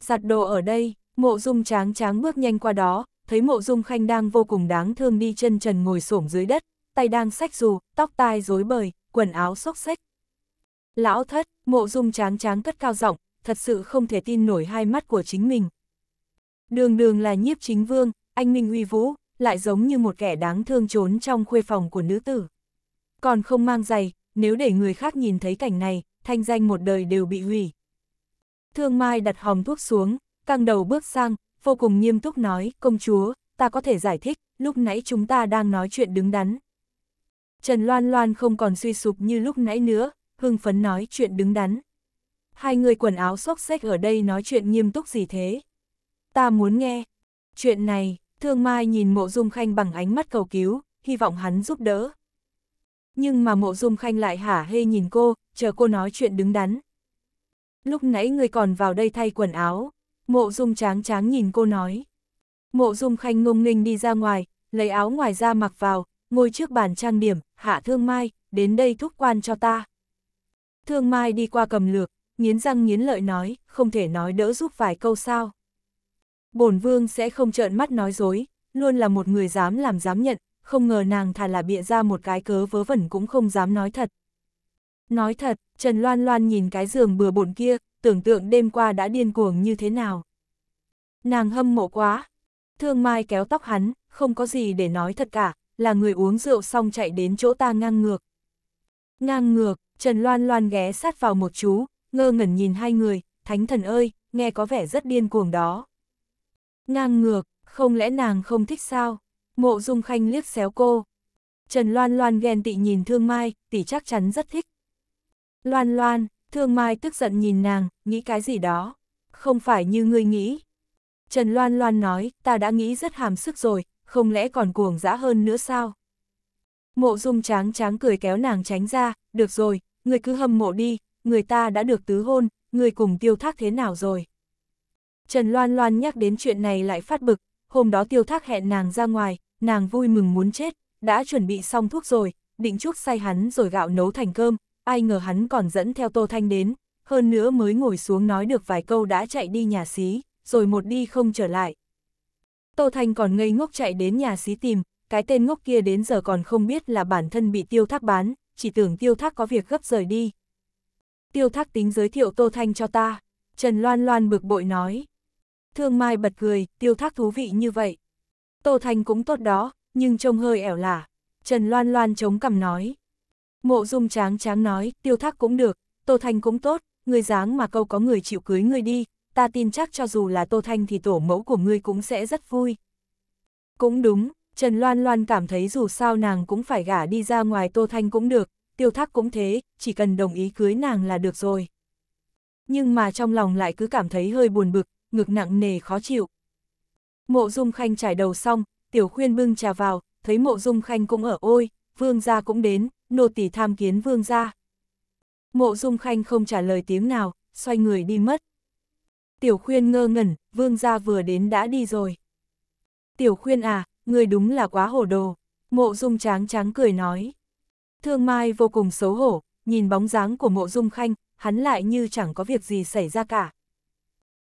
Giặt đồ ở đây, mộ dung tráng tráng bước nhanh qua đó, thấy mộ dung khanh đang vô cùng đáng thương đi chân trần ngồi xổm dưới đất, tay đang sách dù, tóc tai rối bời, quần áo xốc xếch. Lão thất, mộ dung tráng tráng cất cao giọng, thật sự không thể tin nổi hai mắt của chính mình. Đường đường là nhiếp chính vương, anh Minh uy vũ, lại giống như một kẻ đáng thương trốn trong khuê phòng của nữ tử. Còn không mang giày, nếu để người khác nhìn thấy cảnh này, thanh danh một đời đều bị hủy. Thương Mai đặt hòm thuốc xuống, căng đầu bước sang, vô cùng nghiêm túc nói, công chúa, ta có thể giải thích, lúc nãy chúng ta đang nói chuyện đứng đắn, Trần Loan Loan không còn suy sụp như lúc nãy nữa, hưng phấn nói chuyện đứng đắn. Hai người quần áo xốc xếch ở đây nói chuyện nghiêm túc gì thế? Ta muốn nghe. Chuyện này, Thương Mai nhìn Mộ Dung Khanh bằng ánh mắt cầu cứu, hy vọng hắn giúp đỡ. Nhưng mà Mộ Dung Khanh lại hả hê nhìn cô, chờ cô nói chuyện đứng đắn. Lúc nãy người còn vào đây thay quần áo, Mộ Dung tráng tráng nhìn cô nói. Mộ Dung Khanh ngông nghênh đi ra ngoài, lấy áo ngoài ra mặc vào, ngồi trước bàn trang điểm, hạ thương mai, đến đây thúc quan cho ta. Thương mai đi qua cầm lược, nghiến răng nghiến lợi nói, không thể nói đỡ giúp vài câu sao. Bổn vương sẽ không trợn mắt nói dối, luôn là một người dám làm dám nhận, không ngờ nàng thà là bịa ra một cái cớ vớ vẩn cũng không dám nói thật. Nói thật, Trần Loan Loan nhìn cái giường bừa bộn kia, tưởng tượng đêm qua đã điên cuồng như thế nào. Nàng hâm mộ quá. Thương Mai kéo tóc hắn, không có gì để nói thật cả, là người uống rượu xong chạy đến chỗ ta ngang ngược. Ngang ngược, Trần Loan Loan ghé sát vào một chú, ngơ ngẩn nhìn hai người, thánh thần ơi, nghe có vẻ rất điên cuồng đó. Ngang ngược, không lẽ nàng không thích sao? Mộ Dung Khanh liếc xéo cô. Trần Loan Loan ghen tị nhìn Thương Mai, tỷ chắc chắn rất thích. Loan Loan, Thương Mai tức giận nhìn nàng, nghĩ cái gì đó. Không phải như ngươi nghĩ. Trần Loan Loan nói, ta đã nghĩ rất hàm sức rồi, không lẽ còn cuồng dã hơn nữa sao? Mộ dung tráng tráng cười kéo nàng tránh ra, được rồi, người cứ hâm mộ đi, người ta đã được tứ hôn, người cùng tiêu thác thế nào rồi? Trần Loan Loan nhắc đến chuyện này lại phát bực, hôm đó tiêu thác hẹn nàng ra ngoài, nàng vui mừng muốn chết, đã chuẩn bị xong thuốc rồi, định chút say hắn rồi gạo nấu thành cơm, ai ngờ hắn còn dẫn theo Tô Thanh đến, hơn nữa mới ngồi xuống nói được vài câu đã chạy đi nhà xí, rồi một đi không trở lại, Tô Thanh còn ngây ngốc chạy đến nhà xí tìm, cái tên ngốc kia đến giờ còn không biết là bản thân bị tiêu thác bán, chỉ tưởng tiêu thác có việc gấp rời đi. Tiêu thác tính giới thiệu Tô Thanh cho ta, Trần Loan Loan bực bội nói. Thương Mai bật cười, tiêu thác thú vị như vậy. Tô Thanh cũng tốt đó, nhưng trông hơi ẻo lả. Trần Loan Loan chống cằm nói. Mộ dung tráng tráng nói, tiêu thác cũng được, Tô Thanh cũng tốt, người dáng mà câu có người chịu cưới người đi, ta tin chắc cho dù là Tô Thanh thì tổ mẫu của ngươi cũng sẽ rất vui. Cũng đúng, Trần Loan Loan cảm thấy dù sao nàng cũng phải gả đi ra ngoài Tô Thanh cũng được, tiêu thác cũng thế, chỉ cần đồng ý cưới nàng là được rồi. Nhưng mà trong lòng lại cứ cảm thấy hơi buồn bực, ngực nặng nề khó chịu. Mộ Dung Khanh trải đầu xong, Tiểu Khuyên bưng trà vào, thấy Mộ Dung Khanh cũng ở ôi, vương gia cũng đến, nô tỳ tham kiến vương gia. Mộ Dung Khanh không trả lời tiếng nào, xoay người đi mất. Tiểu khuyên ngơ ngẩn, vương gia vừa đến đã đi rồi. Tiểu khuyên à, người đúng là quá hồ đồ. Mộ dung tráng tráng cười nói. Thương Mai vô cùng xấu hổ, nhìn bóng dáng của mộ dung khanh, hắn lại như chẳng có việc gì xảy ra cả.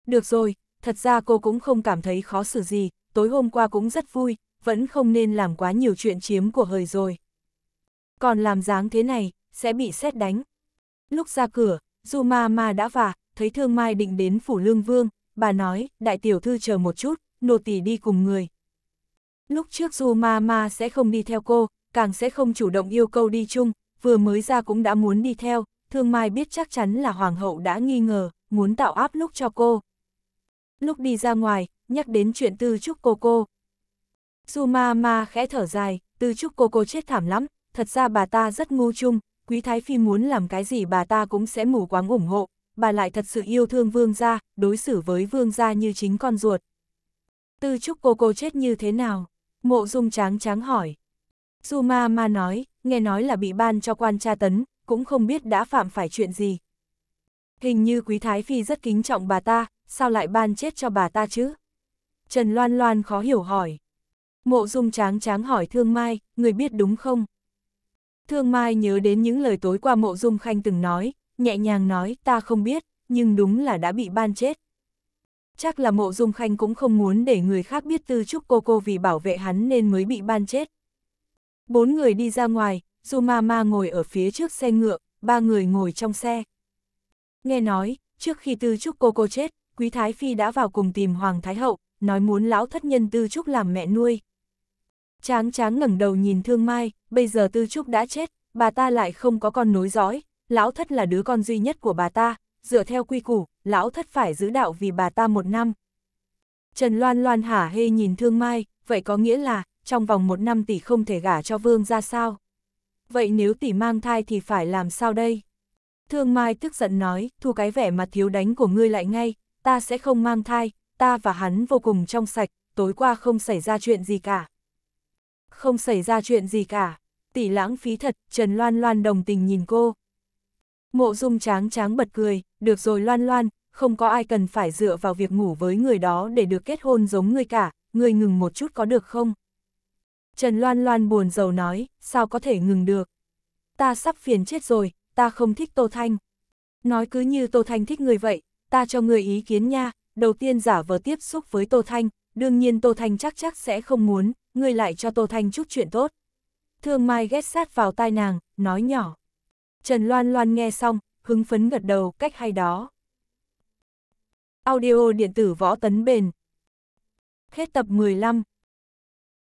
Được rồi, thật ra cô cũng không cảm thấy khó xử gì, tối hôm qua cũng rất vui, vẫn không nên làm quá nhiều chuyện chiếm của hời rồi. Còn làm dáng thế này, sẽ bị xét đánh. Lúc ra cửa, Duma ma đã vả, thấy Thương Mai định đến phủ Lương Vương, bà nói, đại tiểu thư chờ một chút, nô tỳ đi cùng người. Lúc trước Du Ma Ma sẽ không đi theo cô, càng sẽ không chủ động yêu cầu đi chung, vừa mới ra cũng đã muốn đi theo, Thương Mai biết chắc chắn là Hoàng hậu đã nghi ngờ, muốn tạo áp lúc cho cô. Lúc đi ra ngoài, nhắc đến chuyện tư trúc cô cô. Du Ma Ma khẽ thở dài, tư trúc cô cô chết thảm lắm, thật ra bà ta rất ngu chung, quý thái phi muốn làm cái gì bà ta cũng sẽ mù quáng ủng hộ, bà lại thật sự yêu thương vương gia, đối xử với vương gia như chính con ruột. Tư trúc cô cô chết như thế nào? Mộ dung tráng tráng hỏi. Dù ma ma nói, nghe nói là bị ban cho quan tra tấn, cũng không biết đã phạm phải chuyện gì. Hình như quý thái phi rất kính trọng bà ta, sao lại ban chết cho bà ta chứ? Trần Loan Loan khó hiểu hỏi. Mộ dung tráng tráng hỏi Thương Mai, người biết đúng không? Thương Mai nhớ đến những lời tối qua mộ dung khanh từng nói, nhẹ nhàng nói ta không biết, nhưng đúng là đã bị ban chết. Chắc là mộ dung khanh cũng không muốn để người khác biết tư trúc cô cô vì bảo vệ hắn nên mới bị ban chết. Bốn người đi ra ngoài, Du Ma Ma ngồi ở phía trước xe ngựa, ba người ngồi trong xe. Nghe nói, trước khi Tư Trúc cô cô chết, Quý Thái Phi đã vào cùng tìm Hoàng Thái Hậu, nói muốn lão thất nhân Tư Trúc làm mẹ nuôi. Tráng tráng ngẩng đầu nhìn Thương Mai, bây giờ Tư Trúc đã chết, bà ta lại không có con nối dõi, lão thất là đứa con duy nhất của bà ta, dựa theo quy củ, lão thất phải giữ đạo vì bà ta một năm. Trần Loan Loan hả hê nhìn Thương Mai, vậy có nghĩa là, trong vòng một năm tỷ không thể gả cho vương ra sao? Vậy nếu tỷ mang thai thì phải làm sao đây? Thương Mai tức giận nói, thu cái vẻ mặt thiếu đánh của ngươi lại ngay, ta sẽ không mang thai, ta và hắn vô cùng trong sạch, tối qua không xảy ra chuyện gì cả. Không xảy ra chuyện gì cả, tỷ lãng phí thật, Trần Loan Loan đồng tình nhìn cô. Mộ dung tráng tráng bật cười, được rồi loan loan, không có ai cần phải dựa vào việc ngủ với người đó để được kết hôn giống người cả, Người ngừng một chút có được không? Trần Loan Loan buồn rầu nói, sao có thể ngừng được? Ta sắp phiền chết rồi, ta không thích Tô Thanh. Nói cứ như Tô Thanh thích người vậy, ta cho người ý kiến nha, đầu tiên giả vờ tiếp xúc với Tô Thanh, đương nhiên Tô Thanh chắc chắc sẽ không muốn, Người lại cho Tô Thanh chút chuyện tốt. Thương Mai ghét sát vào tai nàng, nói nhỏ. Trần Loan Loan nghe xong, hứng phấn gật đầu cách hay đó. Audio điện tử võ tấn bền. Hết tập 15